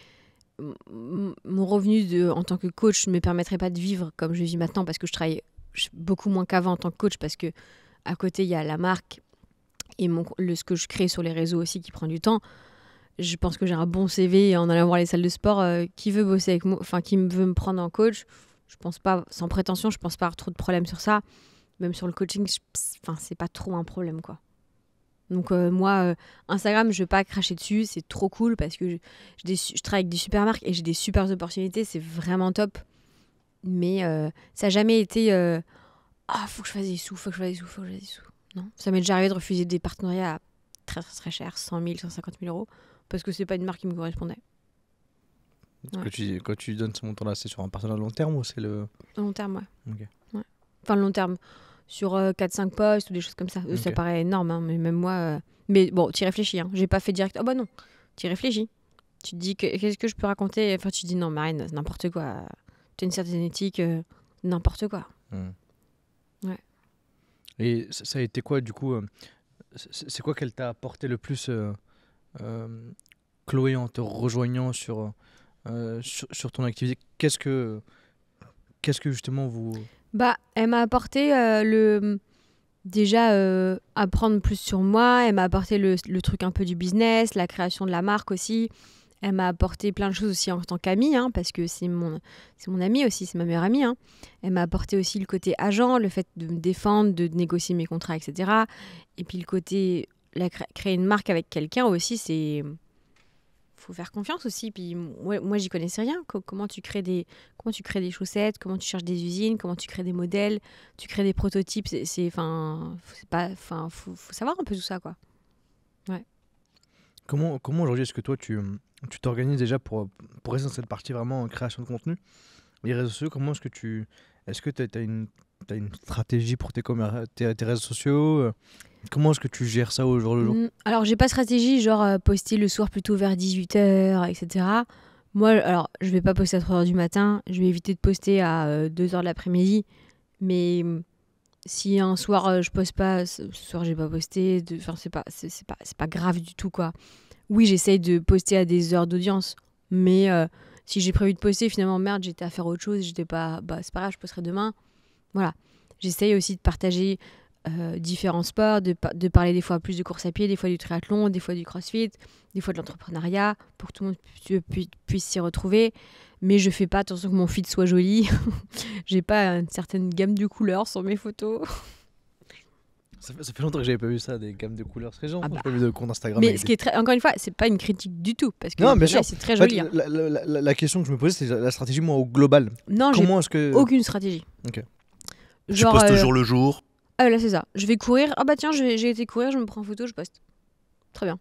mon revenu de, en tant que coach ne me permettrait pas de vivre comme je vis maintenant parce que je travaille beaucoup moins qu'avant en tant que coach parce que à côté il y a la marque et mon, le, ce que je crée sur les réseaux aussi qui prend du temps. Je pense que j'ai un bon CV en allant voir les salles de sport. Euh, qui veut bosser avec moi, enfin qui veut me prendre en coach, je pense pas, sans prétention, je pense pas avoir trop de problèmes sur ça. Même sur le coaching, enfin c'est pas trop un problème quoi. Donc euh, moi, euh, Instagram, je ne veux pas cracher dessus, c'est trop cool parce que je, travaille avec des super marques et j'ai des super opportunités, c'est vraiment top. Mais euh, ça n'a jamais été Ah, faut que je fasse des sous, faut que je fasse des sous, faut que je fasse des sous. Non, ça m'est déjà arrivé de refuser des partenariats à très très très cher, 100 000, 150 000 euros, parce que ce n'est pas une marque qui me correspondait. quand tu donnes ce montant-là, c'est sur un partenariat long terme ou c'est le. Long terme, ouais. enfin le long terme sur 4-5 euh, postes ou des choses comme ça. Euh, ça paraît énorme, hein, mais même moi. Euh, mais bon, tu réfléchis. Hein. J'ai pas fait direct. Ah oh, bah non, tu réfléchis. Tu te dis qu'est-ce que je peux raconter Enfin, tu te dis non, Marine, n'importe quoi. Tu as une certaine éthique, n'importe quoi. Hmm. Ouais. Et ça a été quoi du coup C'est quoi qu'elle t'a apporté le plus, Chloé, en te rejoignant sur, sur, sur, ton activité Qu'est-ce que, qu'est-ce que justement vous bah, elle m'a apporté euh, le déjà euh, apprendre plus sur moi. Elle m'a apporté le, truc un peu du business, la création de la marque aussi. Elle m'a apporté plein de choses aussi en tant qu'amie, hein, parce que c'est mon, c'est mon amie aussi, c'est ma meilleure amie. Hein. Elle m'a apporté aussi le côté agent, le fait de me défendre, de négocier mes contrats, etc. Et puis le côté la, créer une marque avec quelqu'un aussi, c'est faut faire confiance aussi. Puis moi, j'y connaissais rien. Comment tu crées des, comment tu crées des chaussettes, comment tu cherches des usines, comment tu crées des modèles, tu crées des prototypes. C'est, enfin, pas, enfin, faut, faut, savoir un peu tout ça, quoi. Ouais. Comment, comment aujourd'hui est-ce que toi tu, tu t'organises déjà pour, pour rester dans cette partie vraiment création de contenu, les réseaux sociaux Comment est-ce que tu est-ce que tu as, une stratégie pour tes, réseaux sociaux euh? Comment est-ce que tu gères ça au jour le jour Alors, j'ai pas de stratégie, genre euh, poster le soir plutôt vers 18h, etc. Moi, alors, je vais pas poster à 3h du matin, je vais éviter de poster à 2h euh, de l'après-midi, mais mm, si un soir je poste pas, ce soir j'ai pas posté, enfin, c'est pas, c'est pas, grave du tout, quoi. Oui, j'essaye de poster à des heures d'audience, mais si j'ai prévu de poster, finalement, merde, j'étais à faire autre chose, j'étais pas, bah, c'est pas grave, je posterai demain. Voilà. J'essaye aussi de partager euh, différents sports, de, parler des fois plus de course à pied, des fois du triathlon, des fois du crossfit, des fois de l'entrepreneuriat, pour que tout le monde puisse s'y retrouver. Mais je fais pas attention que mon feed soit joli. j'ai pas une certaine gamme de couleurs sur mes photos. Ça fait, longtemps que j'avais pas vu ça, des gammes de couleurs. C'est genre, ah pas vu de compte Instagram. Mais ce qui est encore une fois, c'est pas une critique du tout. Parce que C'est très joli. Hein. la, question que je me posais, c'est la stratégie, moi, au global. Non, Comment que. Aucune stratégie. Ok. je poste euh, toujours le jour. Ah, là, c'est ça. Je vais courir. Ah, bah tiens, j'ai été courir, je me prends en photo, je poste. Très bien.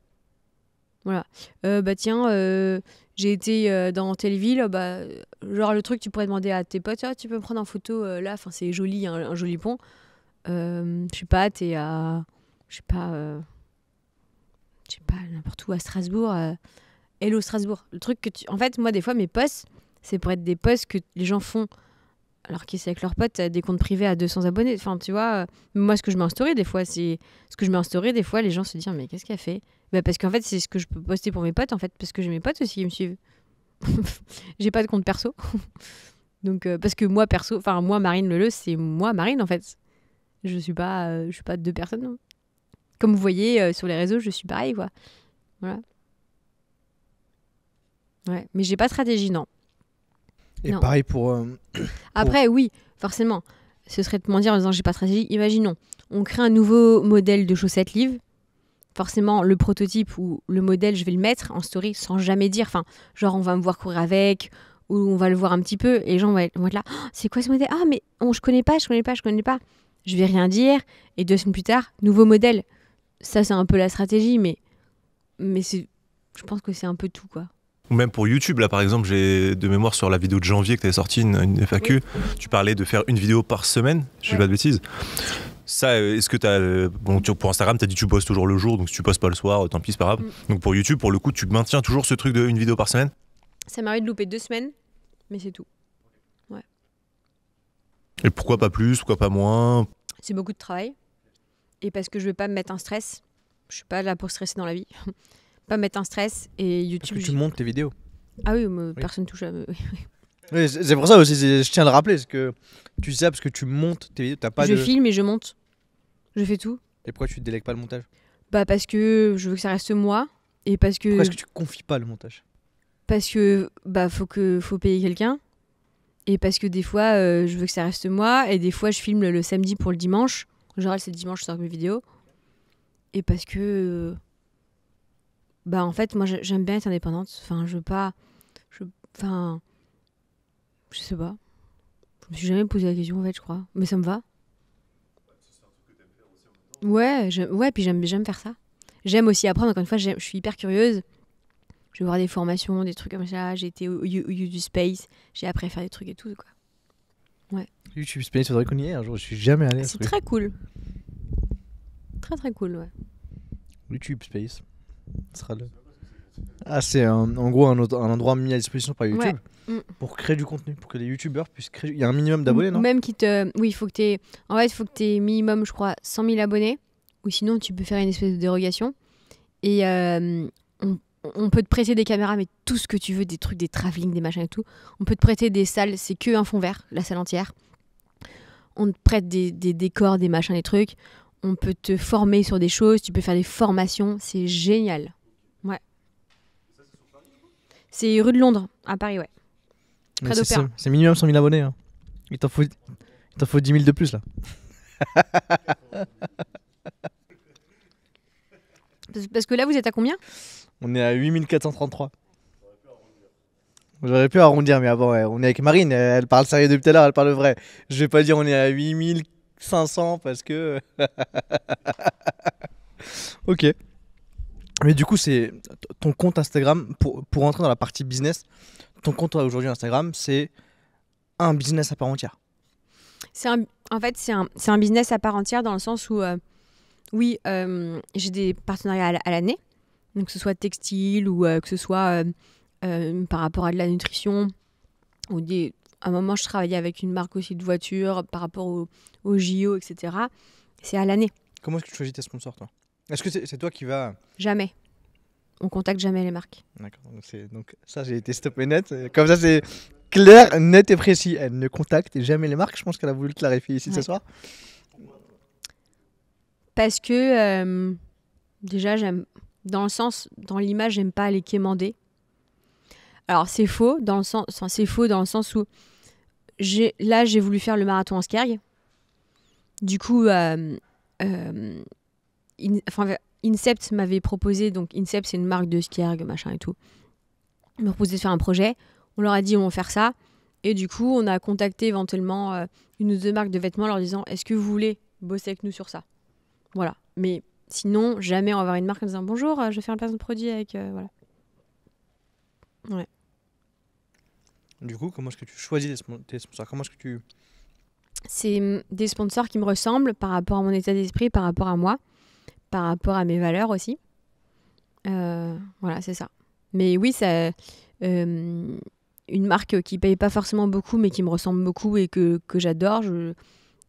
Voilà. Euh, bah tiens, euh, j'ai été dans telle ville, bah, genre le truc, tu pourrais demander à tes potes, ah, tu peux me prendre en photo là, enfin c'est joli, un, joli pont. Euh, je sais pas, t'es à, je sais pas, euh, je sais pas, n'importe où à Strasbourg, euh, Hello Strasbourg. Le truc que tu, en fait, moi des fois mes posts, c'est pour être des posts que les gens font alors qu'ils sont avec leurs potes des comptes privés à 200 abonnés. Enfin, tu vois, moi, ce que je mets en des fois, c'est ce que je mets en des fois, les gens se disent, mais qu'est-ce qu'elle fait bah, Parce qu'en fait, c'est ce que je peux poster pour mes potes, en fait, parce que j'ai mes potes aussi qui me suivent. j'ai pas de compte perso. Donc, parce que moi, perso, enfin, moi, Marine Leleu, c'est moi, Marine, en fait. Je suis pas, euh, je suis pas deux personnes. Hein. Comme vous voyez euh, sur les réseaux, je suis pareil, quoi. Voilà. Ouais, mais j'ai pas de stratégie, non. Et pareil pour, euh, Après, oui, forcément. Ce serait de dire en disant j'ai pas de stratégie. Imaginons, on crée un nouveau modèle de chaussettes livres Forcément, le prototype ou le modèle, je vais le mettre en story sans jamais dire. Enfin, genre, on va me voir courir avec, ou on va le voir un petit peu, et les gens vont être, là. Oh, c'est quoi ce modèle Ah, mais on, je connais pas, je connais pas, je connais pas je vais rien dire, et deux semaines plus tard, nouveau modèle. Ça, c'est un peu la stratégie, mais, mais c'est, je pense que c'est un peu tout, quoi. Ou même pour YouTube, là par exemple, j'ai de mémoire sur la vidéo de janvier que tu avais sortie, une, FAQ, tu parlais de faire une vidéo par semaine, je dis pas de bêtises. Ça, est-ce que as, bon, tu pour Instagram, tu as dit tu postes toujours le jour, donc si tu postes pas le soir, euh, tant pis, c'est pas grave. Mm. Donc pour YouTube, pour le coup, tu maintiens toujours ce truc de une vidéo par semaine Ça m'arrive de louper deux semaines, mais c'est tout. Et pourquoi pas plus, pourquoi pas moins C'est beaucoup de travail. Et parce que je veux pas me mettre un stress. Je suis pas là pour stresser dans la vie. pas me mettre un stress et YouTube. Parce que tu montes tes vidéos. Ah oui, personne ne personne touche à. c'est pour ça aussi, je tiens à le rappeler, parce que tu sais, parce que tu montes tes vidéos, pas je de. Je filme et je monte. Je fais tout. Et pourquoi tu ne délègues pas le montage Bah parce que je veux que ça reste moi et parce que. Pourquoi est-ce que tu confies pas le montage Parce que bah faut que faut payer quelqu'un et parce que des fois, euh, je veux que ça reste moi, et des fois, je filme le, samedi pour le dimanche. En général, c'est le dimanche, je sors mes vidéos. Et parce que. Bah, en fait, moi, j'aime bien être indépendante. Enfin, je veux pas. Je... Enfin. Je sais pas. Je me suis jamais posé la question, en fait, je crois. Mais ça me va. Ouais, j'aime- ouais, puis j'aime j'aime faire ça. J'aime aussi apprendre, encore une fois, je suis hyper curieuse je vais voir des formations, des trucs comme ça. J'ai été au, YouTube Space, j'ai appris à faire des trucs et tout. Quoi. Ouais. YouTube Space, faudrait qu'on y aille un jour, je suis jamais allé. C'est très cool. Très très cool, ouais. YouTube Space. Ce sera le... Ah, c'est en gros un, un, endroit mis à disposition par YouTube mm. pour créer du contenu, pour que les YouTubeurs puissent créer. Il y a un minimum d'abonnés, non Même qui te. Oui, il faut que tu En fait, il faut que tu aies minimum, je crois, 100 000 abonnés, ou sinon tu peux faire une espèce de dérogation. Et euh, on peut te prêter des caméras, mais tout ce que tu veux, des trucs, des travelling, des machins et tout. On peut te prêter des salles, c'est que un fond vert, la salle entière. On te prête des, décors, des machins, des trucs. On peut te former sur des choses, tu peux faire des formations, c'est génial. Ouais. C'est rue de Londres, à Paris, ouais. C'est minimum 100 000 abonnés. Hein. Il t'en faut, faut 10 000 de plus, là. Parce que là, vous êtes à combien on est à 8433. J'aurais pu arrondir, mais avant, on est avec Marine, elle parle sérieux depuis tout à l'heure, elle parle vrai. Je vais pas dire on est à 8500 parce que. ok. Mais du coup, c'est ton compte Instagram, pour, pour entrer dans la partie business, ton compte aujourd'hui Instagram, c'est un business à part entière. C'est en fait, c'est un, un, business à part entière dans le sens où, euh, oui, euh, j'ai des partenariats à l'année donc que ce soit textile ou euh, que ce soit euh, euh, par rapport à de la nutrition ou des à un moment je travaillais avec une marque aussi de voiture par rapport au, JO etc c'est à l'année comment est-ce que tu choisis tes sponsors toi est-ce que c'est toi qui vas jamais on contacte jamais les marques d'accord donc, donc, ça j'ai été stoppé net comme ça c'est clair net et précis elle ne contacte jamais les marques je pense qu'elle a voulu le clarifier ici ce soir parce que déjà j'aime dans le sens, dans l'image, j'aime pas les quémander. Alors c'est faux dans le sens, c'est faux dans le sens où j'ai, là j'ai voulu faire le marathon en Skerg. Du coup, euh, euh, Incept m'avait proposé, donc Incept c'est une marque de Skerg, machin et tout. Me m'ont proposé de faire un projet. On leur a dit on va faire ça. Et du coup, on a contacté éventuellement euh, une ou deux marques de vêtements en leur disant est-ce que vous voulez bosser avec nous sur ça Voilà. Mais Sinon, jamais on va avoir une marque en disant bonjour, euh, je vais faire un placement de produit avec. Euh, voilà. Ouais. Du coup, comment est-ce que tu choisis tes sponsors Comment est-ce que tu. C'est mm, des sponsors qui me ressemblent par rapport à mon état d'esprit, par rapport à moi, par rapport à mes valeurs aussi. Euh, voilà, c'est ça. Mais oui, ça, une marque qui paye pas forcément beaucoup, mais qui me ressemble beaucoup et que j'adore,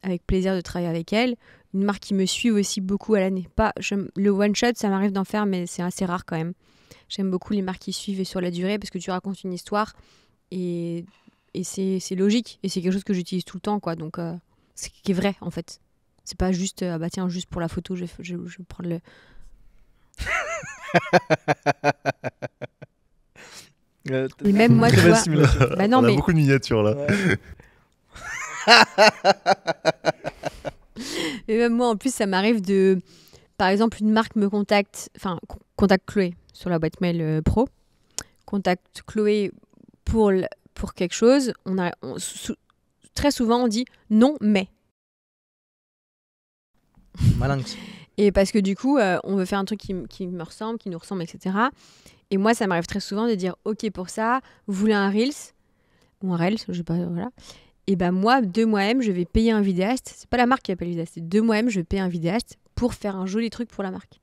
avec plaisir de travailler avec elle une marque qui me suit aussi beaucoup à l'année. Pas le one shot, ça m'arrive d'en faire, mais c'est assez rare quand même. J'aime beaucoup les marques qui suivent et sur la durée parce que tu racontes une histoire et, c'est, logique et c'est quelque chose que j'utilise tout le temps quoi. Donc euh, c'est qui est vrai en fait. C'est pas juste euh, ah bah tiens juste pour la photo je vais prendre le. et euh, même moi, tu vois... Bah On a beaucoup de miniatures là. Mais même moi, en plus, ça m'arrive de. Par exemple, une marque me contacte, enfin, contacte Chloé sur la boîte mail euh, pro, contacte Chloé pour, pour quelque chose. On a, très souvent, on dit non, mais. Malinx. Et parce que du coup, euh, on veut faire un truc qui, qui, me ressemble, qui nous ressemble, etc. Et moi, ça m'arrive très souvent de dire, ok pour ça, vous voulez un reels ou un reels, je sais pas, voilà et ben moi, deux mois même je vais payer un vidéaste. C'est pas la marque qui appelle vidéaste, c'est deux moi-même, je vais payer un vidéaste pour faire un joli truc pour la marque.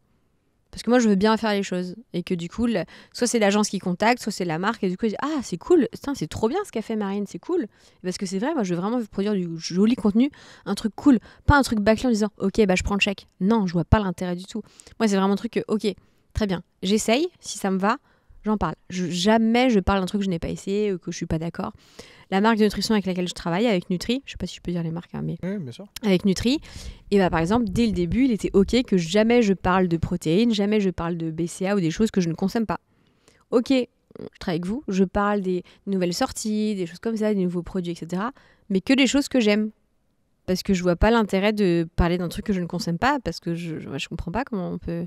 Parce que moi, je veux bien faire les choses. Et que du coup, soit c'est l'agence qui contacte, soit c'est la marque. Et du coup, je dis, ah, c'est cool, c'est trop bien ce qu'a fait Marine, c'est cool. Parce que c'est vrai, moi, je veux vraiment produire du joli contenu, un truc cool, pas un truc bâclé en disant, ok, bah je prends le chèque. Non, je vois pas l'intérêt du tout. Moi, c'est vraiment un truc, que, ok, très bien, j'essaye, si ça me va, j'en parle. Je, jamais je parle d'un truc que je n'ai pas essayé ou que je suis pas d'accord. La marque de nutrition avec laquelle je travaille, avec Nutri, je sais pas si je peux dire les marques, hein, mais bien avec Nutri, et bah, par exemple, dès le début, il était ok que jamais je parle de protéines, jamais je parle de BCA ou des choses que je ne consomme pas. Ok, je travaille avec vous, je parle des nouvelles sorties, des choses comme ça, des nouveaux produits, etc. Mais que des choses que j'aime. Parce que je vois pas l'intérêt de parler d'un truc que je ne consomme pas, parce que je, ne comprends pas comment on peut.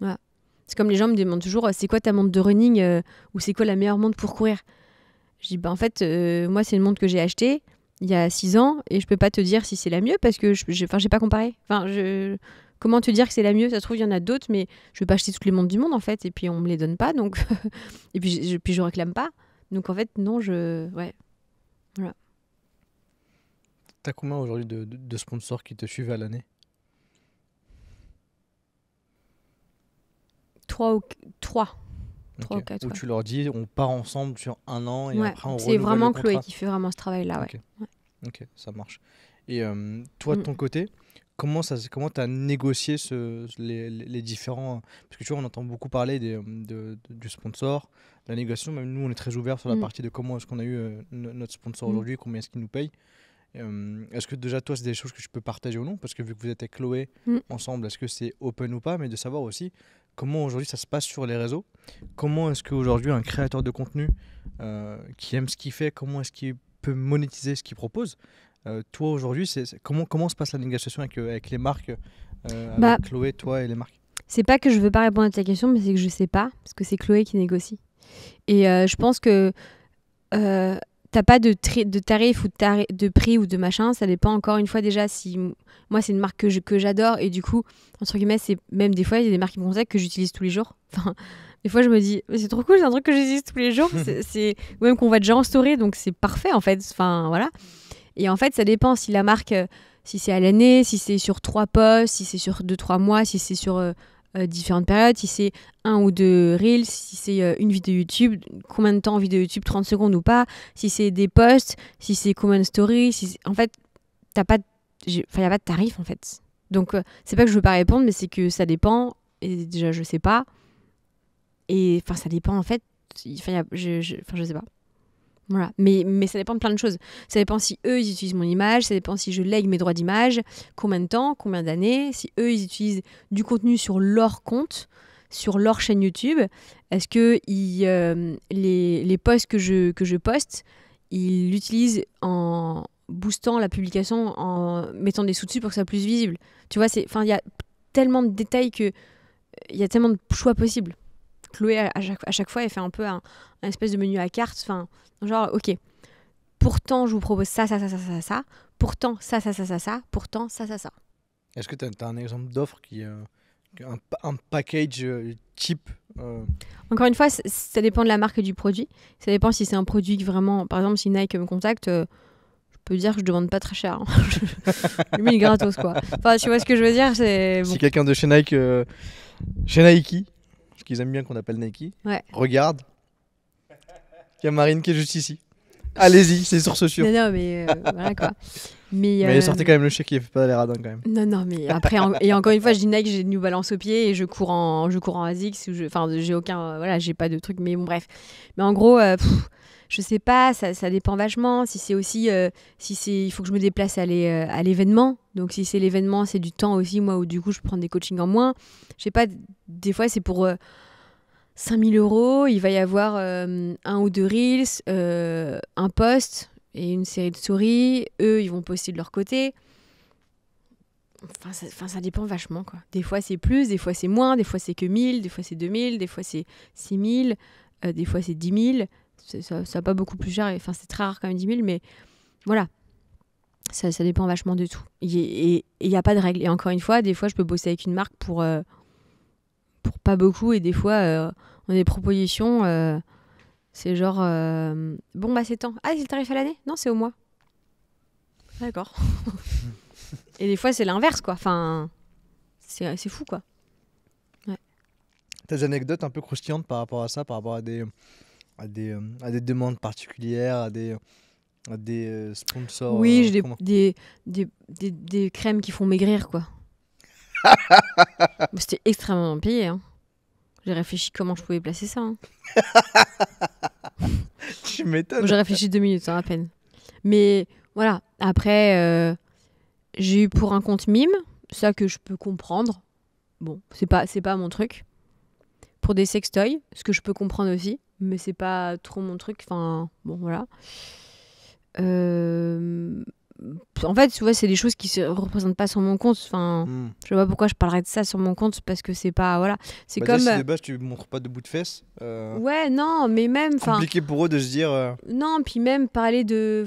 Voilà. C'est comme les gens me demandent toujours euh, c'est quoi ta montre de running euh, ou c'est quoi la meilleure montre pour courir Je dis bah, en fait, euh, moi, c'est une montre que j'ai achetée il y a 6 ans et je peux pas te dire si c'est la mieux parce que je n'ai pas comparé. Enfin, je, comment te dire que c'est la mieux Ça se trouve, il y en a d'autres, mais je vais pas acheter toutes les montres du monde en fait et puis on me les donne pas donc. et puis je, puis je réclame pas. Donc en fait, non, je. Ouais. Voilà. T'as combien aujourd'hui de, de sponsors qui te suivent à l'année 3 ou 3. Où tu leur dis, on part ensemble sur un an et après on C'est vraiment Chloé qui fait vraiment ce travail-là. ok, ça marche. Et euh, toi, de mm. ton côté, comment tu comment as négocié ce, les, différents. Parce que tu vois, on entend beaucoup parler des, du sponsor, la négociation. Même nous, on est très ouverts sur la mm. partie de comment est-ce qu'on a eu euh, notre sponsor mm. aujourd'hui, combien est-ce qu'il nous paye. Euh, est-ce que déjà, toi, c'est des choses que je peux partager ou non Parce que vu que vous êtes avec Chloé ensemble, est-ce que c'est open ou pas Mais de savoir aussi comment aujourd'hui ça se passe sur les réseaux, comment est-ce qu'aujourd'hui un créateur de contenu euh, qui aime ce qu'il fait, comment est-ce qu'il peut monétiser ce qu'il propose. Euh, toi aujourd'hui, c'est, comment, se passe la négociation avec, euh, les marques, bah, Chloé, toi et les marques C'est pas que je veux pas répondre à ta question, mais c'est que je sais pas, parce que c'est Chloé qui négocie. Et je pense que t'as pas de, de tarif ou de, prix ou de machin, ça dépend encore une fois déjà si moi c'est une marque que, j'adore et du coup, entre guillemets, c'est même des fois il y a des marques qui me que j'utilise tous les jours. Enfin, des fois je me dis c'est trop cool, c'est un truc que j'utilise tous les jours, c'est même qu'on va déjà en story donc c'est parfait en fait. Enfin voilà. Et en fait, ça dépend si la marque euh, si c'est à l'année, si c'est sur trois postes, si c'est sur deux trois mois, si c'est sur euh, euh, différentes périodes, si c'est un ou deux reels, si c'est euh, une vidéo YouTube, combien de temps en vidéo YouTube, 30 secondes ou pas, si c'est des posts, si c'est combien story, si en fait, t'as pas, il n'y a pas de tarif en fait. Donc euh, c'est pas que je veux pas répondre, mais c'est que ça dépend. Et déjà je sais pas. Et enfin ça dépend en fait. Enfin je, je, je sais pas. Voilà. Mais, mais ça dépend de plein de choses. Ça dépend si eux, ils utilisent mon image, ça dépend si je lègue mes droits d'image, combien de temps, combien d'années, si eux, ils utilisent du contenu sur leur compte, sur leur chaîne YouTube. Est-ce que euh, les, les posts que je, que je poste, ils l'utilisent en boostant la publication, en mettant des sous-dessus pour que ça soit plus visible Tu vois, il y a tellement de détails que... Il y a tellement de choix possibles. Chloé, à chaque, fois, elle fait un peu un, espèce de menu à carte. Enfin, genre, ok, pourtant, je vous propose ça, ça, ça, ça, ça, ça. Pourtant, ça, ça, ça, ça, ça. Pourtant, ça, ça, ça. Est-ce que tu as, un exemple d'offre qui. un, package type Encore une fois, ça dépend de la marque et du produit. Ça dépend si c'est un produit vraiment. Par exemple, si Nike me contacte je peux dire que je demande pas très cher. Hein. lui gratos quoi. Enfin, tu vois ce que je veux dire, c'est Si quelqu'un de chez Nike chez Nike ce qu'ils aiment bien qu'on appelle Nike. Ouais. Regarde. Il y a Marine qui est juste ici. Allez-y, c'est source sûre. Non, non, mais euh, voilà quoi. Mais, mais euh, quand même le chèque, il fait pas les radins quand même. Non, non, mais après, et encore une fois, je dis Nike, j'ai New Balance au pied et je cours en, je cours en ASICS. Enfin, j'ai aucun. Voilà, j'ai pas de truc, mais bon, bref. Mais en gros, euh, je sais pas, ça, dépend vachement. Si c'est aussi, euh, si c'est, il faut que je me déplace euh, à l'événement. donc si c'est l'événement, c'est du temps aussi, moi, ou du coup je prends des coachings en moins. Je sais pas, des fois c'est pour 5000 euh, euros, il va y avoir un ou deux reels, un poste et une série de souris. Eux, ils vont poster de leur côté. Enfin ça, dépend vachement, quoi. Des fois, c'est plus, des fois, c'est moins, des fois, c'est que 1000, des fois, c'est 2000, des fois, c'est 6000, des fois, c'est 10 000 ça, n'a pas beaucoup plus cher. Enfin, c'est très rare quand même 10 000, mais voilà. Ça, ça dépend vachement de tout. Et il n'y a pas de règle. Et encore une fois, des fois, je peux bosser avec une marque pour, euh, pour pas beaucoup. Et des fois, euh, on a des propositions. Euh, c'est genre. bon, bah, c'est temps. Ah, c'est le tarif à l'année Non, c'est au mois. D'accord. et des fois, c'est l'inverse, quoi. Enfin, c'est fou, quoi. T'as des anecdotes un peu croustillantes par rapport à ça, par rapport à des, à des, euh, des demandes particulières, à des, euh, des euh, sponsors Oui, j'ai des, des, des, des, crèmes qui font maigrir, quoi. Bah, c'était extrêmement payé. Hein. J'ai réfléchi comment je pouvais placer ça. Hein. tu m'étonnes. J'ai réfléchi deux minutes hein, à peine. Mais voilà, après, j'ai eu pour un compte mime, ça que je peux comprendre. Bon, c'est pas, c'est pas mon truc. Pour des sextoys, ce que je peux comprendre aussi mais c'est pas trop mon truc. Enfin, bon, voilà. Euh, en fait, tu vois, c'est des choses qui se représentent pas sur mon compte. Enfin, hmm. je vois pourquoi je parlerais de ça sur mon compte parce que c'est pas voilà. C'est bah, comme. Euh, tu montres pas de bout de fesses euh, Ouais, non, mais même. Fin... Compliqué pour eux de se dire. Non, puis même parler de.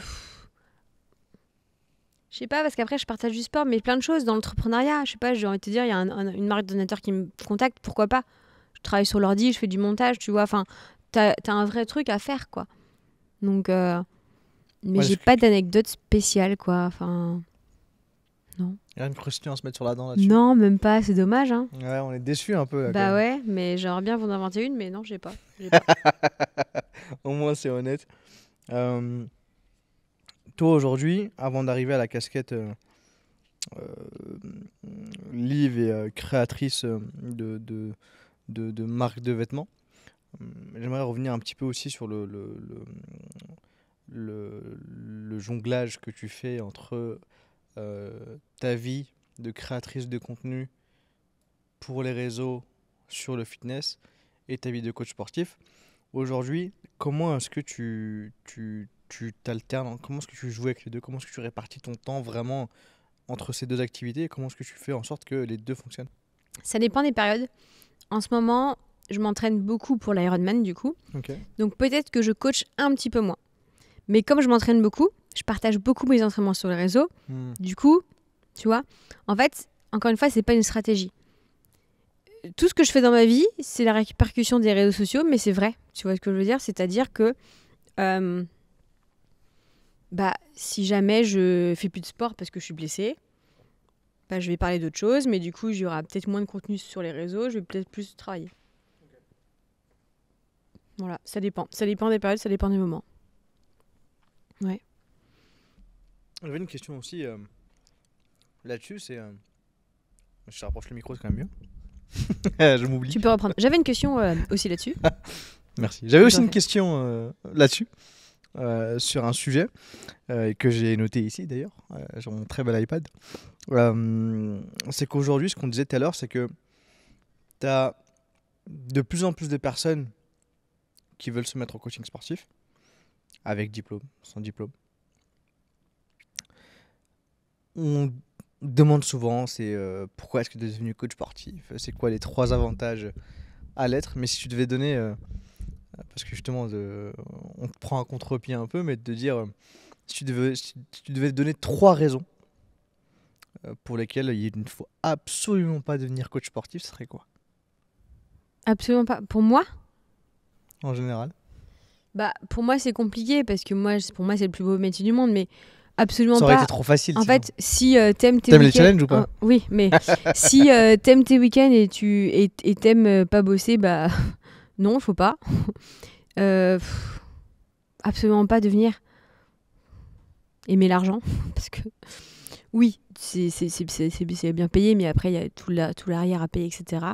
Je sais pas, parce qu'après, je partage du sport, mais plein de choses dans l'entrepreneuriat. Je sais pas, j'ai envie de te dire, il y a une marque de donateur qui me contacte, pourquoi pas Je travaille sur l'ordi, je fais du montage, tu vois. Enfin, t'as as un vrai truc à faire, quoi. Donc, euh, mais j'ai pas d'anecdote spéciale, quoi. Enfin, non. Il y a une question à se mettre sur la dent là-dessus. Non, même pas, c'est dommage. Hein. Ouais, on est déçus un peu. bah ouais, mais j'aimerais bien vous en inventer une, mais non, j'ai pas. Au moins, c'est honnête. Euh, toi, aujourd'hui, avant d'arriver à la casquette livre euh, live et créatrice de de, de, de, marque de vêtements, Hum, j'aimerais revenir un petit peu aussi sur le le, le, jonglage que tu fais entre euh, ta vie de créatrice de contenu pour les réseaux sur le fitness et ta vie de coach sportif. Aujourd'hui, comment est-ce que tu, tu, tu t'alternes Comment est-ce que tu joues avec les deux Comment est-ce que tu répartis ton temps vraiment entre ces deux activités Comment est-ce que tu fais en sorte que les deux fonctionnent Ça dépend des périodes. En ce moment, je m'entraîne beaucoup pour l'Ironman du coup. Donc peut-être que je coach un petit peu moins. Mais comme je m'entraîne beaucoup, je partage beaucoup mes entraînements sur les réseaux. Hmm. Du coup, tu vois, en fait, encore une fois, c'est pas une stratégie. Tout ce que je fais dans ma vie, c'est la répercussion des réseaux sociaux, mais c'est vrai. Tu vois ce que je veux dire C'est-à-dire que euh, bah, si jamais je fais plus de sport parce que je suis blessée, bah, je vais parler d'autres choses, mais du coup, il y aura peut-être moins de contenu sur les réseaux, je vais peut-être plus travailler. Voilà, ça dépend. Ça dépend des paroles ça dépend des moments. Ouais. J'avais une question aussi euh, là-dessus, c'est. Euh, je rapproche le micro, c'est quand même mieux. je m'oublie. Tu peux reprendre. J'avais une question euh, aussi là-dessus. Merci. J'avais aussi une question euh, là-dessus. sur un sujet que j'ai noté ici d'ailleurs, sur mon très bel iPad. c'est qu'aujourd'hui, ce qu'on disait tout à l'heure, c'est que tu as de plus en plus de personnes qui veulent se mettre au coaching sportif, avec diplôme, sans diplôme. On demande souvent, c'est euh, pourquoi est-ce que tu es devenu coach sportif C'est quoi les trois avantages à l'être Mais si tu devais donner, euh, parce que justement, on te prend un contre-pied un peu, mais de dire, euh, si tu, devais, si tu devais donner trois raisons pour lesquelles il ne faut absolument pas devenir coach sportif, ce serait quoi Absolument pas. Pour moi en général Bah pour moi c'est compliqué parce que moi pour moi c'est le plus beau métier du monde mais absolument ça aurait été trop facile. En fait, si euh, t'aimes tes week-ends, challenges ou pas oh, Oui, mais si euh, t'aimes tes week-ends et tu et, t'aimes euh, pas bosser, bah non, faut pas. absolument pas devenir aimer l'argent parce que oui, c'est bien payé, mais après il y a tout l'arrière la, tout à payer, etc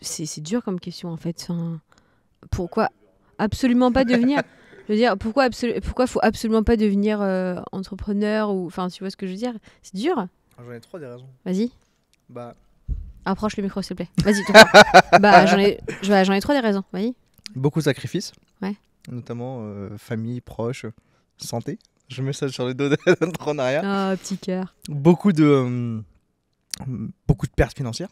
c'est dur comme question en fait. pourquoi absolument pas devenir Je veux dire, pourquoi pourquoi faut absolument pas devenir euh, entrepreneur ou enfin, tu vois ce que je veux dire C'est dur. Ah, j'en ai trois des raisons. Vas-y. Bah. Approche le micro s'il te plaît. Vas-y. bah j'en ai j'en ai trois des raisons. Vas-y. Beaucoup de sacrifices. Ouais. Notamment euh, famille, proches, santé. Je mets ça sur le dos en Ah, oh, petit cœur. Beaucoup de euh, beaucoup de pertes financières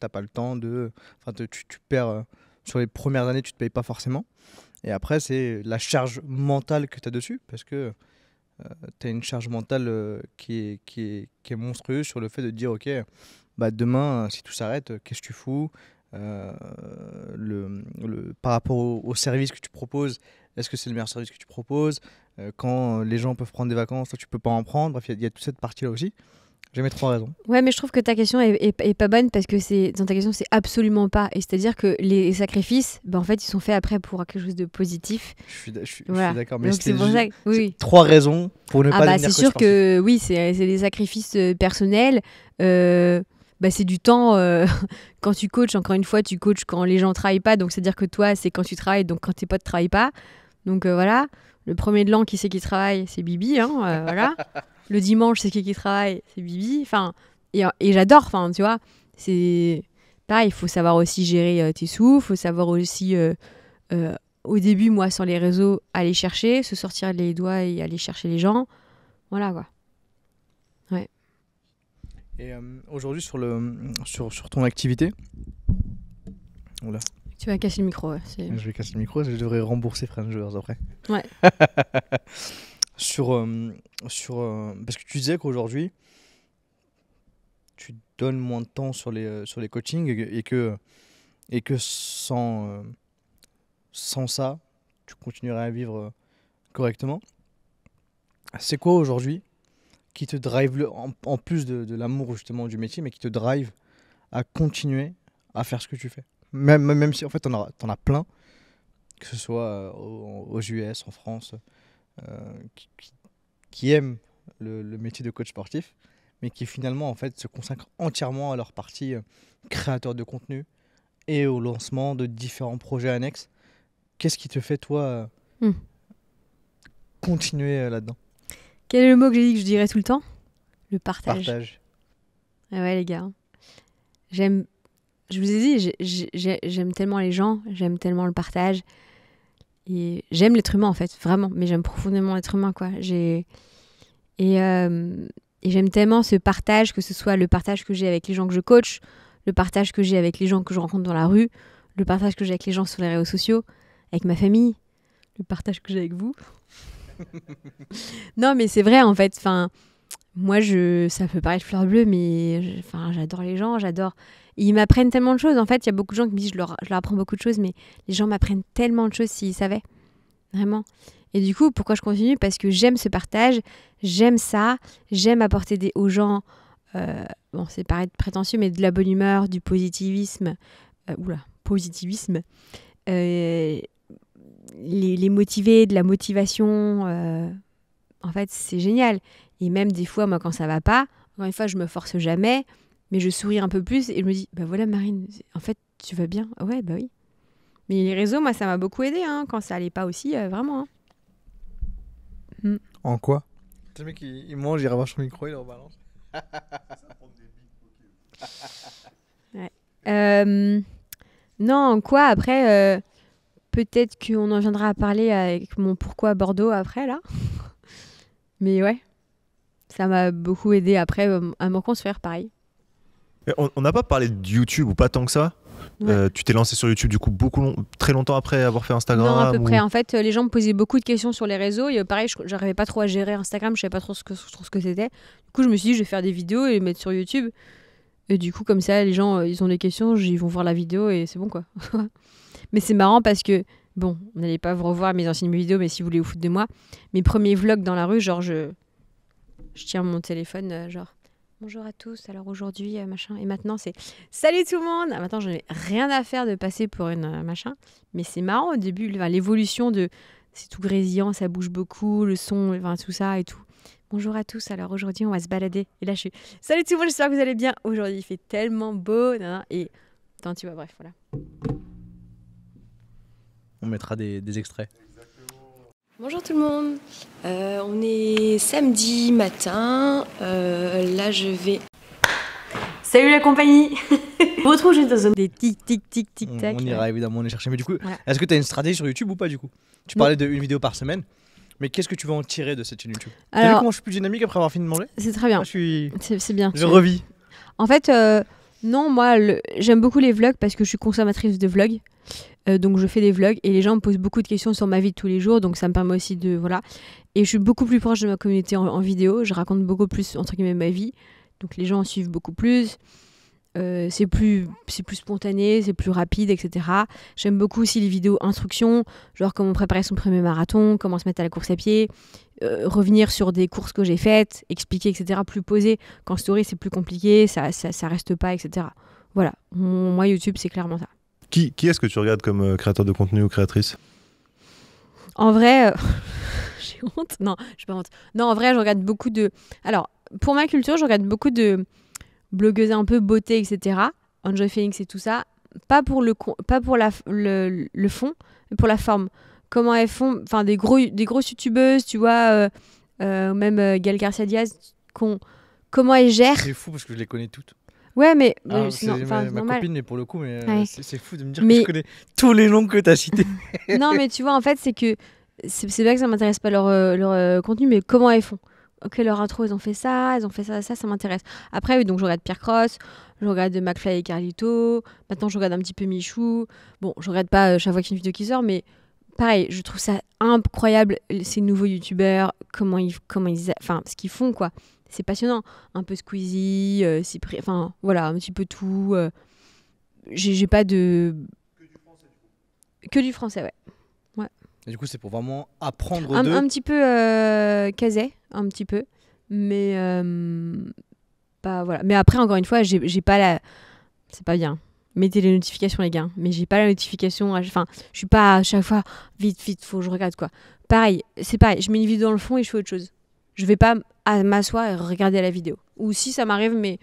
t'as pas le temps de. Enfin, tu, perds. Euh, sur les premières années, tu te payes pas forcément. Et après, c'est la charge mentale que tu as dessus, parce que euh, tu as une charge mentale euh, qui, est, qui, est, qui, est, monstrueuse sur le fait de dire Ok, bah demain, si tout s'arrête, qu'est-ce que tu fous le, le, par rapport au, service que tu proposes, est-ce que c'est le meilleur service que tu proposes Quand les gens peuvent prendre des vacances, toi tu peux pas en prendre. Bref, il y, a toute cette partie-là aussi. J'ai mes trois raisons. Ouais, mais je trouve que ta question est, pas bonne parce que c'est dans ta question, c'est absolument pas. Et c'est-à-dire que les sacrifices, ben, en fait, ils sont faits après pour quelque chose de positif. Je suis, d'accord, mais c'est trois raisons pour ne ah pas bah, C'est sûr que oui, c'est des sacrifices euh, personnels. Euh, bah, c'est du temps. Euh, quand tu coaches, encore une fois, tu coaches quand les gens ne travaillent pas. Donc, c'est-à-dire que toi, c'est quand tu travailles, donc quand tes potes travaillent pas. Donc, voilà. Le premier de l'an, qui c'est qui travaille C'est Bibi, hein, euh, voilà. le dimanche, c'est qui qui travaille C'est Bibi. Enfin, et, j'adore, enfin, tu vois, c'est pas. il faut savoir aussi gérer euh, tes sous, il faut savoir aussi, euh, au début, moi, sur les réseaux, aller chercher, se sortir les doigts et aller chercher les gens. Voilà, quoi. Ouais. Et aujourd'hui, sur, le, sur, sur ton activité, Oula. Tu vas casser le micro. je vais casser le micro, je devrais rembourser Friends Joueurs après. sur. Euh, sur euh, parce que tu disais qu'aujourd'hui, tu donnes moins de temps sur les, euh, sur les coachings et que, et que sans, sans ça, tu continuerais à vivre correctement. C'est quoi aujourd'hui qui te drive, en, en plus de, de l'amour justement du métier, mais qui te drive à continuer à faire ce que tu fais même, même si en fait, t'en as, en as plein, que ce soit euh, aux, US, en France, euh, qui, aiment le, métier de coach sportif, mais qui finalement en fait se consacrent entièrement à leur partie euh, créateur de contenu et au lancement de différents projets annexes. Qu'est-ce qui te fait toi hmm. continuer là-dedans Quel est le mot que j'ai dit que je dirais tout le temps Le partage. Partage. Ah ouais les gars, j'aime je vous ai dit, j'aime tellement les gens, j'aime tellement le partage. j'aime l'être humain, en fait, vraiment. Mais j'aime profondément l'être humain, quoi. Euh, et, j'aime tellement ce partage, que ce soit le partage que j'ai avec les gens que je coach, le partage que j'ai avec les gens que je rencontre dans la rue, le partage que j'ai avec les gens sur les réseaux sociaux, avec ma famille, le partage que j'ai avec vous. non, mais c'est vrai, en fait. Enfin, moi, je... ça peut paraître fleur bleue, mais enfin, j'adore les gens, j'adore ils m'apprennent tellement de choses. En fait, il y a beaucoup de gens qui me disent, je leur, je leur apprends beaucoup de choses, mais les gens m'apprennent tellement de choses s'ils savaient. Vraiment. Et du coup, pourquoi je continue Parce que j'aime ce partage, j'aime ça, j'aime apporter des, aux gens, euh, bon, c'est de prétentieux, mais de la bonne humeur, du positivisme, euh, oula, positivisme, euh, les, motiver, de la motivation. en fait, c'est génial. Et même des fois, moi, quand ça va pas, encore une fois, je me force jamais. Mais je souris un peu plus et je me dis, bah voilà Marine, en fait, tu vas bien. Ah ouais, bah oui. Mais les réseaux, moi, ça m'a beaucoup aidé hein, quand ça allait pas aussi, euh, vraiment. Hein. En quoi Le mec, il, mange, il revanche son micro, il en balance. ouais. euh, non, quoi Après, euh, peut-être qu'on en viendra à parler avec mon pourquoi Bordeaux après, là. Mais ouais, ça m'a beaucoup aidé après euh, à me construire, pareil. On n'a pas parlé de YouTube ou pas tant que ça euh, tu t'es lancé sur YouTube du coup beaucoup très longtemps après avoir fait Instagram Non, à peu près. En fait, les gens me posaient beaucoup de questions sur les réseaux. Et euh, pareil, j'arrivais pas trop à gérer Instagram, je savais pas trop ce que, ce que c'était. Du coup, je me suis dit, je vais faire des vidéos et les mettre sur YouTube. Et du coup, comme ça, les gens, euh, ils ont des questions, ils vont voir la vidéo et c'est bon quoi. mais c'est marrant parce que, bon, on n'allez pas vous revoir mes anciennes vidéos, mais si vous voulez vous foutre de moi, mes premiers vlogs dans la rue, genre, je, je tiens mon téléphone, genre Bonjour à tous. Alors aujourd'hui, euh, machin. Et maintenant, c'est Salut tout le monde ah, Maintenant, je n'ai rien à faire de passer pour une euh, machin. Mais c'est marrant au début, l'évolution de. C'est tout grésillant, ça bouge beaucoup, le son, enfin, tout ça et tout. Bonjour à tous. Alors aujourd'hui, on va se balader. Et là, je suis. Salut tout le monde, j'espère que vous allez bien. Aujourd'hui, il fait tellement beau. et. tant tu vois, bref, voilà. On mettra des extraits. Bonjour tout le monde. Euh, on est samedi matin. Euh, là, je vais. Salut la compagnie On retrouve juste dans des tic tic tic tic tac. On, on ira évidemment les chercher. Mais du coup, est-ce que tu as une stratégie sur YouTube ou pas du coup Tu parlais d'une vidéo par semaine. Mais qu'est-ce que tu vas en tirer de cette chaîne YouTube Alors, vu comment je suis plus dynamique après avoir fini de manger C'est très bien. je suis... C'est bien. Je revis. En fait. Euh, non, moi, j'aime beaucoup les vlogs parce que je suis consommatrice de vlogs. Euh, donc je fais des vlogs et les gens me posent beaucoup de questions sur ma vie de tous les jours. Donc ça me permet aussi de... Voilà. Et je suis beaucoup plus proche de ma communauté en, en vidéo. Je raconte beaucoup plus, entre guillemets, ma vie. Donc les gens en suivent beaucoup plus. Euh, c'est plus, c'est plus spontané, c'est plus rapide, etc. J'aime beaucoup aussi les vidéos instructions, genre comment préparer son premier marathon, comment se mettre à la course à pied, euh, revenir sur des courses que j'ai faites, expliquer, etc. Plus posé. Quand story, c'est plus compliqué, ça, ça, reste pas, etc. Voilà, moi YouTube, c'est clairement ça. Qui, est-ce que tu regardes comme euh, créateur de contenu ou créatrice En vrai, j'ai honte. Non, j'ai pas honte. Non, en vrai, je regarde beaucoup de. Alors, pour ma culture, je regarde beaucoup de blogueuse un peu beauté, etc. Enjoy Phoenix et tout ça. Pas pour le, pas pour la, le, le fond, mais pour la forme. Comment elles font, enfin des gros, des grosses youtubeuses, tu vois, euh, euh même euh, Gal Garcia Diaz, comment elles gèrent. C'est fou parce que je les connais toutes. Ouais, mais. Ah, c'est ma, copine, mais pour le coup, euh, c'est fou de me dire que je connais tous les noms que tu as cités. non, mais tu vois, en fait, c'est que. C'est vrai que ça m'intéresse pas leur, leur contenu, mais comment elles font ok, leur intro, ils ont fait ça, ils ont fait ça, ça, ça m'intéresse. Après, oui, donc je regarde Pierre Cross, je regarde McFly et Carlito, maintenant je regarde un petit peu Michou. Bon, je regarde pas euh, chaque fois qu'il y a une vidéo qui sort, mais pareil, je trouve ça incroyable, ces nouveaux youtubeurs, comment ils, comment ils, enfin, ce qu'ils font, quoi. C'est passionnant. Un peu Squeezie, euh, c'est... enfin, voilà, un petit peu tout. Euh. J'ai pas de. Que du français, Que du français, ouais du coup, c'est pour vraiment apprendre un, Un petit peu euh, casé, un petit peu. Mais, euh, voilà. mais après, encore une fois, j'ai, pas la. C'est pas bien. Mettez les notifications, les gars. Mais j'ai pas la notification. Enfin, je suis pas à chaque fois vite, vite, faut que je regarde quoi. Pareil, c'est pareil. Je mets une vidéo dans le fond et je fais autre chose. Je vais pas m'asseoir et regarder la vidéo. Ou si ça m'arrive, mais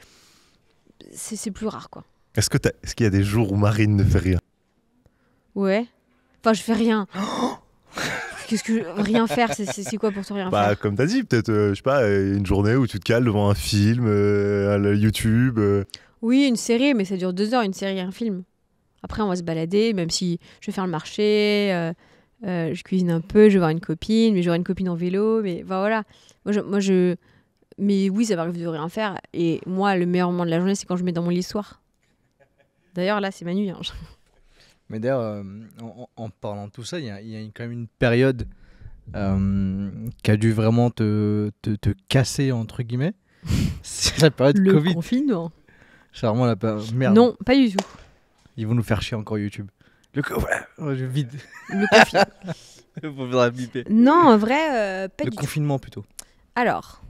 c'est, plus rare quoi. Est-ce, que Est-ce qu'il y a des jours où Marine ne fait rien Ouais. Enfin, je fais rien. Oh Qu'est-ce que rien faire, c'est quoi pour toi rien bah, faire Comme t'as dit, peut-être, euh, je sais pas, euh, une journée où tu te cales devant un film, euh, à YouTube. Oui, une série, mais ça dure deux heures, une série et un film. Après, on va se balader, même si je vais faire le marché, je cuisine un peu, je vais voir une copine, mais j'aurai une copine en vélo, mais voilà. Moi, je, je... Mais oui, ça m'arrive de rien faire. Et moi, le meilleur moment de la journée, c'est quand je mets dans mon lit soir. D'ailleurs, là, c'est ma nuit. Hein. Mais d'ailleurs, euh, en, parlant de tout ça, il y a, quand même une période euh, qui a dû vraiment te, casser, entre guillemets. C'est la période Le Covid. confinement. C'est vraiment la période. Merde. Non, pas du tout. Ils vont nous faire chier encore YouTube. Le je vide. Le confinement. non, en vrai, euh, pas Le confinement plutôt. Alors,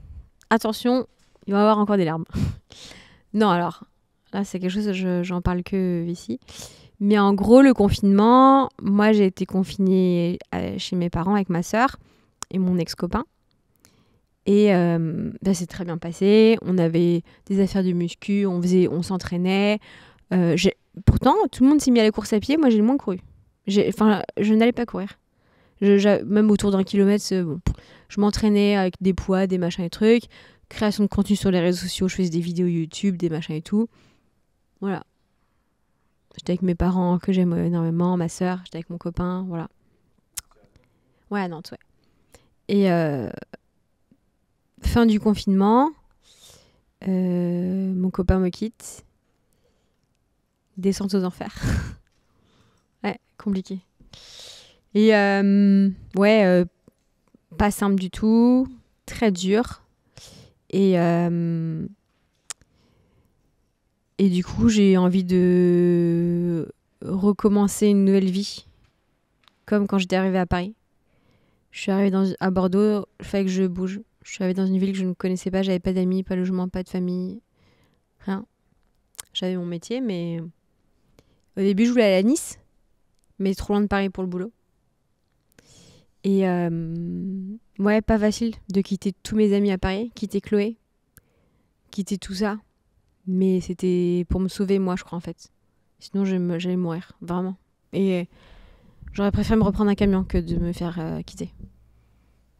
attention, il va y avoir encore des larmes. non, alors, là, c'est quelque chose, j'en parle que ici. Mais en gros, le confinement, moi j'ai été confinée euh, chez mes parents avec ma soeur et mon ex-copain. Et ça euh, ben, bah, c'est très bien passé. On avait des affaires de muscu, on faisait, on s'entraînait. Euh, pourtant, tout le monde s'est mis à la course à pied. Moi, j'ai le moins couru. Enfin, je n'allais pas courir. Je, même autour d'un kilomètre, je m'entraînais avec des poids, des machins et trucs. Création de contenu sur les réseaux sociaux, je faisais des vidéos YouTube, des machins et tout. Voilà. J'étais avec mes parents que j'aime énormément, ma soeur, j'étais avec mon copain, voilà. Ouais, à Nantes, ouais. Et euh, fin du confinement, euh, mon copain me quitte. Descente aux enfers. ouais, compliqué. Et euh, ouais, euh, pas simple du tout, très dur. Et euh, et du coup, j'ai envie de recommencer une nouvelle vie, comme quand j'étais arrivée à Paris. Je suis arrivée à Bordeaux, il fallait que je bouge. Je suis arrivée dans une ville que je ne connaissais pas, j'avais pas d'amis, pas de logement, pas de famille, rien. J'avais mon métier, mais au début, je voulais aller à Nice, mais trop loin de Paris pour le boulot. Et euh, ouais, pas facile de quitter tous mes amis à Paris, quitter Chloé, quitter tout ça mais c'était pour me sauver, moi, je crois, en fait. Sinon, j'allais mourir, vraiment. Et euh, j'aurais préféré me reprendre un camion que de me faire euh, quitter.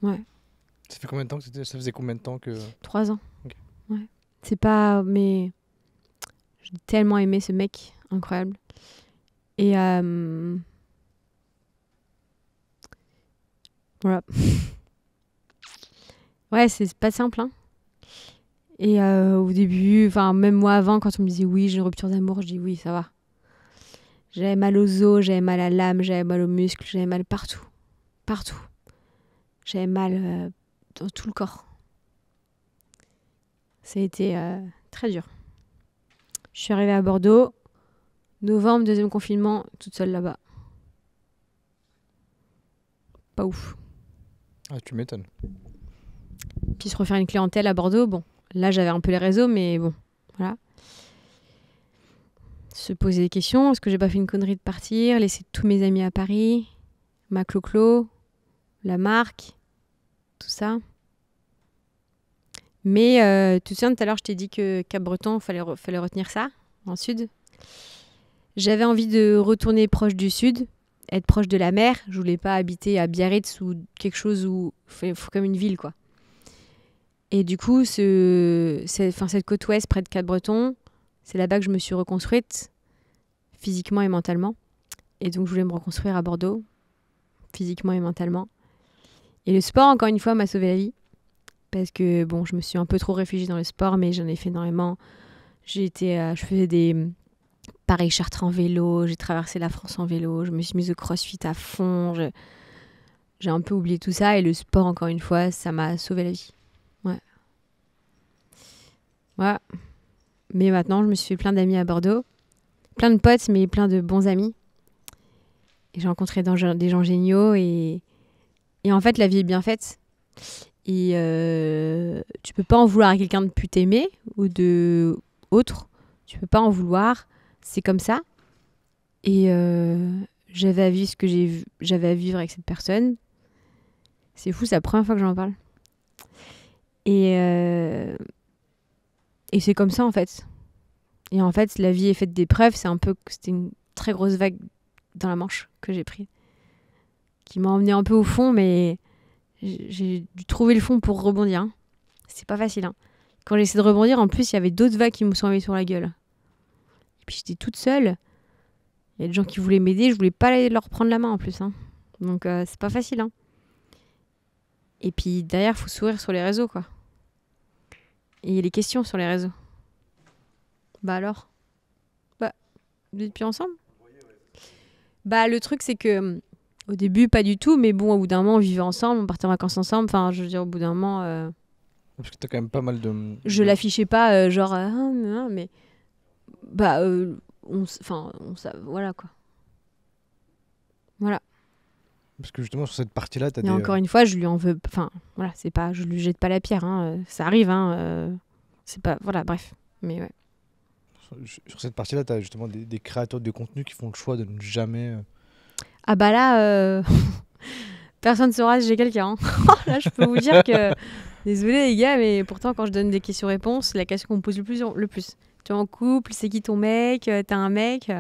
Ouais. Ça, fait combien de temps que ça faisait combien de temps que. Trois ans. Ouais. C'est pas. Mais. J'ai tellement aimé ce mec, incroyable. Et. Euh, voilà. ouais, c'est pas simple, hein. Et euh, au début, enfin même moi avant, quand on me disait oui, j'ai une rupture d'amour, je dis oui, ça va. J'avais mal aux os, j'avais mal à l'âme, j'avais mal aux muscles, j'avais mal partout. Partout. J'avais mal euh, dans tout le corps. Ça a été euh, très dur. Je suis arrivée à Bordeaux, novembre, deuxième confinement, toute seule là-bas. Pas ouf. Ah, tu m'étonnes. Puis se refaire une clientèle à Bordeaux, bon. Là, j'avais un peu les réseaux, mais bon, voilà. Se poser des questions. Est-ce que j'ai pas fait une connerie de partir Laisser tous mes amis à Paris Ma clo La marque Tout ça mais euh, tout ça tout à l'heure, je t'ai dit que Cap-Breton, il fallait, fallait retenir ça, en sud. J'avais envie de retourner proche du sud, être proche de la mer. Je voulais pas habiter à Biarritz ou quelque chose où il faut comme une ville, quoi. Et du coup, ce, enfin, cette côte ouest près de Cap-Breton, c'est là-bas que je me suis reconstruite, physiquement et mentalement. Et donc, je voulais me reconstruire à Bordeaux, physiquement et mentalement. Et le sport, encore une fois, m'a sauvé la vie. Parce que, bon, je me suis un peu trop réfugiée dans le sport, mais j'en ai fait énormément. j'ai euh, je faisais des mm, Paris-Chartres en vélo, j'ai traversé la France en vélo, je me suis mise au crossfit à fond. J'ai un peu oublié tout ça. Et le sport, encore une fois, ça m'a sauvé la vie. Ouais. Mais maintenant, je me suis fait plein d'amis à Bordeaux. Plein de potes, mais plein de bons amis. Et j'ai rencontré des gens géniaux. Et, en fait, la vie est bien faite. Et euh, tu peux pas en vouloir à quelqu'un de plus t'aimer ou de autre. Tu peux pas en vouloir. C'est comme ça. Et euh, j'avais à vivre ce que j'avais à vivre avec cette personne. C'est fou, c'est la première fois que j'en parle. Et, euh, et c'est comme ça en fait. Et en fait, la vie est faite d'épreuves. C'est un peu, c'était une très grosse vague dans la Manche que j'ai prise, qui m'a emmené un peu au fond, mais j'ai dû trouver le fond pour rebondir. Hein. C'est pas facile. Hein. Quand j'ai essayé de rebondir, en plus, il y avait d'autres vagues qui me sont arrivées sur la gueule. Et puis j'étais toute seule. Il y a des gens qui voulaient m'aider, je voulais pas leur prendre la main en plus. Hein. Donc euh, c'est pas facile. Et puis derrière, faut sourire sur les réseaux, quoi. Et a des questions sur les réseaux. Bah alors Bah, vous êtes ensemble Bah, le truc, c'est que. Mm, au début, pas du tout, mais bon, au bout d'un moment, on vivait ensemble, on partait en vacances ensemble. Enfin, je veux dire, au bout d'un moment. Euh, Parce que t'as quand même pas mal de. je l'affichais pas, euh, genre. Euh, ah, mais. Bah, on Enfin, on, savait Voilà, quoi. Voilà. Parce que justement, sur cette partie-là, tu as Mais encore euh, une fois, je lui en veux. Enfin, voilà, c'est pas. Je lui jette pas la pierre. Hein, euh, ça arrive. Hein. Euh, c'est pas. Voilà, bref. Mais ouais. Sur cette partie-là, tu as justement des, créateurs de contenu qui font le choix de ne jamais. Ah bah là, personne ne saura si j'ai quelqu'un. Hein. Oh là, je peux vous dire que. Désolé les gars, mais pourtant, quand je donne des questions-réponses, la question qu'on me pose le plus, le plus. Tu es en couple, c'est qui ton mec T'as un mec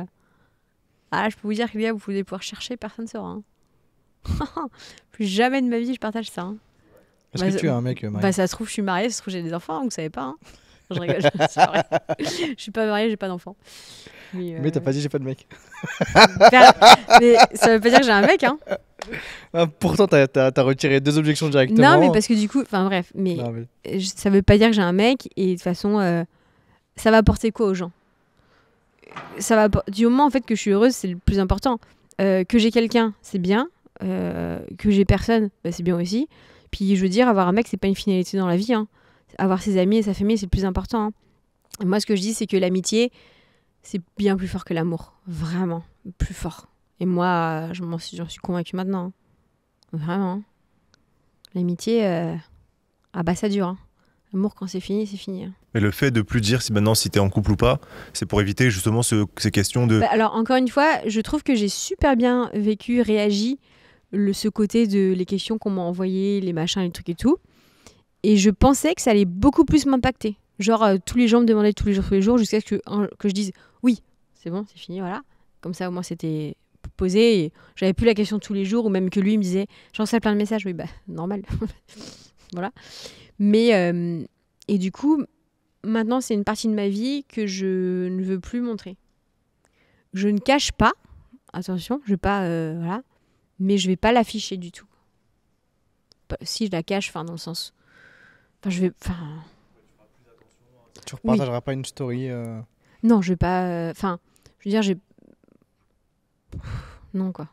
Ah, je peux vous dire que les gars, vous pouvez pouvoir chercher, personne ne saura. Hein. Plus jamais de ma vie je partage ça. Hein. Est-ce que bah, tu as un mec, euh, bah, Ça se trouve, je suis mariée, ça se trouve, j'ai des enfants, vous savez pas. Hein. je rigole, je suis pas mariée, j'ai pas d'enfant. Mais, t'as euh, pas dit j'ai pas de mec. Bah, mais ça veut pas dire que j'ai un mec, hein. Ah, pourtant, t'as as, retiré deux objections directement. Non, mais parce que du coup, enfin bref, mais, euh, ça veut pas dire que j'ai un mec et de toute façon, ça va apporter quoi aux gens ça va Du moment en fait que je suis heureuse, c'est le plus important. que j'ai quelqu'un, c'est bien. Euh, que j'ai personne, bah, c'est bien aussi. Puis je veux dire, avoir un mec, c'est pas une finalité dans la vie. Hein. Avoir ses amis et sa famille, c'est le plus important. Hein. moi, ce que je dis, c'est que l'amitié, c'est bien plus fort que l'amour. Vraiment, plus fort. Et moi, j'en suis, suis convaincue maintenant. Hein. Vraiment. L'amitié, euh, ah bah ça dure. L'amour, quand c'est fini, c'est fini. Mais le fait de plus dire si maintenant si t'es en couple ou pas, c'est pour éviter justement ces questions de. Bah, alors encore une fois, je trouve que j'ai super bien vécu, réagi le, ce côté de les questions qu'on m'a envoyées, les machins, les trucs et tout. Et je pensais que ça allait beaucoup plus m'impacter. Genre, euh, tous les gens me demandaient tous les jours, tous les jours, jusqu'à ce que, je dise oui, c'est bon, c'est fini, voilà. Comme ça, au moins, c'était posé. j'avais plus la question tous les jours, ou même que lui me disait, j'en sais plein de messages. Oui, bah, normal. voilà. Mais, euh, et du coup, maintenant, c'est une partie de ma vie que je ne veux plus montrer. Je ne cache pas, attention, je ne pas, euh, voilà, mais je vais pas l'afficher du tout. si je la cache, enfin dans le sens, enfin je vais, Tu repartageras pas une story. Euh, non, je vais pas, euh, enfin, je veux dire, j'ai, non quoi.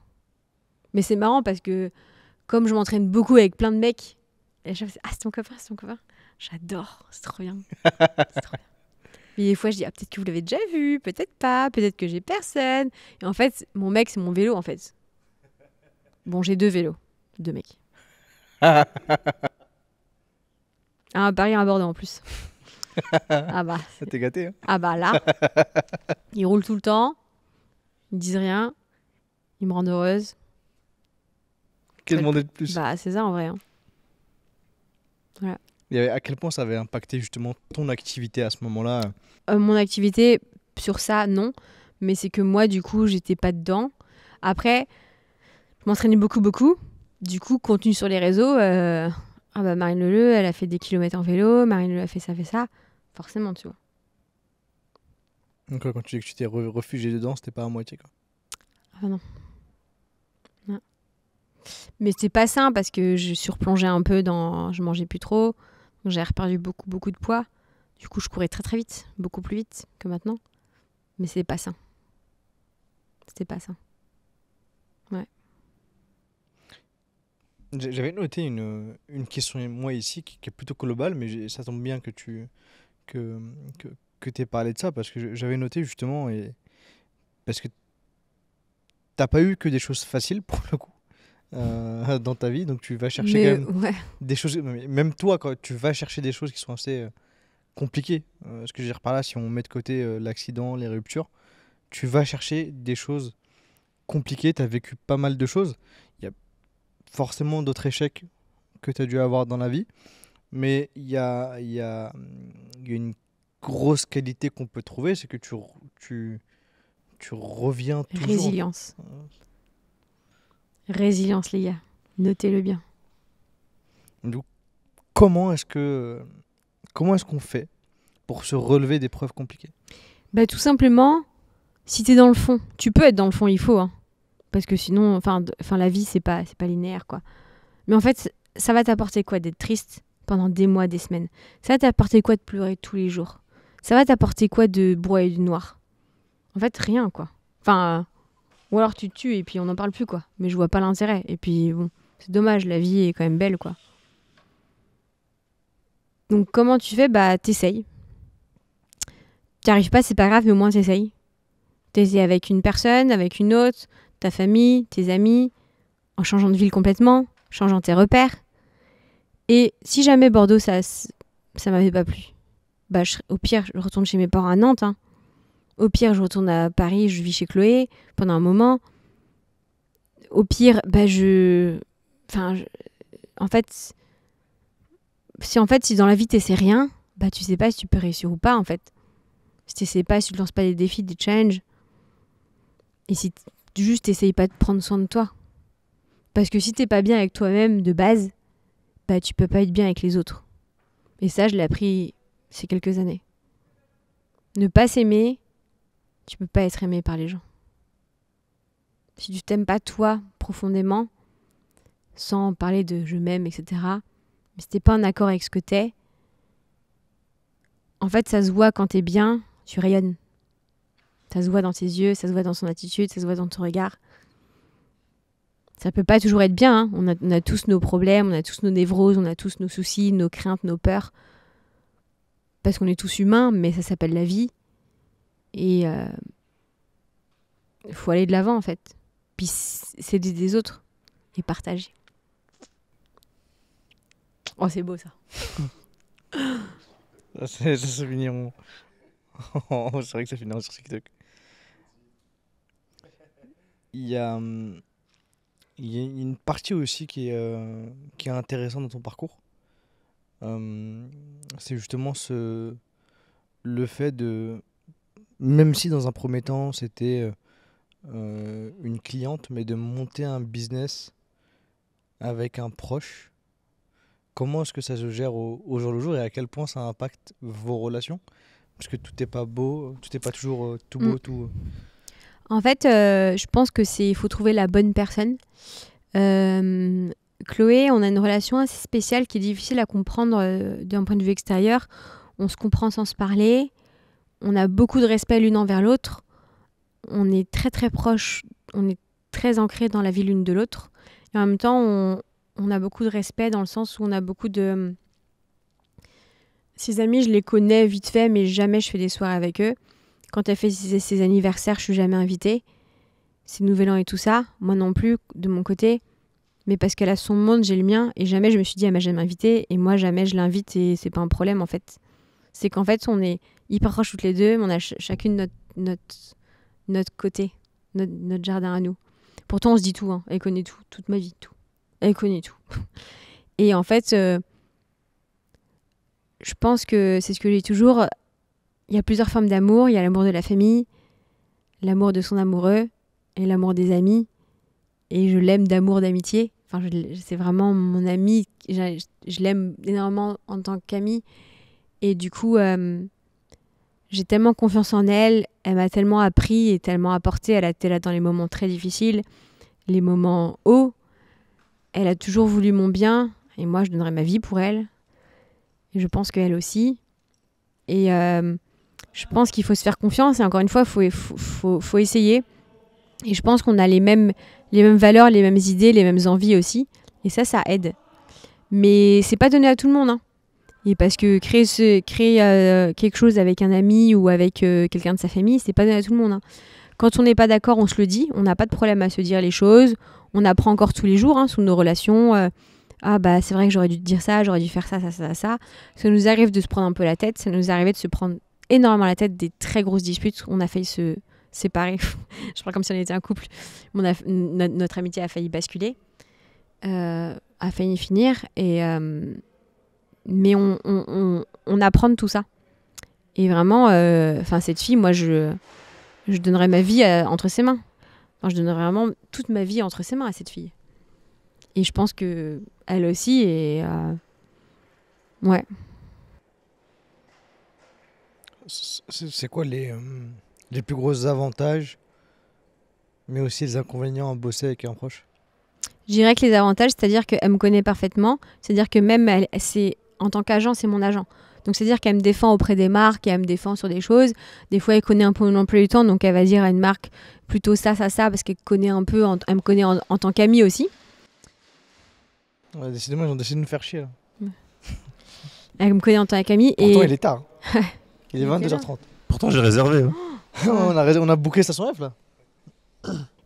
Mais c'est marrant parce que comme je m'entraîne beaucoup avec plein de mecs, et je me ah c'est ton copain, c'est ton copain, j'adore, c'est trop bien, Mais des fois, je dis, ah, peut-être que vous l'avez déjà vu, peut-être pas, peut-être que j'ai personne. Et en fait, mon mec, c'est mon vélo, en fait. Bon, j'ai deux vélos, deux mecs. un Paris, à Bordeaux en plus. ah bah. T'es gâté. Hein. ah bah là. ils roulent tout le temps. Ils disent rien. Ils me rendent heureuse. Qu'est-ce demander de plus Bah c'est ça en vrai. Hein. Voilà. à quel point ça avait impacté justement ton activité à ce moment-là euh, Mon activité sur ça non, mais c'est que moi du coup j'étais pas dedans. Après, je m'entraînais beaucoup, beaucoup. Du coup, contenu sur les réseaux, euh, ah bah Marine Leleu, elle a fait des kilomètres en vélo, Marine Leleu a fait ça, fait ça. Forcément, tu vois. Donc, euh, quand tu dis que tu t'es refugiée dedans, c'était pas à moitié, quoi. Ah bah non. non. Mais c'était pas sain parce que je surplongeais un peu dans. Je mangeais plus trop. Donc, j'ai reperdu beaucoup, beaucoup de poids. Du coup, je courais très, très vite. Beaucoup plus vite que maintenant. Mais c'était pas sain. C'était pas sain. J'avais noté une, une, question, moi ici, qui, est plutôt globale, mais ça tombe bien que tu que, que, que aies parlé de ça, parce que j'avais noté justement, et parce que t'as pas eu que des choses faciles pour le coup. Euh, dans ta vie, donc tu vas chercher quand même des choses. Même toi, quand tu vas chercher des choses qui sont assez euh, compliquées. Euh, ce que je veux dire par là, si on met de côté l'accident, les ruptures, tu vas chercher des choses compliquées. Tu as vécu pas mal de choses forcément d'autres échecs que tu as dû avoir dans la vie, mais il y a, une grosse qualité qu'on peut trouver, c'est que tu, tu, tu reviens toujours. Résilience. Résilience, les gars. Notez-le bien. Donc, comment est-ce que comment est-ce qu'on fait pour se relever des preuves compliquées bah, Tout simplement, si tu es dans le fond, tu peux être dans le fond, il faut. Hein parce que sinon, enfin, enfin la vie c'est pas, c'est pas linéaire quoi. Mais en fait, ça va t'apporter quoi d'être triste pendant des mois, des semaines Ça va t'apporter quoi de pleurer tous les jours Ça va t'apporter quoi de et de noir En fait, rien quoi. Enfin, ou alors tu te tues et puis on n'en parle plus quoi. Mais je vois pas l'intérêt. Et puis bon, c'est dommage, la vie est quand même belle quoi. Donc comment tu fais Bah t'essayes. T'y arrives pas, c'est pas grave, mais au moins t'essayes. T'essayes avec une personne, avec une autre, ta famille, tes amis, en changeant de ville complètement, changeant tes repères. Et si jamais Bordeaux, ça, ça m'avait pas plu, bah au pire, je retourne chez mes parents à Nantes. Hein. Au pire, je retourne à Paris, je vis chez Chloé pendant un moment. Au pire, bah je. Enfin, en fait. Si en fait, si dans la vie t'essaies rien, bah tu sais pas si tu peux réussir ou pas en fait. Si pas, si tu lances pas des défis, des challenges. Et si juste essaye pas de prendre soin de toi. Parce que si t'es pas bien avec toi-même de base, bah tu peux pas être bien avec les autres. Et ça, je l'ai appris ces quelques années. Ne pas s'aimer, tu peux pas être aimé par les gens. Si tu t'aimes pas toi profondément, sans parler de je m'aime, etc., mais si t'es pas en accord avec ce que t'es, en fait, ça se voit quand t'es bien, tu rayonnes. Ça se voit dans ses yeux, ça se voit dans son attitude, ça se voit dans ton regard. Ça peut pas toujours être bien. Hein. On, a, tous nos problèmes, on a tous nos névroses, on a tous nos soucis, nos craintes, nos peurs. Parce qu'on est tous humains, mais ça s'appelle la vie. Et il euh, faut aller de l'avant en fait. Puis c'est des autres et partager. Oh, c'est beau ça. ça, c'est ça c'est vrai que ça finit sur TikTok. Hum, il y a, une partie aussi qui est, euh, qui est intéressante dans ton parcours. Hum, c'est justement ce, le fait de, même si dans un premier temps c'était euh, euh, une cliente, mais de monter un business avec un proche, comment est-ce que ça se gère au, jour le jour et à quel point ça impacte vos relations Parce que tout n'est pas beau, tout n'est pas toujours tout mm. beau, tout... En fait, euh, je pense que c'est il faut trouver la bonne personne. Euh, Chloé, on a une relation assez spéciale qui est difficile à comprendre euh, d'un point de vue extérieur. On se comprend sans se parler. On a beaucoup de respect l'une envers l'autre. On est très très proches. On est très ancrés dans la vie l'une de l'autre. Et en même temps, on, on, a beaucoup de respect dans le sens où on a beaucoup de... Ses amis, je les connais vite fait, mais jamais je fais des soirées avec eux. Quand elle fait ses, anniversaires, je suis jamais invitée. Ses nouvel an et tout ça, moi non plus, de mon côté. Mais parce qu'elle a son monde, j'ai le mien. Et jamais je me suis dit, elle ah, m'a jamais invitée. Et moi, jamais je l'invite. Et c'est pas un problème, en fait. C'est qu'en fait, on est hyper proches toutes les deux. Mais on a chacune notre, notre, notre côté, notre, notre, jardin à nous. Pourtant, on se dit tout. Hein. Elle connaît tout. Toute ma vie, tout. Elle connaît tout. et en fait. Euh, je pense que c'est ce que j'ai toujours il y a plusieurs formes d'amour. Il y a l'amour de la famille, l'amour de son amoureux et l'amour des amis. Et je l'aime d'amour d'amitié. Enfin, c'est vraiment mon ami. Je, l'aime énormément en tant qu'amie. Et du coup, euh, j'ai tellement confiance en elle. Elle m'a tellement appris et tellement apporté. Elle a été là dans les moments très difficiles, les moments hauts. Elle a toujours voulu mon bien. Et moi, je donnerais ma vie pour elle. Et je pense qu'elle aussi. Et euh, je pense qu'il faut se faire confiance et encore une fois, il faut, faut, faut, essayer. Et je pense qu'on a les mêmes, les mêmes valeurs, les mêmes idées, les mêmes envies aussi. Et ça, ça aide. Mais c'est pas donné à tout le monde. Hein. Et parce que créer, ce, créer euh, quelque chose avec un ami ou avec euh, quelqu'un de sa famille, c'est pas donné à tout le monde. Hein. Quand on n'est pas d'accord, on se le dit. On n'a pas de problème à se dire les choses. On apprend encore tous les jours hein, sous nos relations. Euh, ah bah c'est vrai que j'aurais dû dire ça, j'aurais dû faire ça, ça, ça, ça. Ça nous arrive de se prendre un peu la tête. Ça nous arrive de se prendre énormément la tête, des très grosses disputes. On a failli se séparer. Je crois comme si on était un couple. notre, amitié a failli basculer, euh, a failli finir. Et, euh, mais on, apprend tout ça. Et vraiment, euh, enfin cette fille, moi, je, je donnerais ma vie entre ses mains. je donnerais vraiment toute ma vie entre ses mains à cette fille. Et je pense que elle aussi. Et ouais c'est quoi les, euh, les plus gros avantages, mais aussi les inconvénients à bosser avec un proche Je dirais que les avantages, c'est-à-dire qu'elle me connaît parfaitement, c'est-à-dire que même elle, c'est, en tant qu'agent, c'est mon agent. Donc c'est-à-dire qu'elle me défend auprès des marques, et elle me défend sur des choses. Des fois, elle connaît un peu emploi du temps, donc elle va dire à une marque plutôt ça, ça, ça, parce qu'elle connaît un peu, elle me connaît en, tant qu'ami aussi. décidément, ils ont décidé de nous faire chier. elle me connaît en tant qu'ami. Et... Pourtant, elle est tard. Il est 22h30. Pourtant, j'ai réservé. Hein. on, a, on a booké F là.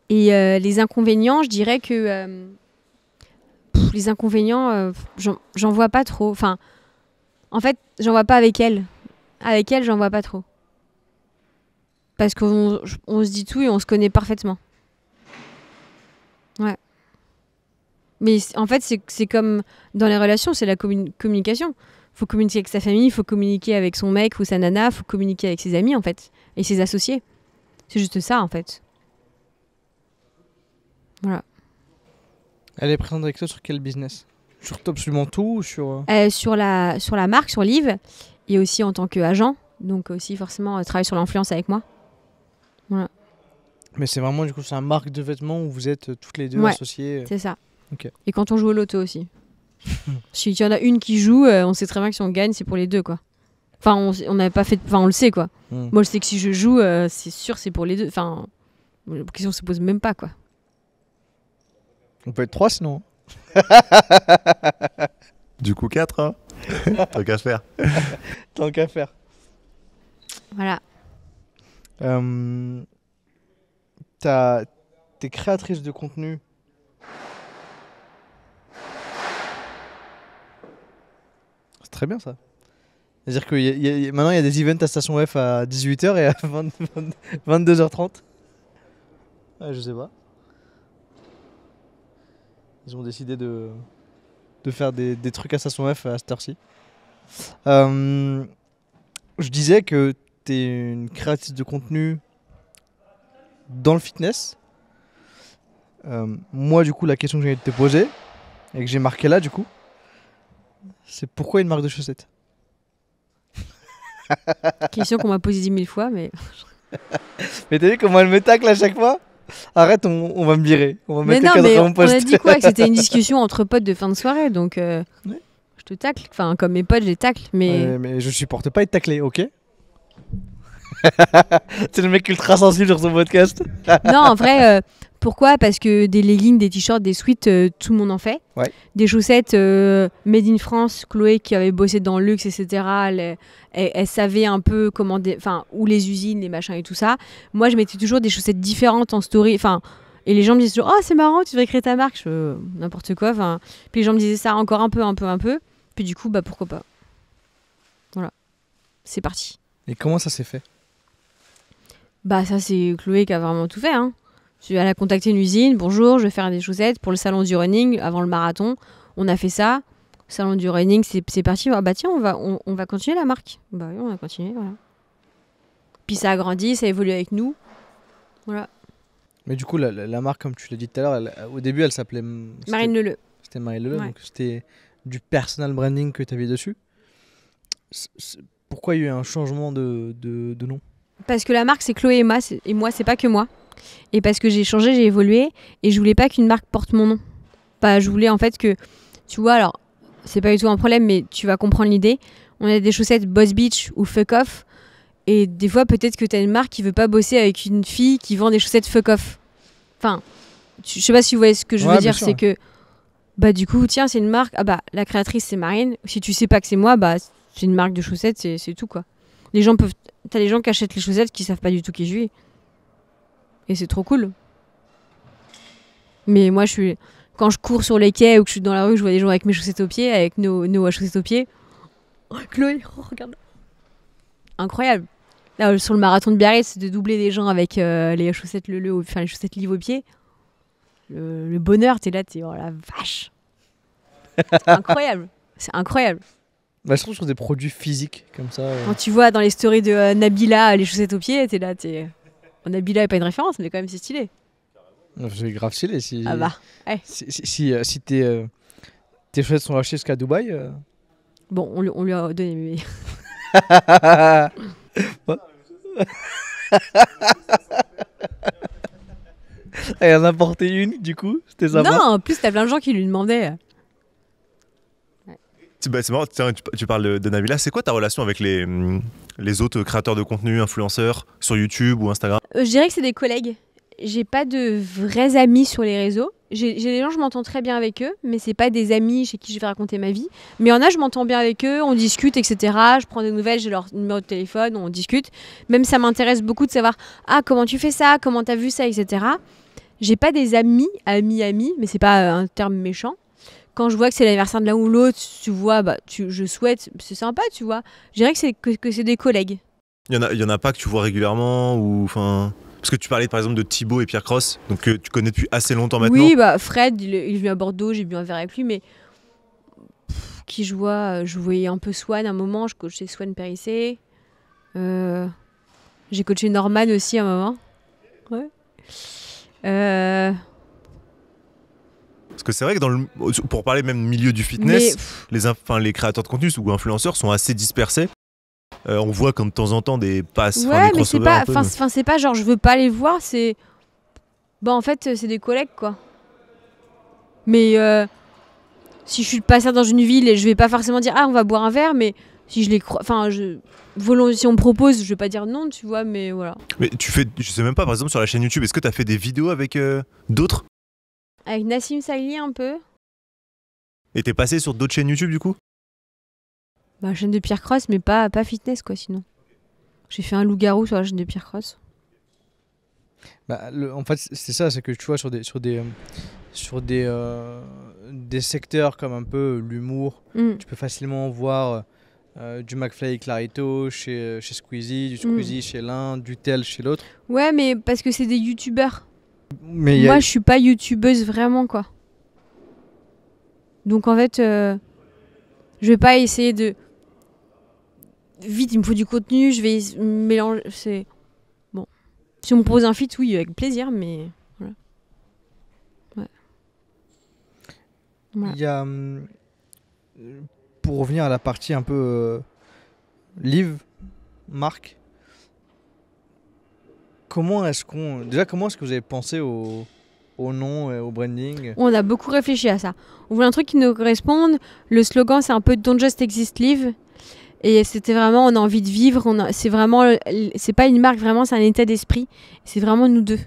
Et euh, les inconvénients, je dirais que euh, les inconvénients, euh, j'en- vois pas trop. Enfin, en fait, j'en vois pas avec elle. Avec elle, j'en vois pas trop. Parce qu'on se dit tout et on se connaît parfaitement. Ouais. Mais en fait, c'est comme dans les relations, c'est la communication faut communiquer avec sa famille, il faut communiquer avec son mec ou sa nana, faut communiquer avec ses amis en fait et ses associés. C'est juste ça en fait. Voilà. Elle est présente avec toi sur quel business Sur absolument tout sur... Euh, euh, sur, la, sur la marque, sur Live, et aussi en tant qu'agent. Donc aussi forcément, elle euh, travaille sur l'influence avec moi. Voilà. Mais c'est vraiment du coup, c'est un marque de vêtements où vous êtes toutes les deux ouais, C'est ça. Et quand on joue au loto aussi si y en a une qui joue, euh, on sait très bien que si on gagne, c'est pour les deux, quoi. Enfin, on, n'avait pas fait. Enfin, on le sait, quoi. Hmm. Moi, je sais que si je joue, euh, c'est sûr, c'est pour les deux. Enfin, la question se pose même pas, quoi. On peut être trois, sinon. du coup, quatre. Hein. Tant qu'à faire. Tant qu'à faire. Voilà. Euh, T'es créatrice de contenu très bien ça. C'est-à-dire que maintenant, il y a des events à Station F à 18h et à 22h30. Ouais, je sais pas. Ils ont décidé de, de faire des, des trucs à Station F à cette heure-ci. Euh, je disais que tu es une créatrice de contenu dans le fitness. Euh, moi, du coup, la question que j'ai de te poser et que j'ai marqué là, du coup, c'est pourquoi une marque de chaussettes Question qu'on m'a posée dix mille fois, mais. mais t'as vu comment elle me tacle à chaque fois Arrête, on, va me virer. On va mais non, mais on, a dit quoi Que c'était une discussion entre potes de fin de soirée, donc euh, je te tacle. Enfin, comme mes potes, je les tacle, mais. mais je supporte pas être taclé, ok C'est le mec ultra sensible sur son podcast. non, en vrai, euh, pourquoi Parce que des leggings, des t-shirts, des suites, euh, tout le monde en fait. Des chaussettes euh, made in France, Chloé qui avait bossé dans le luxe, etc. Elle, savait un peu comment, enfin, où les usines, les machins et tout ça. Moi, je mettais toujours des chaussettes différentes en story. Enfin, et les gens me disaient toujours, oh c'est marrant, tu devrais créer ta marque. Euh, n'importe quoi. Enfin, puis les gens me disaient ça encore un peu, un peu, un peu. Puis du coup, bah pourquoi pas. Voilà, c'est parti. Et comment ça s'est fait Bah ça c'est Chloé qui a vraiment tout fait. Hein. Tu la contacté une usine, bonjour, je vais faire des chaussettes pour le salon du running avant le marathon. On a fait ça. Salon du running, c'est parti. Ah bah tiens, on va, on, va continuer la marque. Bah oui, on va continuer, voilà. Puis ça a grandi, ça a évolué avec nous. Voilà. Mais du coup, la, marque, comme tu l'as dit tout à l'heure, au début, elle s'appelait. Marine Leleu. C'était Marine Leleu, donc c'était du personal branding que tu avais dessus. pourquoi il y a eu un changement de, de nom Parce que la marque, c'est Chloé et moi, et moi c'est pas que moi et parce que j'ai changé, j'ai évolué et je voulais pas qu'une marque porte mon nom. Pas, bah, je voulais en fait que, tu vois, alors c'est pas du tout un problème, mais tu vas comprendre l'idée. On a des chaussettes Boss Beach ou Fuck Off, et des fois peut-être que t'as une marque qui veut pas bosser avec une fille qui vend des chaussettes Fuck Off. Enfin, je sais pas si vous voyez ce que je veux dire, c'est que bah du coup tiens c'est une marque, ah bah la créatrice c'est Marine. Si tu sais pas que c'est moi, bah c'est une marque de chaussettes, c'est tout quoi. Les gens peuvent, t'as les gens qui achètent les chaussettes qui savent pas du tout qui je suis. Et c'est trop cool. Mais moi, je suis quand je cours sur les quais ou que je suis dans la rue, je vois des gens avec mes chaussettes aux pieds, avec nos, nos chaussettes aux pieds. Oh, Chloé, oh, regarde. Incroyable. Là, sur le marathon de Biarritz, c'est de doubler des gens avec euh, les chaussettes le, le enfin, les chaussettes livres aux pieds. Le, bonheur, t'es là, t'es oh la vache. C'est incroyable. C'est incroyable. Bah, je trouve sur des produits physiques comme ça. Euh. Quand tu vois dans les stories de euh, Nabila les chaussettes aux pieds, t'es là, t'es. Nabila n'est pas une référence, mais quand même, c'est stylé. C'est grave stylé. Si, ah bah, ouais. si, si, si, euh, si tes, euh, tes chaussettes sont lâchées jusqu'à Dubaï. Euh. Bon, on, on, lui a donné. Elle en a porté une, du coup C'était Non, en plus, t'as plein de gens qui lui demandaient tu, parles de Nabila. C'est quoi ta relation avec les, hum, les autres créateurs de contenu, influenceurs sur YouTube ou Instagram euh, Je dirais que c'est des collègues. J'ai pas de vrais amis sur les réseaux. J'ai des gens, je m'entends très bien avec eux, mais c'est pas des amis chez qui je vais raconter ma vie. Mais en a, je m'entends bien avec eux, on discute, etc. Je prends des nouvelles, j'ai leur numéro de téléphone, on discute. Même ça m'intéresse beaucoup de savoir ah comment tu fais ça, comment t'as vu ça, etc. J'ai pas des amis, amis, amis, mais c'est pas euh, un terme méchant quand je vois que c'est l'anniversaire de l'un ou l'autre, tu vois, bah, tu, je souhaite, c'est sympa, tu vois. Je dirais que c'est que, c'est des collègues. Il y en a, il y en a pas que tu vois régulièrement ou enfin. Parce que tu parlais par exemple de Thibaut et Pierre Cross, donc que euh, tu connais depuis assez longtemps maintenant. Oui, bah Fred, il, il est venu à Bordeaux, j'ai bu un verre avec lui, mais qui je vois, euh, je voyais un peu Swan à un moment, je coachais Swan Périssé. Euh, j'ai coaché Norman aussi à un moment. Ouais. Parce que c'est vrai que dans pour parler même milieu du fitness, les, les créateurs de contenu ou influenceurs sont assez dispersés. Euh, on voit comme de temps en temps des passes. Ouais, mais c'est pas, enfin c'est pas genre je veux pas les voir, c'est, bah en fait c'est des collègues quoi. Mais euh, si je suis passé dans une ville et je vais pas forcément dire ah on va boire un verre, mais si je les crois, enfin je, si on me propose, je vais pas dire non, tu vois, mais voilà. Mais tu fais, je sais même pas, par exemple sur la chaîne YouTube, est-ce que tu as fait des vidéos avec euh, d'autres avec Nassim Saïli un peu. Et t'es passé sur d'autres chaînes YouTube du coup Bah chaîne de Pierre Cross mais pas, pas fitness quoi sinon. J'ai fait un loup-garou sur la chaîne de Pierre Cross. Bah, en fait c'est ça, c'est que tu vois sur des sur des, euh, sur des, euh, des secteurs comme un peu euh, l'humour, mm. tu peux facilement voir du McFly et Clarito chez, chez Squeezie, du mm. Squeezie chez l'un, du Tel chez l'autre. Ouais mais parce que c'est des youtubeurs. Moi, je suis pas youtubeuse vraiment, quoi. Donc en fait, euh, je vais pas essayer de. Vite, il me faut du contenu, je vais mélanger. C'est. Bon. Si on me pose un feat, oui, avec plaisir, mais. Voilà. Ouais. Il y a. Hum, pour revenir à la partie un peu. Euh, live, Marc comment est-ce qu'on. Déjà, comment est-ce que vous avez pensé au, nom et au branding On a beaucoup réfléchi à ça. On voulait un truc qui nous corresponde. Le slogan, c'est un peu Don't Just Exist Live. Et c'était vraiment, on a envie de vivre. On c'est vraiment, c'est pas une marque, vraiment, c'est un état d'esprit. C'est vraiment nous deux.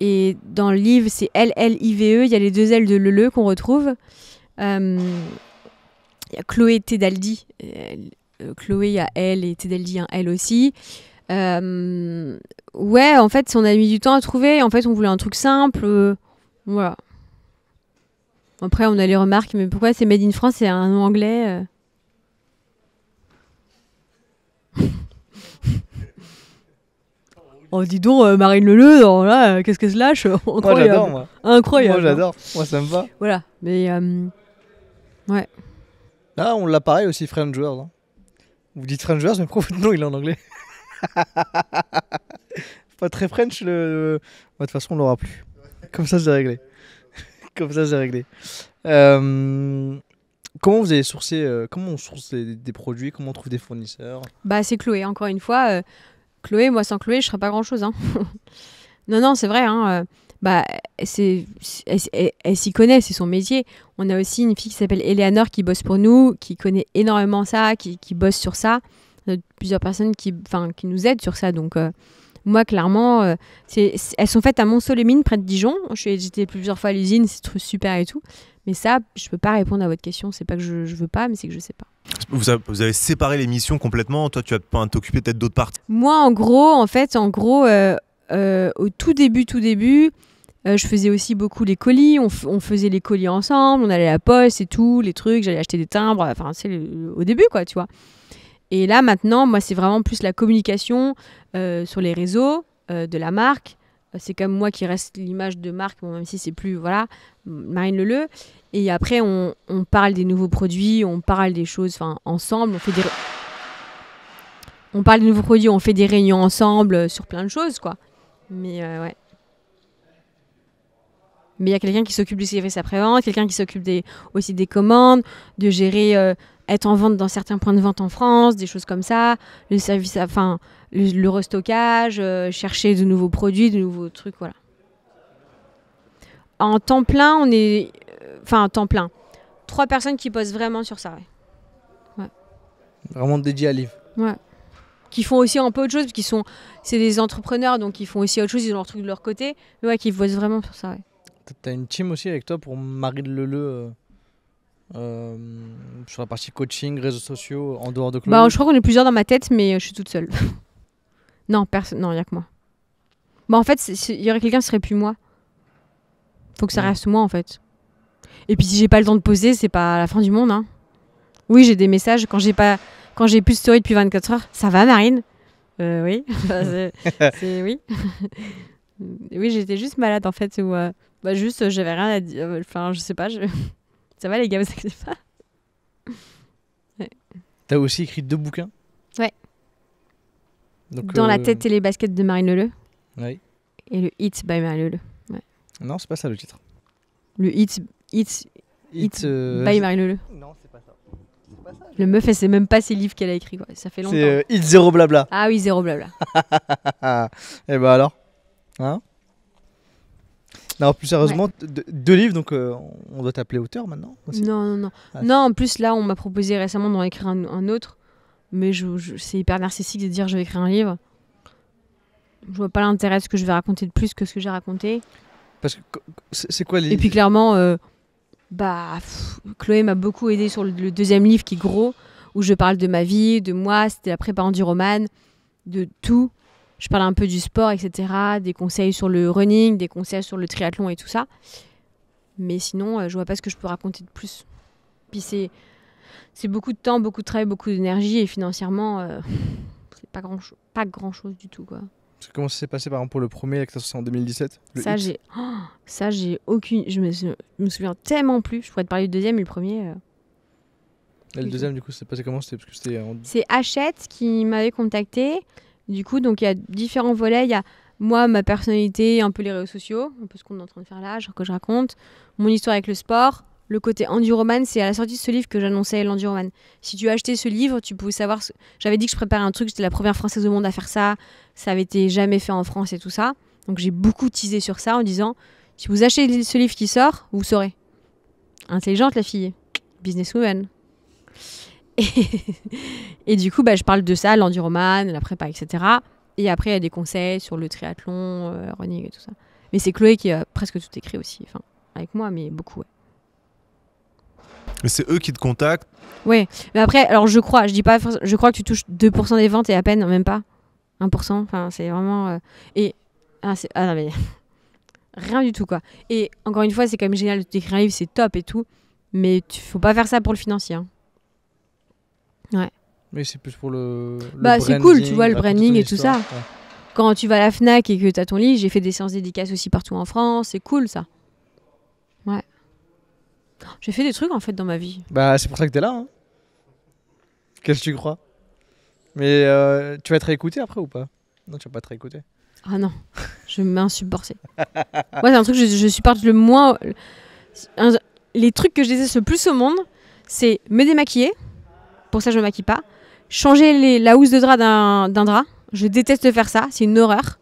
Et dans le livre, c'est L-L-I-V-E. Il y a les deux L de le qu'on retrouve. Euh, il y a Chloé Tedaldi. Euh, Chloé, il y a L et Tedaldi, un L aussi. Euh, ouais, en fait, on a mis du temps à trouver. En fait, on voulait un truc simple. Euh, voilà. Après, on a les remarques, mais pourquoi c'est Made in France et un anglais euh Oh, dis donc, Marine Leleu, qu'est-ce que se lâche Incroyable. Moi, j'adore, moi. Incroyable. Moi, j'adore. Moi, ça me va. Voilà, mais... ouais. Là, ah, on l'a pareil aussi, French Hein. Vous dites World mais pourquoi votre nom, il est en anglais pas très French, le. De toute façon, on l'aura plus. Comme ça, c'est réglé. Comme ça, c'est réglé. Euh, comment vous avez sourcé euh, Comment on source des, produits Comment on trouve des fournisseurs Bah, c'est Chloé. Encore une fois, euh, Chloé, moi, sans Chloé, je serais pas grand-chose. Hein. non, non, c'est vrai. Hein, bah, c'est, elle, s'y connaît, c'est son métier. On a aussi une fille qui s'appelle Eleanor qui bosse pour nous, qui connaît énormément ça, qui, qui bosse sur ça plusieurs personnes qui, qui nous aident sur ça. Donc, euh, moi, clairement, euh, elles sont faites à mont mines près de Dijon. J'étais plusieurs fois à l'usine, c'est super et tout. Mais ça, je peux pas répondre à votre question. C'est pas que je, ne veux pas, mais c'est que je sais pas. Vous avez, séparé les missions complètement. Toi, tu vas t'occuper peut-être d'autres parties. Moi, en gros, en fait, en gros, euh, au tout début, tout début, je faisais aussi beaucoup les colis. On, on, faisait les colis ensemble. On allait à la poste et tout, les trucs. J'allais acheter des timbres. Enfin, c'est au début, quoi, tu vois. Et là, maintenant, moi, c'est vraiment plus la communication euh, sur les réseaux euh, de la marque. Euh, c'est comme moi qui reste l'image de marque, même si c'est plus, voilà, Marine Leleu. Et après, on, parle des nouveaux produits, on parle des choses ensemble, on fait des... On parle des nouveaux produits, on fait des réunions ensemble sur plein de choses, quoi. Mais ouais. Mais il y a quelqu'un qui s'occupe du service après-vente, quelqu'un qui s'occupe des, aussi des commandes, de gérer être en vente dans certains points de vente en France, des choses comme ça, le service, enfin le, restockage, euh, chercher de nouveaux produits, de nouveaux trucs, voilà. En temps plein, on est, euh, enfin en temps plein, trois personnes qui bossent vraiment sur ça. Ouais. Vraiment dédié à livre. Ouais. Qui font aussi un peu autre chose, parce qu'ils sont, c'est des entrepreneurs, donc ils font aussi autre chose, ils ont leur truc de leur côté, mais ouais, qui bossent vraiment sur ça. Ouais. T'as une team aussi avec toi pour Marie Leleu. Euh, euh, sur la partie coaching, réseaux sociaux, en dehors de bah, Je crois qu'on est plusieurs dans ma tête, mais euh, je suis toute seule. non, personne. Non, il a que moi. Bah, en fait, il y aurait quelqu'un qui serait plus moi. Faut que ça reste moi, en fait. Et puis, si j'ai pas le temps de poser, c'est pas la fin du monde. Hein. Oui, j'ai des messages. Quand j'ai pas, quand j'ai plus de story depuis 24 heures, ça va, Marine euh, Oui. oui. oui, j'étais juste malade, en fait. Ou, bah, juste, j'avais rien à dire. Enfin, je sais pas. Je... Ça va les gars, vous pas T'as aussi écrit deux bouquins Ouais. Dans la euh, tête et les baskets de Marine Leleu. Oui. Et le Hit by Marine Leleu. Ouais. Non, c'est pas ça le titre. Le Hit, euh, by Marine Leleu. Non, c'est pas ça. Pas ça le meuf, elle sait même pas ses livres qu'elle a écrits, Ça fait longtemps. C'est euh, Hit Zéro Blabla. Ah oui, Zéro Blabla. et eh bah ben, alors Hein non, plus sérieusement, deux, livres, donc euh, on doit t'appeler auteur maintenant Non, non, non. Ah. Non, en plus, là, on m'a proposé récemment d'en écrire un, autre, mais je, c'est hyper narcissique de dire je vais écrire un livre. Je vois pas l'intérêt de ce que je vais raconter de plus que ce que j'ai raconté. Parce que c'est quoi les. Et puis clairement, euh, bah, Chloé m'a beaucoup aidé sur le, deuxième livre qui est gros, où je parle de ma vie, de moi, c'était la préparation du roman, de tout je parle un peu du sport, etc., des conseils sur le running, des conseils sur le triathlon et tout ça. Mais sinon, je euh, je vois pas ce que je peux raconter de plus. Puis c'est, c'est beaucoup de temps, beaucoup de travail, beaucoup d'énergie et financièrement, euh, c'est pas grand, pas grand chose du tout, quoi. Comment ça s'est passé par exemple pour le premier avec en 2017 Ça j'ai, oh, ça j'ai aucune, je me, me, souviens tellement plus. Je pourrais te parler du deuxième, mais le premier. Euh. le deuxième, du coup, c'est passé comment C'était parce que c'était. C'est Hachette qui m'avait contacté. Du coup, donc il y a différents volets. Il y a moi, ma personnalité, un peu les réseaux sociaux, un peu ce qu'on est en train de faire là, genre que je raconte, mon histoire avec le sport, le côté enduroman, c'est à la sortie de ce livre que j'annonçais l'enduroman. Si tu as acheté ce livre, tu pouvais savoir. J'avais dit que je préparais un truc, j'étais la première française au monde à faire ça, ça avait été jamais fait en France et tout ça. Donc j'ai beaucoup teasé sur ça en disant si vous achetez ce livre qui sort, vous saurez. Intelligente la fille, businesswoman. Et, du coup, bah, je parle de ça, l'enduroman, la prépa, etc. Et après, il y a des conseils sur le triathlon, euh, running et tout ça. Mais c'est Chloé qui a presque tout écrit aussi, enfin, avec moi, mais beaucoup, Mais c'est eux qui te contactent. Oui, mais après, alors je crois, je dis pas, je crois que tu touches 2% des ventes et à peine, même pas 1%. Enfin, c'est vraiment. Euh, et. Ah, ah, non, mais. Rien du tout, quoi. Et encore une fois, c'est quand même génial d'écrire un livre, c'est top et tout. Mais il faut pas faire ça pour le financier. Hein. Mais c'est plus pour le. bah, c'est cool, tu vois, le branding et tout ça. Quand tu vas à la Fnac et que tu as ton lit, j'ai fait des séances dédicaces aussi partout en France, c'est cool ça. Ouais. J'ai fait des trucs en fait dans ma vie. Bah, c'est pour ça que t'es là. Hein. Qu'est-ce que tu crois Mais euh, tu vas être écouté après ou pas Non, tu vas pas être écouté Ah non, je m'insupporter Moi, c'est un truc que je, je supporte le moins. les trucs que je déteste le plus au monde, c'est me démaquiller. Pour ça, je me maquille pas changer les, la housse de drap d'un drap. Je déteste faire ça, c'est une horreur.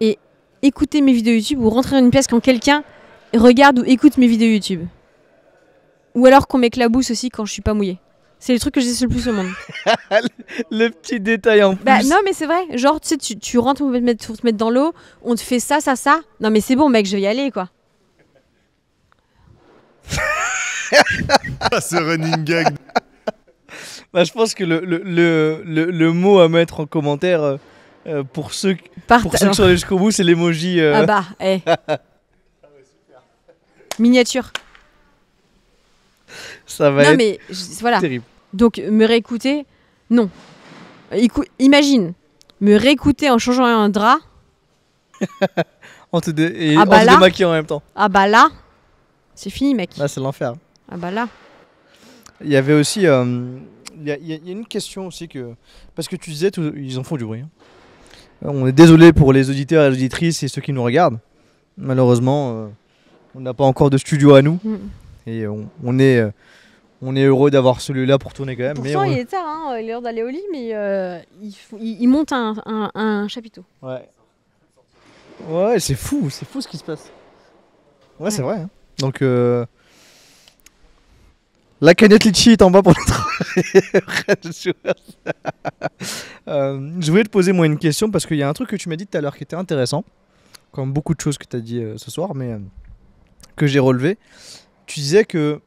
Et écouter mes vidéos YouTube ou rentrer dans une pièce quand quelqu'un regarde ou écoute mes vidéos YouTube. Ou alors qu'on m'éclabousse aussi quand je suis pas mouillée. C'est le truc que je déteste le plus au monde. le petit détail en bah, plus. Bah, non, mais c'est vrai. Genre, tu tu, rentres pour te, mettre, dans l'eau, on te fait ça, ça, ça. Non, mais c'est bon, mec, je vais y aller, quoi. Ah, ce running gag. Bah, je pense que le, le, le, le, mot à mettre en commentaire pour, ceux, euh, pour ceux qui hein. sont allés jusqu'au bout, c'est l'emoji. Euh. Ah bah, eh. Miniature. Ça va non, être mais, voilà. terrible. Donc, me réécouter, non. imagine, me réécouter en changeant un drap. en et ah bah en se démaquillant en même temps. Ah bah là, c'est fini, mec. Là, c'est l'enfer. Ah bah là. Il y avait aussi. Euh, il y, a une question aussi que. Parce que tu disais, ils en font du bruit. Hein. On est désolé pour les auditeurs et les auditrices et ceux qui nous regardent. Malheureusement, euh, on n'a pas encore de studio à nous. Mm. Et euh, on, est. heureux d'avoir celui-là pour tourner quand même. Pourtant, hein, il est tard, il est l'heure d'aller au lit, mais euh, il, monte un, chapiteau. Ouais. Ouais, c'est fou, c'est fou ce qui se passe. Ouais, c'est vrai. Hein. Donc, la canette litchi est en bas pour le euh, je voulais te poser moi une question parce qu'il y a un truc que tu m'as dit tout à l'heure qui était intéressant, comme beaucoup de choses que tu as dit euh, ce soir, mais euh, que j'ai relevé. Tu disais que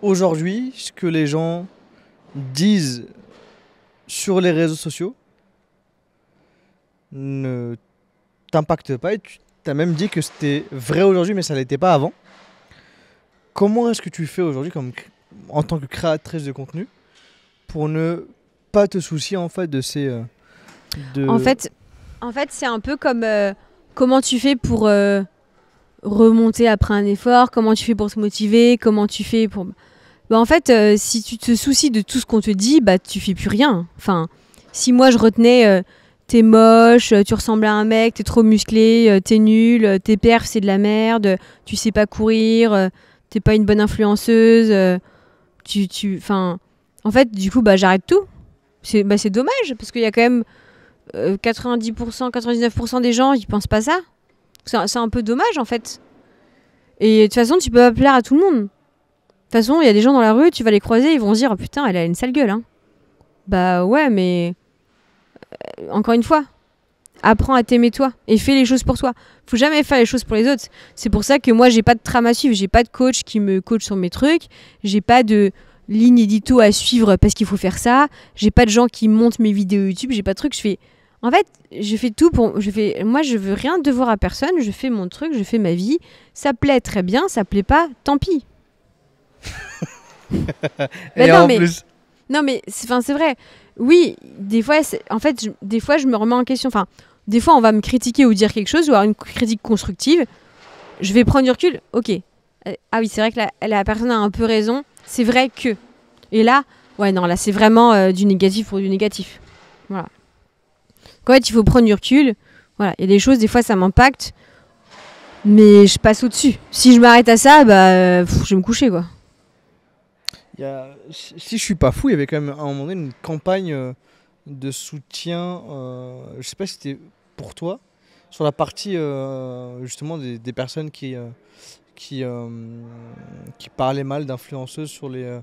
aujourd'hui, ce que les gens disent sur les réseaux sociaux ne t'impacte pas et tu as même dit que c'était vrai aujourd'hui mais ça l'était pas avant comment est-ce que tu fais aujourd'hui comme en tant que créatrice de contenu pour ne pas te soucier en fait de ces euh, en fait en fait c'est un peu comme euh, comment tu fais pour euh, remonter après un effort comment tu fais pour te motiver comment tu fais pour bah, en fait si tu te soucies de tout ce qu'on te dit bah tu fais plus rien enfin si moi je retenais t'es moche, tu ressembles à un mec, t'es trop musclé, t'es nul, tes perf c'est de la merde, tu sais pas courir, t'es pas une bonne influenceuse, tu, tu, en fait, du coup, bah, j'arrête tout. C'est bah, dommage, parce qu'il y a quand même 90%, euh, 99% des gens, ils pensent pas ça. C'est un peu dommage, en fait. Et de toute façon, tu peux pas plaire à tout le monde. De toute façon, il y a des gens dans la rue, tu vas les croiser, ils vont se dire, oh, putain, elle a une sale gueule. Hein. Bah ouais, mais... Euh, encore une fois, apprends à t'aimer toi et fais les choses pour toi. Faut jamais faire les choses pour les autres. C'est pour ça que moi j'ai pas de trame à suivre, j'ai pas de coach qui me coach sur mes trucs, j'ai pas de ligne édito à suivre parce qu'il faut faire ça, j'ai pas de gens qui montent mes vidéos YouTube, j'ai pas de trucs, je fais en fait, je fais tout pour je fais moi je veux rien devoir à personne, je fais mon truc, je fais ma vie, ça plaît très bien, ça plaît pas, tant pis. Bah mais en plus non, mais c'est vrai. Oui, des fois, en fait, je, des fois, je me remets en question. Enfin, des fois, on va me critiquer ou dire quelque chose, ou avoir une critique constructive. Je vais prendre du recul. Ok. Euh, ah oui, c'est vrai que la, personne a un peu raison. C'est vrai que. Et là, ouais, non, là, c'est vraiment euh, du négatif pour du négatif. Voilà. Quand il faut prendre du recul. Voilà. Il y a des choses, des fois, ça m'impacte. Mais je passe au-dessus. Si je m'arrête à ça, bah, euh, je vais me coucher, quoi si je suis pas fou, il y avait quand même à un moment donné une campagne euh, de soutien, euh, je sais pas si c'était pour toi, sur la partie euh, justement des, personnes qui, qui, qui parlaient mal d'influenceuses sur les,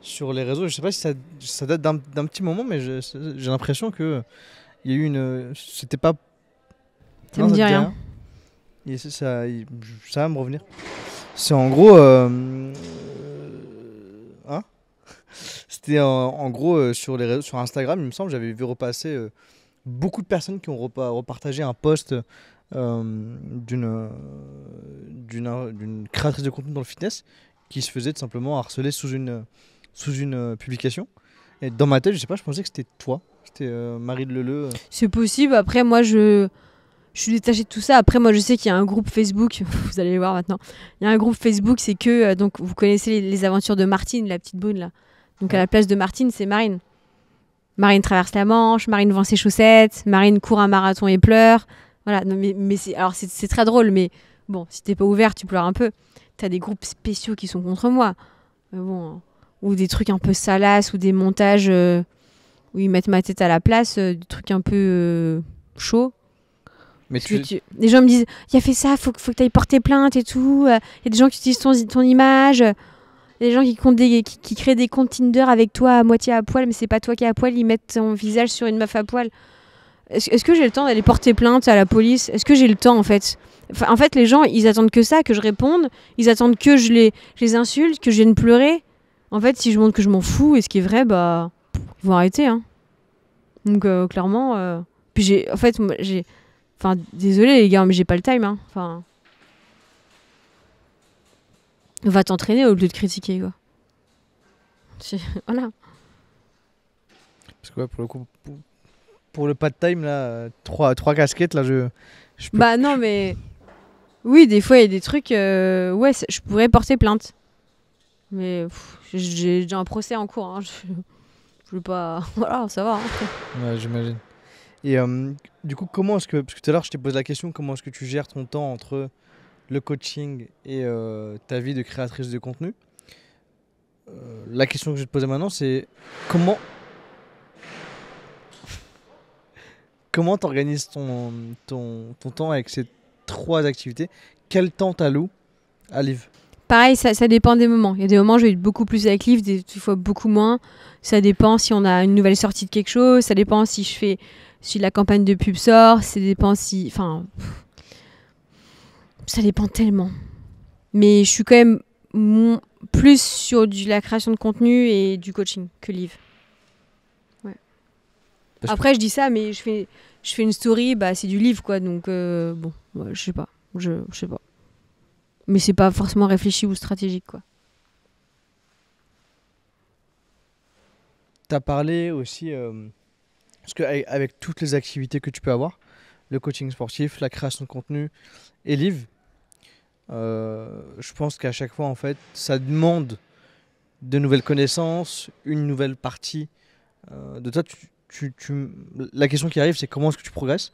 sur les réseaux. Je sais pas si ça, date d'un petit moment, mais j'ai l'impression que il y a eu une. C'était pas. Ça me rien. Et ça, ça, va me revenir. C'est en gros, c'était en, gros euh, sur, les réseaux, sur Instagram, il me semble, j'avais vu repasser euh, beaucoup de personnes qui ont repartagé un post euh, d'une d'une créatrice de contenu dans le fitness qui se faisait tout simplement harceler sous une, sous une publication. Et dans ma tête, je sais pas, je pensais que c'était toi, c'était Marie Marie Leleu. C'est possible, après moi je... je suis détachée de tout ça. Après moi je sais qu'il y a un groupe Facebook, vous allez le voir maintenant, il y a un groupe Facebook, c'est que, donc vous connaissez les, aventures de Martine, la petite boune là. Donc à la place de Martine, c'est Marine. Marine traverse la Manche, Marine vend ses chaussettes, Marine court un marathon et pleure. Voilà, non, mais, mais c'est, alors c'est, très drôle, mais bon, si t'es pas ouvert, tu pleures un peu. T'as des groupes spéciaux qui sont contre moi. Euh, bon, ou des trucs un peu salaces, ou des montages euh, où ils mettent ma tête à la place, euh, des trucs un peu chaud. chauds. Mais tu... Les gens me disent, il a fait ça, faut, faut que t'ailles porter plainte et tout. Il y a des gens qui utilisent ton image les gens qui, qui, créent des comptes Tinder avec toi à moitié à poil, mais c'est pas toi qui es à poil, ils mettent ton visage sur une meuf à poil. Est-ce, que j'ai le temps d'aller porter plainte à la police Est-ce que j'ai le temps en fait En fait, les gens, ils attendent que ça, que je réponde. Ils attendent que je les, insulte, que je vienne pleurer. En fait, si je montre que je m'en fous et ce qui est vrai, bah, ils vont arrêter. Hein. Donc euh, clairement, euh, puis j'ai, en fait, j'ai, enfin, désolé les gars, mais j'ai pas le time. Hein. Enfin. Va t'entraîner au lieu de critiquer, quoi. Voilà. Parce que pour le coup, pour, le pas de time, là, euh, trois, trois casquettes, là, je. peux... Bah non, mais. Oui, des fois, il y a des trucs. Euh, ouais, je pourrais porter plainte. Mais j'ai un procès en cours. Hein, je... ne veux pas. Voilà, ça va. Hein. Ouais, j'imagine. Et euh, du coup, comment est-ce que. Parce que tout à l'heure, je t'ai posé la question comment est-ce que tu gères ton temps entre le coaching et euh, ta vie de créatrice de contenu. Euh, la question que je vais te poser maintenant, c'est comment comment t'organises ton, ton, ton temps avec ces trois activités Quel temps t'alloues à Liv Pareil, ça, dépend des moments. Il y a des moments où je vais être beaucoup plus avec Liv, des fois beaucoup moins. Ça dépend si on a une nouvelle sortie de quelque chose, ça dépend si je fais si la campagne de pub sort, ça dépend si enfin ça dépend tellement. Mais je suis quand même plus sur la création de contenu et du coaching que livre. Après, je dis ça, mais je fais, je fais une story, bah, c'est du livre, quoi. Donc, euh, bon, je sais pas. Je, sais pas. Mais c'est pas forcément réfléchi ou stratégique, quoi. T'as parlé aussi. Euh, parce que avec toutes les activités que tu peux avoir, le coaching sportif, la création de contenu et livre, euh, je pense qu'à chaque fois, en fait, ça demande de nouvelles connaissances, une nouvelle partie euh, de toi. Tu, La question qui arrive, c'est comment est-ce que tu progresses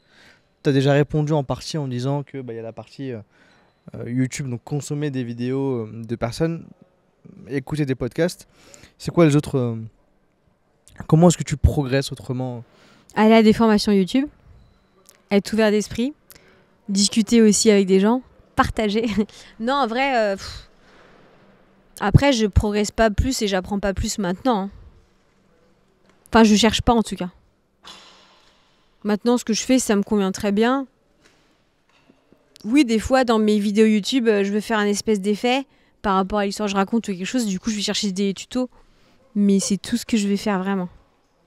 Tu as déjà répondu en partie en disant que bah, y a la partie euh, YouTube, donc consommer des vidéos de personnes, écouter des podcasts. C'est quoi les autres Comment est-ce que tu progresses autrement Aller à des formations YouTube, être ouvert d'esprit, discuter aussi avec des gens, Partager. non, en vrai, euh, après, je progresse pas plus et j'apprends pas plus maintenant. Hein. Enfin, je cherche pas en tout cas. Maintenant, ce que je fais, ça me convient très bien. Oui, des fois, dans mes vidéos YouTube, euh, je veux faire un espèce d'effet par rapport à l'histoire je raconte ou quelque chose. Du coup, je vais chercher des tutos. Mais c'est tout ce que je vais faire vraiment.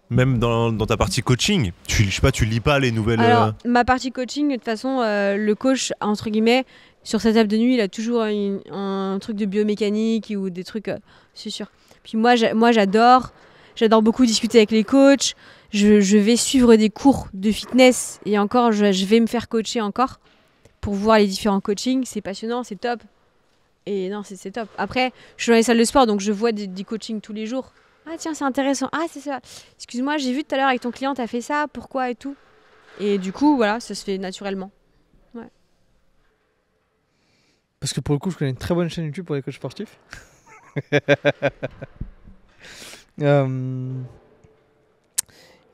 Même dans, dans ta partie coaching, tu, je sais pas, tu lis pas les nouvelles. Euh, ma partie coaching, de toute façon, le coach, entre guillemets, sur sa table de nuit, il a toujours un truc de biomécanique ou des trucs, euh, c'est sûr. Puis moi, moi j'adore, j'adore beaucoup discuter avec les coachs. Je, vais suivre des cours de fitness et encore, je, vais me faire coacher encore pour voir les différents coachings. C'est passionnant, c'est top. Et non, c'est top. Après, je suis dans les salles de sport, donc je vois des, des coachings tous les jours. Ah tiens, c'est intéressant. Ah, c'est ça. Excuse-moi, j'ai vu tout à l'heure avec ton client, t'as fait ça, pourquoi et tout. Et du coup, voilà, ça se fait naturellement. Parce que pour le coup, je connais une très bonne chaîne YouTube pour les coachs sportifs. Euh,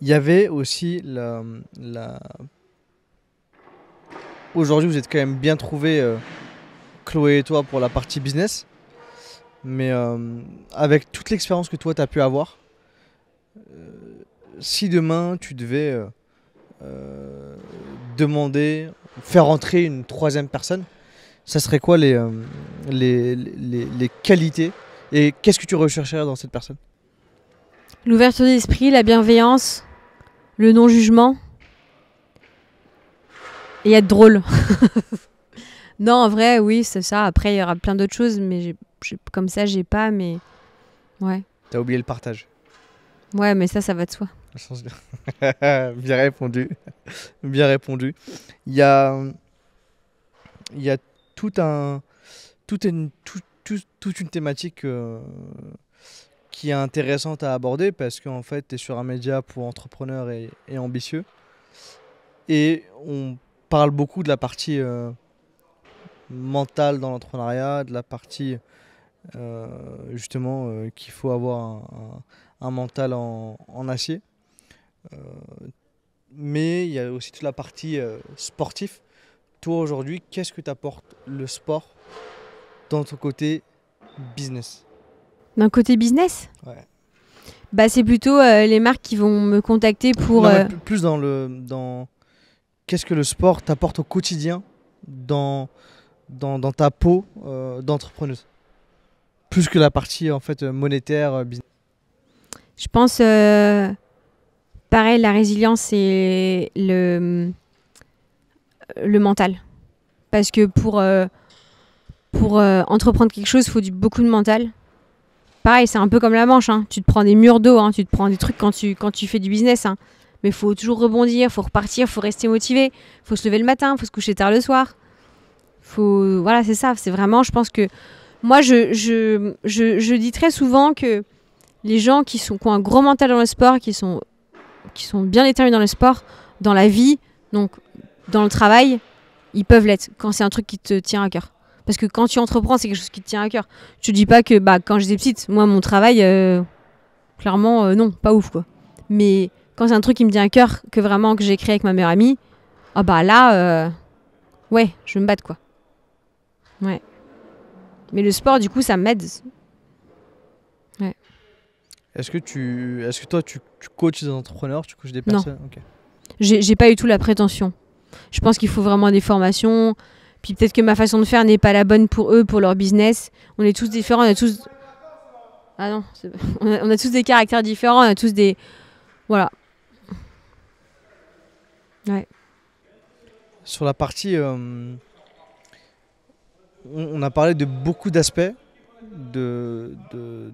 il y avait aussi la. Aujourd'hui, vous êtes quand même bien trouvé, euh, Chloé et toi, pour la partie business. Mais euh, avec toute l'expérience que toi, tu as pu avoir, si demain, tu devais demander, faire entrer une troisième personne, ça serait quoi euh, les, les, qualités et qu'est-ce que tu rechercherais dans cette personne L'ouverture d'esprit, la bienveillance, le non-jugement et être drôle. non, en vrai, oui, c'est ça. Après, il y aura plein d'autres choses, mais comme ça, j'ai pas, mais ouais. T'as oublié le partage. Ouais, mais ça, ça va de soi. Bien répondu. Bien répondu. Il y a, il y a tout un, toute une, tout, toute une thématique euh, qui est intéressante à aborder parce qu'en fait, tu es sur un média pour entrepreneurs et, ambitieux. Et on parle beaucoup de la partie euh, mentale dans l'entrepreneuriat, de la partie euh, justement qu'il faut avoir un, mental en acier. mais il y a aussi toute la partie sportive toi aujourd'hui, qu'est-ce que t'apporte le sport dans ton côté business D'un côté business Ouais. Bah c'est plutôt euh, les marques qui vont me contacter pour. Euh, plus dans le dans qu'est-ce que le sport t'apporte au quotidien dans dans, ta peau euh, d'entrepreneuse. Plus que la partie en fait monétaire business. Je pense pareil la résilience et le le mental. Parce que pour, euh, pour euh, entreprendre quelque chose, il faut du, beaucoup de mental. Pareil, c'est un peu comme la manche, hein. tu te prends des murs d'eau, hein. tu te prends des trucs quand tu, quand tu fais du business. Hein. Mais il faut toujours rebondir, faut repartir, faut rester motivé, faut se lever le matin, faut se coucher tard le soir. Faut... Voilà, c'est ça, c'est vraiment, je pense que... Moi, je, je, dis très souvent que les gens qui, sont, qui ont un gros mental dans le sport, qui sont, qui sont bien déterminés dans le sport, dans la vie, donc dans le travail, ils peuvent l'être quand c'est un truc qui te tient à cœur. Parce que quand tu entreprends, c'est quelque chose qui te tient à cœur. Tu te dis pas que bah, quand j'étais petite, moi, mon travail, euh, clairement, euh, non, pas ouf, quoi. Mais quand c'est un truc qui me tient à cœur, que vraiment, que j'ai créé avec ma meilleure amie, ah bah là, euh, ouais, je vais me battre, quoi. Ouais. Mais le sport, du coup, ça m'aide. Ouais. Est-ce que, est que toi, tu, coaches des entrepreneurs, tu coaches des personnes J'ai, pas eu tout la prétention. Je pense qu'il faut vraiment des formations. Puis peut-être que ma façon de faire n'est pas la bonne pour eux, pour leur business. On est tous différents, on a tous. Ah non, on a, tous des caractères différents, on a tous des. Voilà. Ouais. Sur la partie. Euh, on a parlé de beaucoup d'aspects, de, de,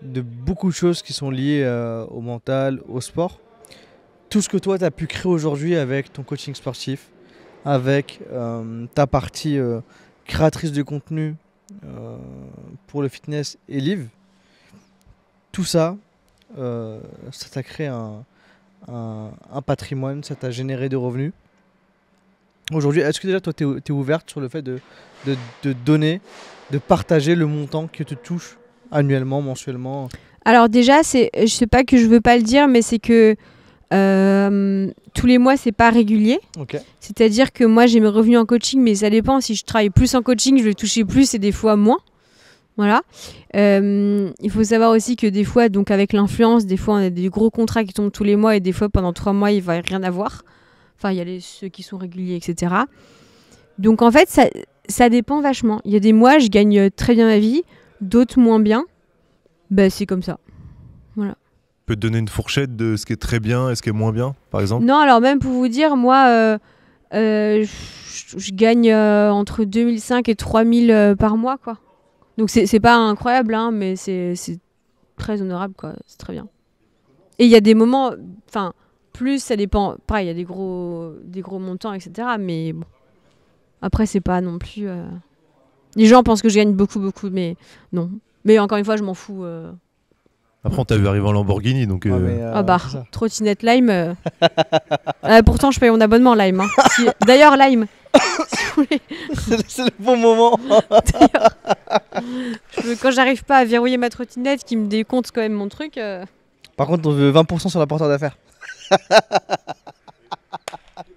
de, beaucoup de choses qui sont liées euh, au mental, au sport tout ce que toi, tu as pu créer aujourd'hui avec ton coaching sportif, avec euh, ta partie euh, créatrice de contenu euh, pour le fitness et live, tout ça, ça t'a créé un, patrimoine, ça t'a généré des revenus. Aujourd'hui, est-ce que déjà toi, tu es, ouverte sur le fait de, de, donner, de partager le montant que te touches annuellement, mensuellement Alors déjà, c'est, je sais pas que je veux pas le dire, mais c'est que euh, tous les mois, c'est pas régulier. C'est-à-dire que moi, j'ai mes revenus en coaching, mais ça dépend. Si je travaille plus en coaching, je vais toucher plus et des fois moins. Voilà. Euh, il faut savoir aussi que des fois, donc avec l'influence, des fois, on a des gros contrats qui tombent tous les mois et des fois, pendant trois mois, il va rien avoir. Enfin, il y a les, ceux qui sont réguliers, etc. Donc, en fait, ça, ça dépend vachement. Il y a des mois, je gagne euh, très bien ma vie, d'autres moins bien. Ben, c'est comme ça de donner une fourchette de ce qui est très bien et ce qui est moins bien, par exemple Non, alors même pour vous dire, moi, euh, euh, je gagne euh, entre 2005 et 3000 par mois, quoi. Donc c'est pas incroyable, hein, mais c'est très honorable, quoi. C'est très bien. Et il y a des moments, enfin, plus ça dépend. Pareil, il y a des gros, des gros montants, etc. Mais bon, après c'est pas non plus. Les gens pensent que je gagne beaucoup, beaucoup, mais non. Mais encore une fois, je m'en fous. Après, on t'a vu arriver en Lamborghini, donc. Ah, euh, euh, ah bah, trottinette Lime. Euh. pourtant, je paye mon abonnement Lime. Hein. D'ailleurs, Lime. c'est le bon moment. quand j'arrive pas à verrouiller ma trottinette, qui me décompte quand même mon truc. Par contre, on veut 20% sur la porte d'affaires.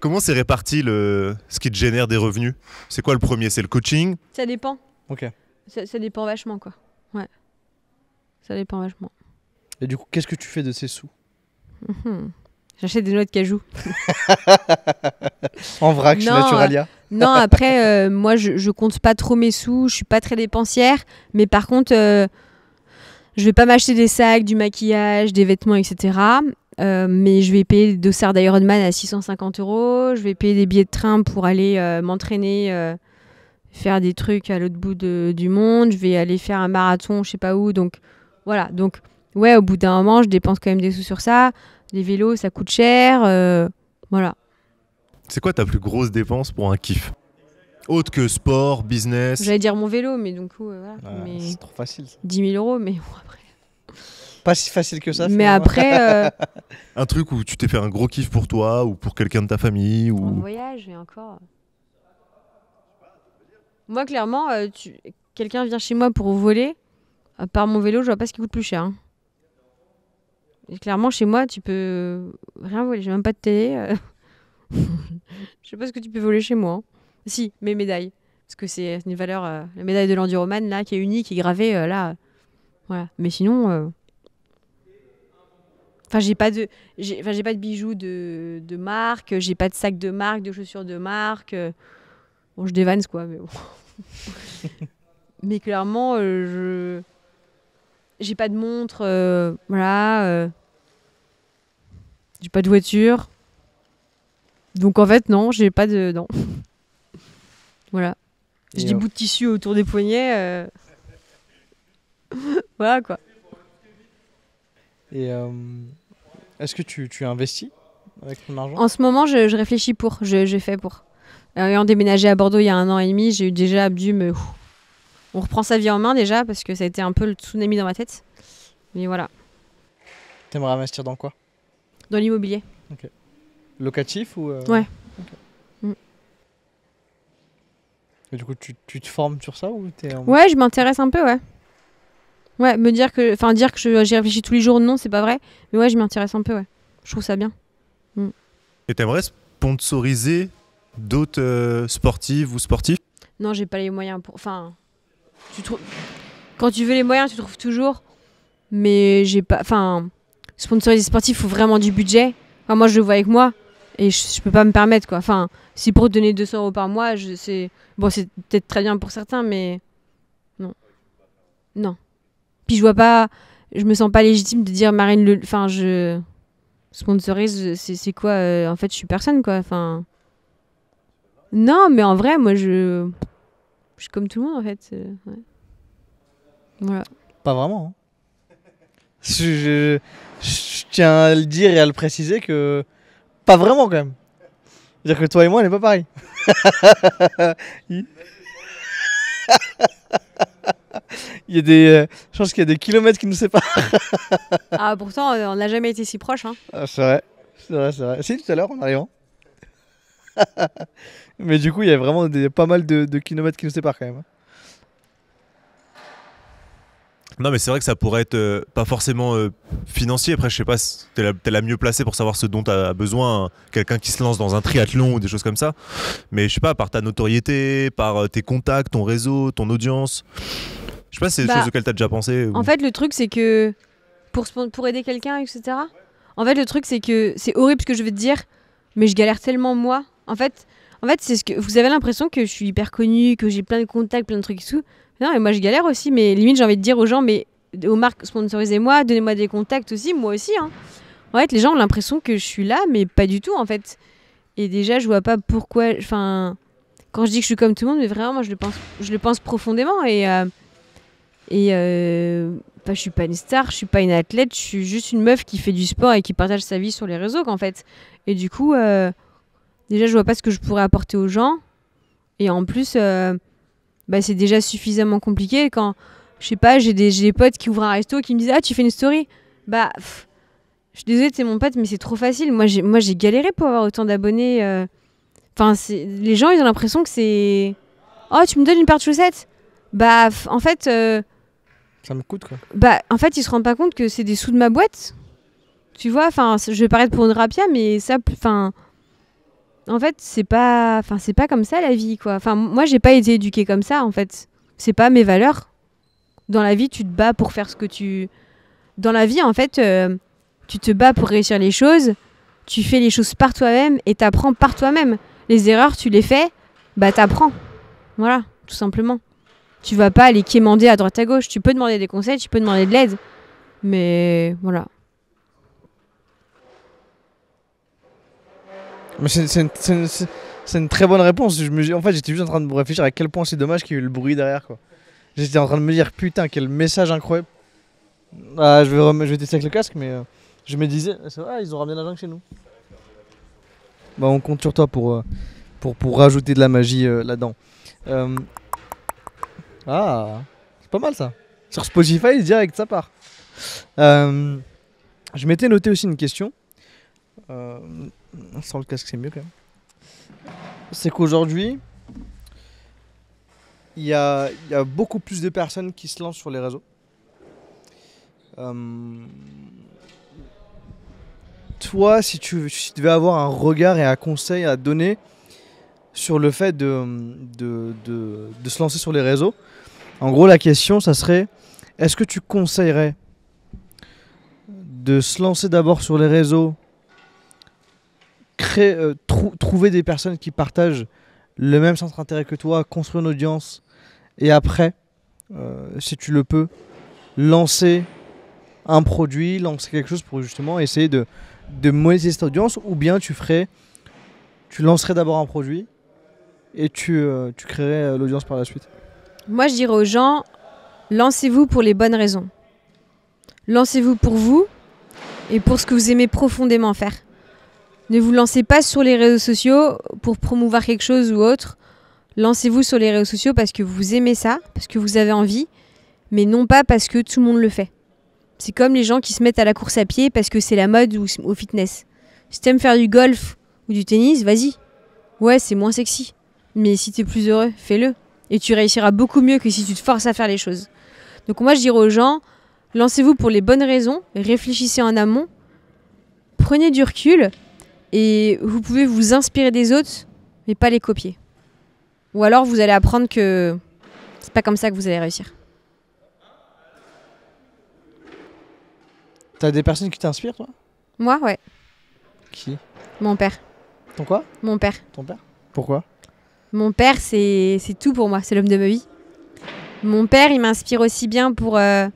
Comment c'est réparti le... ce qui te génère des revenus C'est quoi le premier C'est le coaching Ça dépend. Ok. Ça, ça dépend vachement, quoi. Ouais. Ça dépend vachement. Et du coup, qu'est-ce que tu fais de ces sous mhm. J'achète des noix de cajou. en vrac chez Naturalia euh, Non, après, euh, moi, je, je, compte pas trop mes sous, je suis pas très dépensière, mais par contre, euh, je vais pas m'acheter des sacs, du maquillage, des vêtements, etc. mais je vais payer des dossards d'Ironman à 650 euros, je vais payer des billets de train pour aller m'entraîner, faire des trucs à l'autre bout du monde, je vais aller faire un marathon, je sais pas où, donc voilà, donc ouais, au bout d'un moment, je dépense quand même des sous sur ça. Les vélos, ça coûte cher. Euh, voilà. C'est quoi ta plus grosse dépense pour un kiff Autre que sport, business J'allais dire mon vélo, mais donc coup, C'est trop facile. 10 000 euros, mais bon, après. Pas si facile que ça. Mais après. Euh, un truc où tu t'es fait un gros kiff pour toi ou pour quelqu'un de ta famille ou. Un voyage et encore. Moi, clairement, euh, tu... quelqu'un vient chez moi pour voler. À part mon vélo, je vois pas ce qui coûte plus cher. Hein clairement, chez moi, tu peux rien voler. J'ai même pas de télé. Euh. je sais pas ce que tu peux voler chez moi. Hein. Si, mes médailles. Parce que c'est une valeur, euh, la médaille de l'enduroman, là, qui est unique, qui est gravée, euh, là. Voilà. Mais sinon. Enfin, j'ai pas de, enfin, j'ai pas de bijoux de, de marque, j'ai pas de sac de marque, de chaussures de marque. Bon, je dévance, quoi, mais bon. mais clairement, je j'ai pas de montre, euh, voilà, euh, j'ai pas de voiture. Donc en fait, non, j'ai pas de. Non. voilà. J'ai des euh, bouts de tissu autour des poignets. voilà quoi. Et est-ce que tu, tu investis avec ton argent En ce moment, je, je réfléchis pour, j'ai fait pour. Ayant déménagé à Bordeaux il y a un an et demi, j'ai déjà dû me on reprend sa vie en main déjà parce que ça a été un peu le tsunami dans ma tête. Mais voilà. T'aimerais investir dans quoi Dans l'immobilier. Locatif ou euh, Ouais. Mm. Et du coup, tu, tu, te formes sur ça ou Ouais, je m'intéresse un peu, ouais. Ouais, me dire que, enfin, dire que j'y réfléchis tous les jours, non, c'est pas vrai. Mais ouais, je m'intéresse un peu, ouais. Je trouve ça bien. Mm. Et t'aimerais sponsoriser d'autres euh, sportives ou sportifs Non, j'ai pas les moyens pour. Enfin, tu trouves quand tu veux les moyens, tu trouves toujours. Mais j'ai pas. Enfin, sponsoriser sportif, faut vraiment du budget. moi, je le vois avec moi. Et je, peux pas me permettre, quoi. Enfin, si pour te donner 200 euros par mois, je Bon, c'est peut-être très bien pour certains, mais. Non. Non. Puis je vois pas. Je me sens pas légitime de dire Marine Le. Enfin, je. Sponsorise, c'est quoi euh, En fait, je suis personne, quoi. Enfin. Non, mais en vrai, moi, je. Je suis comme tout le monde en fait. Voilà. Pas vraiment. Hein. Je, tiens à le dire et à le préciser que pas vraiment quand même. C'est-à-dire que toi et moi, on n'est pas pareil. Il y a des, euh, je pense qu'il y a des kilomètres qui nous séparent. ah, pourtant, euh, on n'a jamais été si proches. Hein. Ah, c'est vrai, c'est vrai, c'est vrai. Si, tout à l'heure, en arrivant. Mais du coup, il y a vraiment pas mal de, kilomètres qui nous séparent quand même. Hein. Non, mais c'est vrai que ça pourrait être euh, pas forcément euh, financier. Après, je sais pas, t'es la, la mieux placée pour savoir ce dont t'as besoin. Hein. Quelqu'un qui se lance dans un triathlon ou des choses comme ça. Mais je sais pas, par ta notoriété, par euh, tes contacts, ton réseau, ton audience. Je sais pas si c'est des bah, choses auxquelles t'as déjà pensé. En fait, le truc, c'est que pour, pour aider quelqu'un, etc. En fait, le truc, c'est que c'est horrible ce que je vais te dire, mais je galère tellement moi. En fait, en fait, c'est ce que vous avez l'impression que je suis hyper connue, que j'ai plein de contacts, plein de trucs et tout. Non, mais moi je galère aussi, mais limite j'ai envie de dire aux gens, mais aux marques, sponsorisez-moi, donnez-moi des contacts aussi, moi aussi. Hein. En fait, les gens ont l'impression que je suis là, mais pas du tout en fait. Et déjà, je vois pas pourquoi. Enfin, quand je dis que je suis comme tout le monde, mais vraiment, moi, je le pense, je le pense profondément. Et, euh, et euh, je suis pas une star, je suis pas une athlète, je suis juste une meuf qui fait du sport et qui partage sa vie sur les réseaux, en fait. Et du coup, euh, déjà je vois pas ce que je pourrais apporter aux gens et en plus euh, bah, c'est déjà suffisamment compliqué quand je sais pas j'ai des, des, potes qui ouvrent un resto qui me disent ah tu fais une story bah je suis désolée c'est mon pote mais c'est trop facile moi j'ai moi j'ai galéré pour avoir autant d'abonnés euh. enfin les gens ils ont l'impression que c'est oh tu me donnes une paire de chaussettes bah en fait euh, ça me coûte quoi bah en fait ils se rendent pas compte que c'est des sous de ma boîte tu vois enfin je vais paraître pour une rapia mais ça enfin en fait, c'est pas, enfin, c'est pas comme ça la vie, quoi. Enfin, moi, j'ai pas été éduquée comme ça, en fait. C'est pas mes valeurs. Dans la vie, tu te bats pour faire ce que tu. Dans la vie, en fait, euh, tu te bats pour réussir les choses. Tu fais les choses par toi-même et t'apprends par toi-même. Les erreurs, tu les fais, bah t'apprends. Voilà, tout simplement. Tu vas pas aller quémander à droite à gauche. Tu peux demander des conseils, tu peux demander de l'aide, mais voilà. C'est une, très bonne réponse. en fait, j'étais juste en train de réfléchir à quel point c'est dommage qu'il y ait eu le bruit derrière. J'étais en train de me dire, putain, quel message incroyable. Ah, je, vais tester avec le casque, mais euh, je me disais, ah, ils ont ramené la jungle chez nous. Bah, on compte sur toi pour, euh, rajouter de la magie euh, là-dedans. Ah, c'est pas mal ça. Sur Spotify, direct, ça part. je m'étais noté aussi une question. Euh, sans le casque, c'est mieux quand même. C'est qu'aujourd'hui, il y a, beaucoup plus de personnes qui se lancent sur les réseaux. Euh, toi, si tu, devais avoir un regard et un conseil à donner sur le fait de, de se lancer sur les réseaux, en gros, la question, ça serait est-ce que tu conseillerais de se lancer d'abord sur les réseaux euh, trouver des personnes qui partagent le même centre d'intérêt que toi, construire une audience, et après, euh, si tu le peux, lancer un produit, lancer quelque chose pour justement essayer de, de monétiser cette audience, ou bien tu ferais, tu lancerais d'abord un produit et tu, euh, tu créerais l'audience par la suite. Moi, je dirais aux gens, lancez-vous pour les bonnes raisons. Lancez-vous pour vous et pour ce que vous aimez profondément faire. Ne vous lancez pas sur les réseaux sociaux pour promouvoir quelque chose ou autre. Lancez-vous sur les réseaux sociaux parce que vous aimez ça, parce que vous avez envie, mais non pas parce que tout le monde le fait. C'est comme les gens qui se mettent à la course à pied parce que c'est la mode ou au fitness. Si t'aimes faire du golf ou du tennis, vas-y. Ouais, c'est moins sexy. Mais si t'es plus heureux, fais-le. Et tu réussiras beaucoup mieux que si tu te forces à faire les choses. Donc moi, je dirais aux gens, lancez-vous pour les bonnes raisons, réfléchissez en amont, prenez du recul et vous pouvez vous inspirer des autres, mais pas les copier. Ou alors vous allez apprendre que c'est pas comme ça que vous allez réussir. T'as des personnes qui t'inspirent, toi Moi, ouais. Qui Mon père. Ton quoi Mon père. Ton père Pourquoi Mon père, c'est tout pour moi, c'est l'homme de ma vie. Mon père, il m'inspire aussi bien pour euh,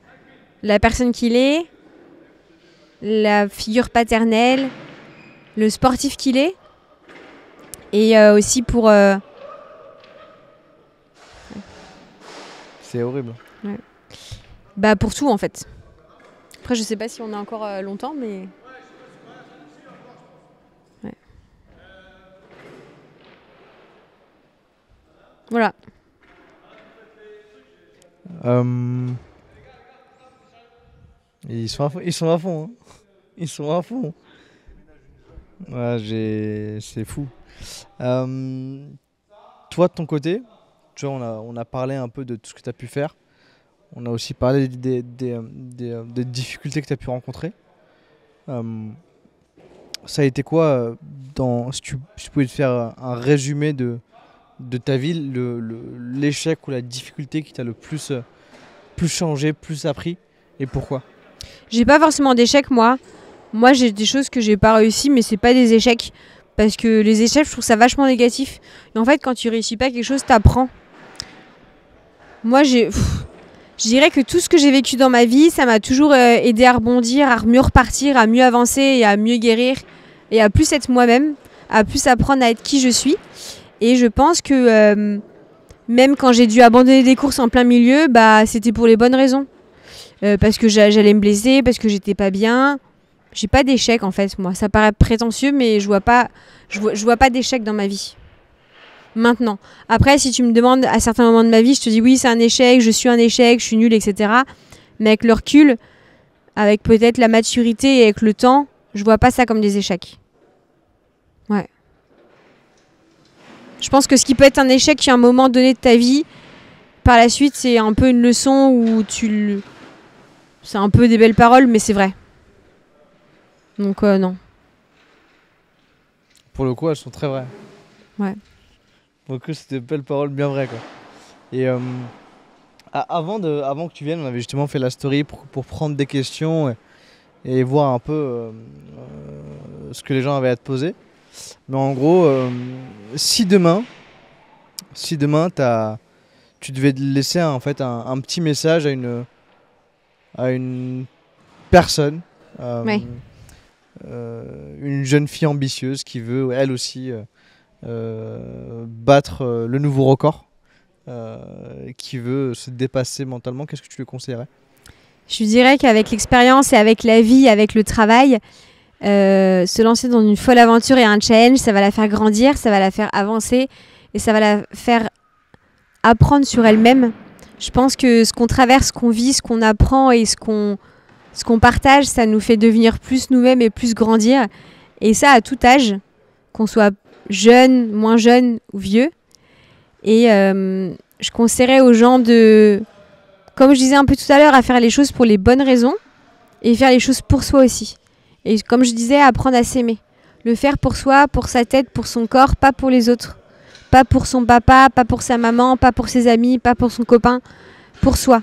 la personne qu'il est, la figure paternelle, le sportif qu'il est. Et euh, aussi pour. Euh, C'est horrible. Bah pour tout en fait. Après je sais pas si on a encore euh, longtemps mais. Voilà. Ils sont à fond. Ils sont à fond. Hein. Ils sont à fond c'est fou. Euh, toi, de ton côté, tu vois, on a, on a parlé un peu de tout ce que tu as pu faire. On a aussi parlé des, des, des, difficultés que tu as pu rencontrer. Euh, ça a été quoi, euh, dans, si, tu, pouvais te faire un résumé de, de ta vie, l'échec ou la difficulté qui t'a le plus, plus changé, plus appris et pourquoi J'ai pas forcément d'échec, moi. Moi, j'ai des choses que j'ai pas réussies, mais c'est pas des échecs. Parce que les échecs, je trouve ça vachement négatif. Et en fait, quand tu réussis pas quelque chose, tu apprends. Moi, j'ai. Je dirais que tout ce que j'ai vécu dans ma vie, ça m'a toujours euh, aidé à rebondir, à mieux repartir, à mieux avancer et à mieux guérir et à plus être moi-même, à plus apprendre à être qui je suis. Et je pense que euh, même quand j'ai dû abandonner des courses en plein milieu, bah c'était pour les bonnes raisons. Euh, parce que j'allais me blesser, parce que j'étais pas bien, j'ai pas d'échec en fait, moi. Ça paraît prétentieux, mais je vois pas, je vois, pas d'échec dans ma vie. Maintenant. Après, si tu me demandes à certains moments de ma vie, je te dis oui, c'est un échec, je suis un échec, je suis nul, etc. Mais avec le recul, avec peut-être la maturité et avec le temps, je vois pas ça comme des échecs. Ouais. Je pense que ce qui peut être un échec à un moment donné de ta vie, par la suite, c'est un peu une leçon où tu le. C'est un peu des belles paroles, mais c'est vrai. Donc euh, non. Pour le coup, elles sont très vraies. Ouais. beaucoup c'était des belles paroles bien vraies quoi. Et euh, avant, de, avant que tu viennes, on avait justement fait la story pour, pour prendre des questions et, voir un peu euh, ce que les gens avaient à te poser. Mais en gros, si demain, si demain as, tu devais laisser en fait un, petit message à une, à une personne euh, euh, une jeune fille ambitieuse qui veut, elle aussi, euh, euh, battre le nouveau record, qui veut se dépasser mentalement. Qu'est-ce que tu lui conseillerais Je dirais qu'avec l'expérience et avec la vie, avec le travail, se lancer dans une folle aventure et un challenge, ça va la faire grandir, ça va la faire avancer et ça va la faire apprendre sur elle-même. Je pense que ce qu'on traverse, ce qu'on vit, ce qu'on apprend et ce qu'on ce qu'on partage, ça nous fait devenir plus nous-mêmes et plus grandir. Et ça, à tout âge, qu'on soit jeune, moins jeune ou vieux. Et euh, je conseillerais aux gens de, comme je disais un peu tout à l'heure, à faire les choses pour les bonnes raisons et faire les choses pour soi aussi. Et comme je disais, apprendre à s'aimer. Le faire pour soi, pour sa tête, pour son corps, pas pour les autres. Pas pour son papa, pas pour sa maman, pas pour ses amis, pas pour son copain, pour soi.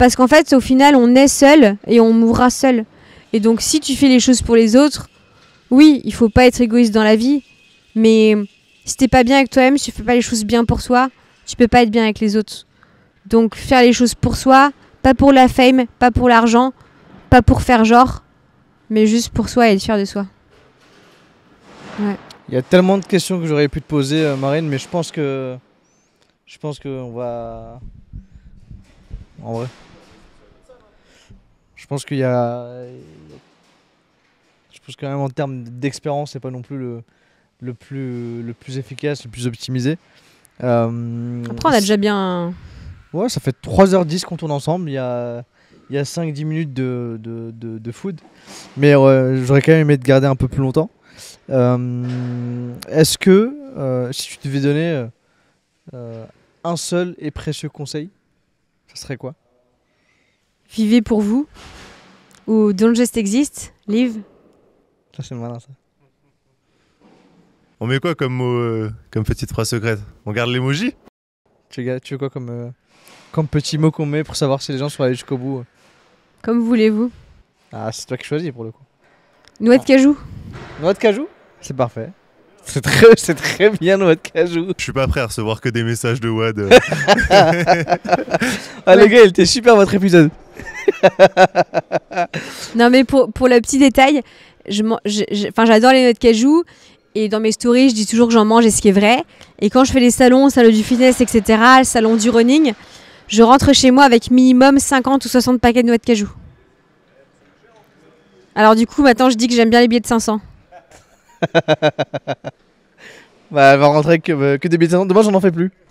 Parce qu'en fait, au final, on est seul et on mourra seul. Et donc, si tu fais les choses pour les autres, oui, il faut pas être égoïste dans la vie, mais si t'es pas bien avec toi-même, si tu fais pas les choses bien pour soi. tu peux pas être bien avec les autres. Donc, faire les choses pour soi, pas pour la fame, pas pour l'argent, pas pour faire genre, mais juste pour soi et être fier de soi. Il y a tellement de questions que j'aurais pu te poser, euh, Marine, mais je pense que. Je pense qu'on va. En vrai pense qu'il y a. Je pense quand même en termes d'expérience, c'est pas non plus le, plus, le plus efficace, le plus optimisé. Euh, Après, on a déjà bien. Ouais, ça fait 3h10 qu'on tourne ensemble. Il y a, y a 5-10 minutes de, food. Mais euh, j'aurais quand même aimé te garder un peu plus longtemps. Euh, est-ce que, si tu devais donner un seul et précieux conseil, ça serait quoi Vivez pour vous ou Don't Just existe Live Ça, c'est malin, ça. On met quoi comme, mot, euh, comme petite phrase secrète On garde l'emoji tu, tu veux quoi comme, euh, comme petit mot qu'on met pour savoir si les gens sont allés jusqu'au bout euh Comme voulez-vous. Ah, c'est toi qui choisis pour le coup. Noix de ah. cajou. Noix de cajou C'est parfait. C'est très, c'est très bien noix de cajou. Je suis pas prêt à recevoir que des messages de Wad. ah les gars, il était super votre épisode. non, mais pour, pour le petit détail, j'adore je, enfin j'adore les noix de cajou. Et dans mes stories, je dis toujours que j'en mange et ce qui est vrai. Et quand je fais les salons, salon du fitness, etc., salon du running, je rentre chez moi avec minimum 50 ou 60 paquets de noix de cajou. Alors du coup, maintenant, je dis que j'aime bien les billets de 500. bah, elle va rentrer que, euh, que des billets de 500. Demain, j'en en fais plus.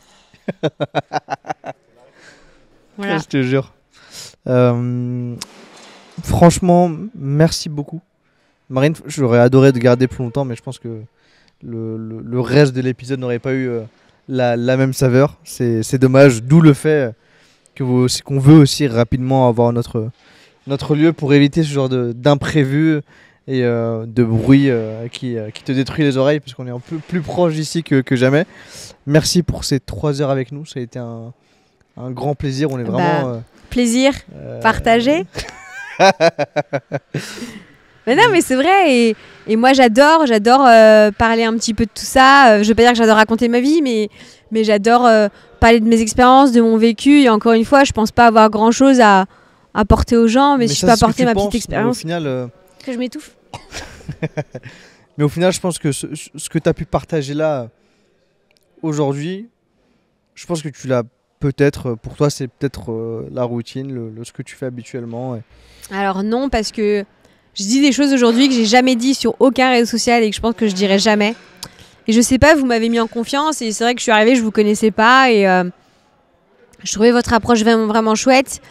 Je te jure. Euh, franchement, merci beaucoup. Marine, j'aurais adoré de garder plus longtemps, mais je pense que le, reste de l'épisode n'aurait pas eu euh, la, même saveur. C'est dommage, d'où le fait euh, qu'on veut aussi rapidement avoir notre, notre lieu pour éviter ce genre d'imprévu et de bruit qui, qui, te détruit les oreilles, puisqu'on est un peu plus proche d'ici que, jamais. Merci pour ces trois heures avec nous, ça a été un, grand plaisir. On est bah, vraiment plaisir euh. partagé. mais non, mais c'est vrai. Et, moi, j'adore, j'adore euh, parler un petit peu de tout ça. Euh, je veux pas dire que j'adore raconter ma vie, mais, j'adore parler de mes expériences, de mon vécu. Et encore une fois, je pense pas avoir grand chose à apporter aux gens, mais, si je peux apporter ma petite expérience. que je m'étouffe. mais au final, je pense que ce, ce que tu as pu partager là aujourd'hui, je pense que tu l'as peut-être euh, pour toi c'est peut-être euh, la routine, le, ce que tu fais habituellement. Alors non parce que je dis des choses aujourd'hui que j'ai jamais dit sur aucun réseau social et que je pense que je dirai jamais. Et je sais pas, vous m'avez mis en confiance et c'est vrai que je suis arrivée, je vous connaissais pas et euh, je trouvais votre approche vraiment, chouette.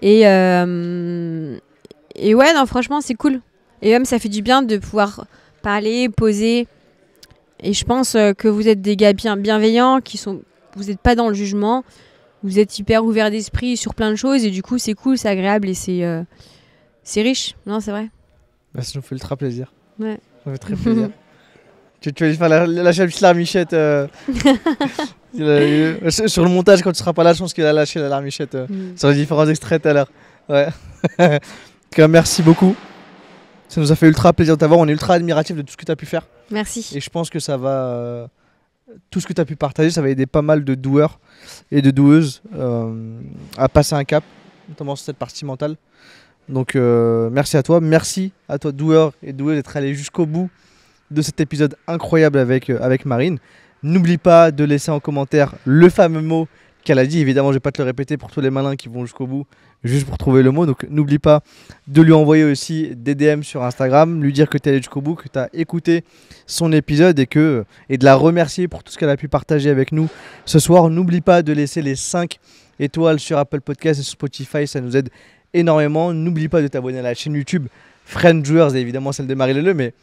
Et, et ouais, non, franchement, c'est cool. Et même, ça fait du bien de pouvoir parler, poser. Et je pense que vous êtes des gars bien, bienveillants, qui sont, vous n'êtes pas dans le jugement vous êtes hyper ouvert d'esprit sur plein de choses et du coup c'est cool, c'est agréable et c'est euh, c'est riche. Non, c'est vrai. Bah, ça nous fait ultra plaisir. Ouais. Ça fait très plaisir. tu, tu vas la, la, euh. la euh, sur le montage quand tu seras pas là, je pense qu'il a lâché la larmichette mm. sur les différents extraits tout à l'heure. Ouais. Donc, merci beaucoup. Ça nous a fait ultra plaisir de t'avoir. On est ultra admiratif de tout ce que tu as pu faire. Merci. Et je pense que ça va tout ce que tu as pu partager, ça va aider pas mal de doueurs et de doueuses euh, à passer un cap, notamment sur cette partie mentale. Donc euh, merci à toi, merci à toi doueur et douée d'être allé jusqu'au bout de cet épisode incroyable avec, euh, avec Marine. N'oublie pas de laisser en commentaire le fameux mot qu'elle a dit. Évidemment, je vais pas te le répéter pour tous les malins qui vont jusqu'au bout, juste pour trouver le mot. Donc n'oublie pas de lui envoyer aussi des DM sur Instagram, lui dire que tu es allé jusqu'au bout, que tu as écouté son épisode et, que, et de la remercier pour tout ce qu'elle a pu partager avec nous ce soir. N'oublie pas de laisser les 5 étoiles sur Apple Podcast et sur Spotify, ça nous aide énormément. N'oublie pas de t'abonner à la chaîne YouTube Friend Joueurs évidemment celle de Marie Leleu, mais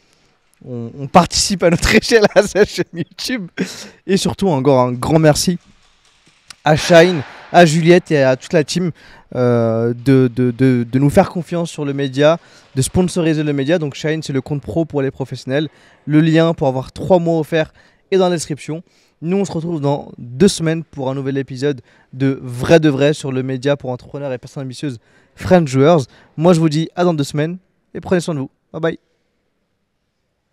on, on participe à notre échelle à sa chaîne YouTube. Et surtout encore un grand merci à Shine, à Juliette et à toute la team euh, de, nous faire confiance sur le média, de sponsoriser le média. Donc Shine, c'est le compte pro pour les professionnels. Le lien pour avoir trois mois offerts est dans la description. Nous, on se retrouve dans deux semaines pour un nouvel épisode de Vrai de Vrai sur le média pour entrepreneurs et personnes ambitieuses French Joueurs. Moi, je vous dis à dans deux semaines et prenez soin de vous. Bye bye.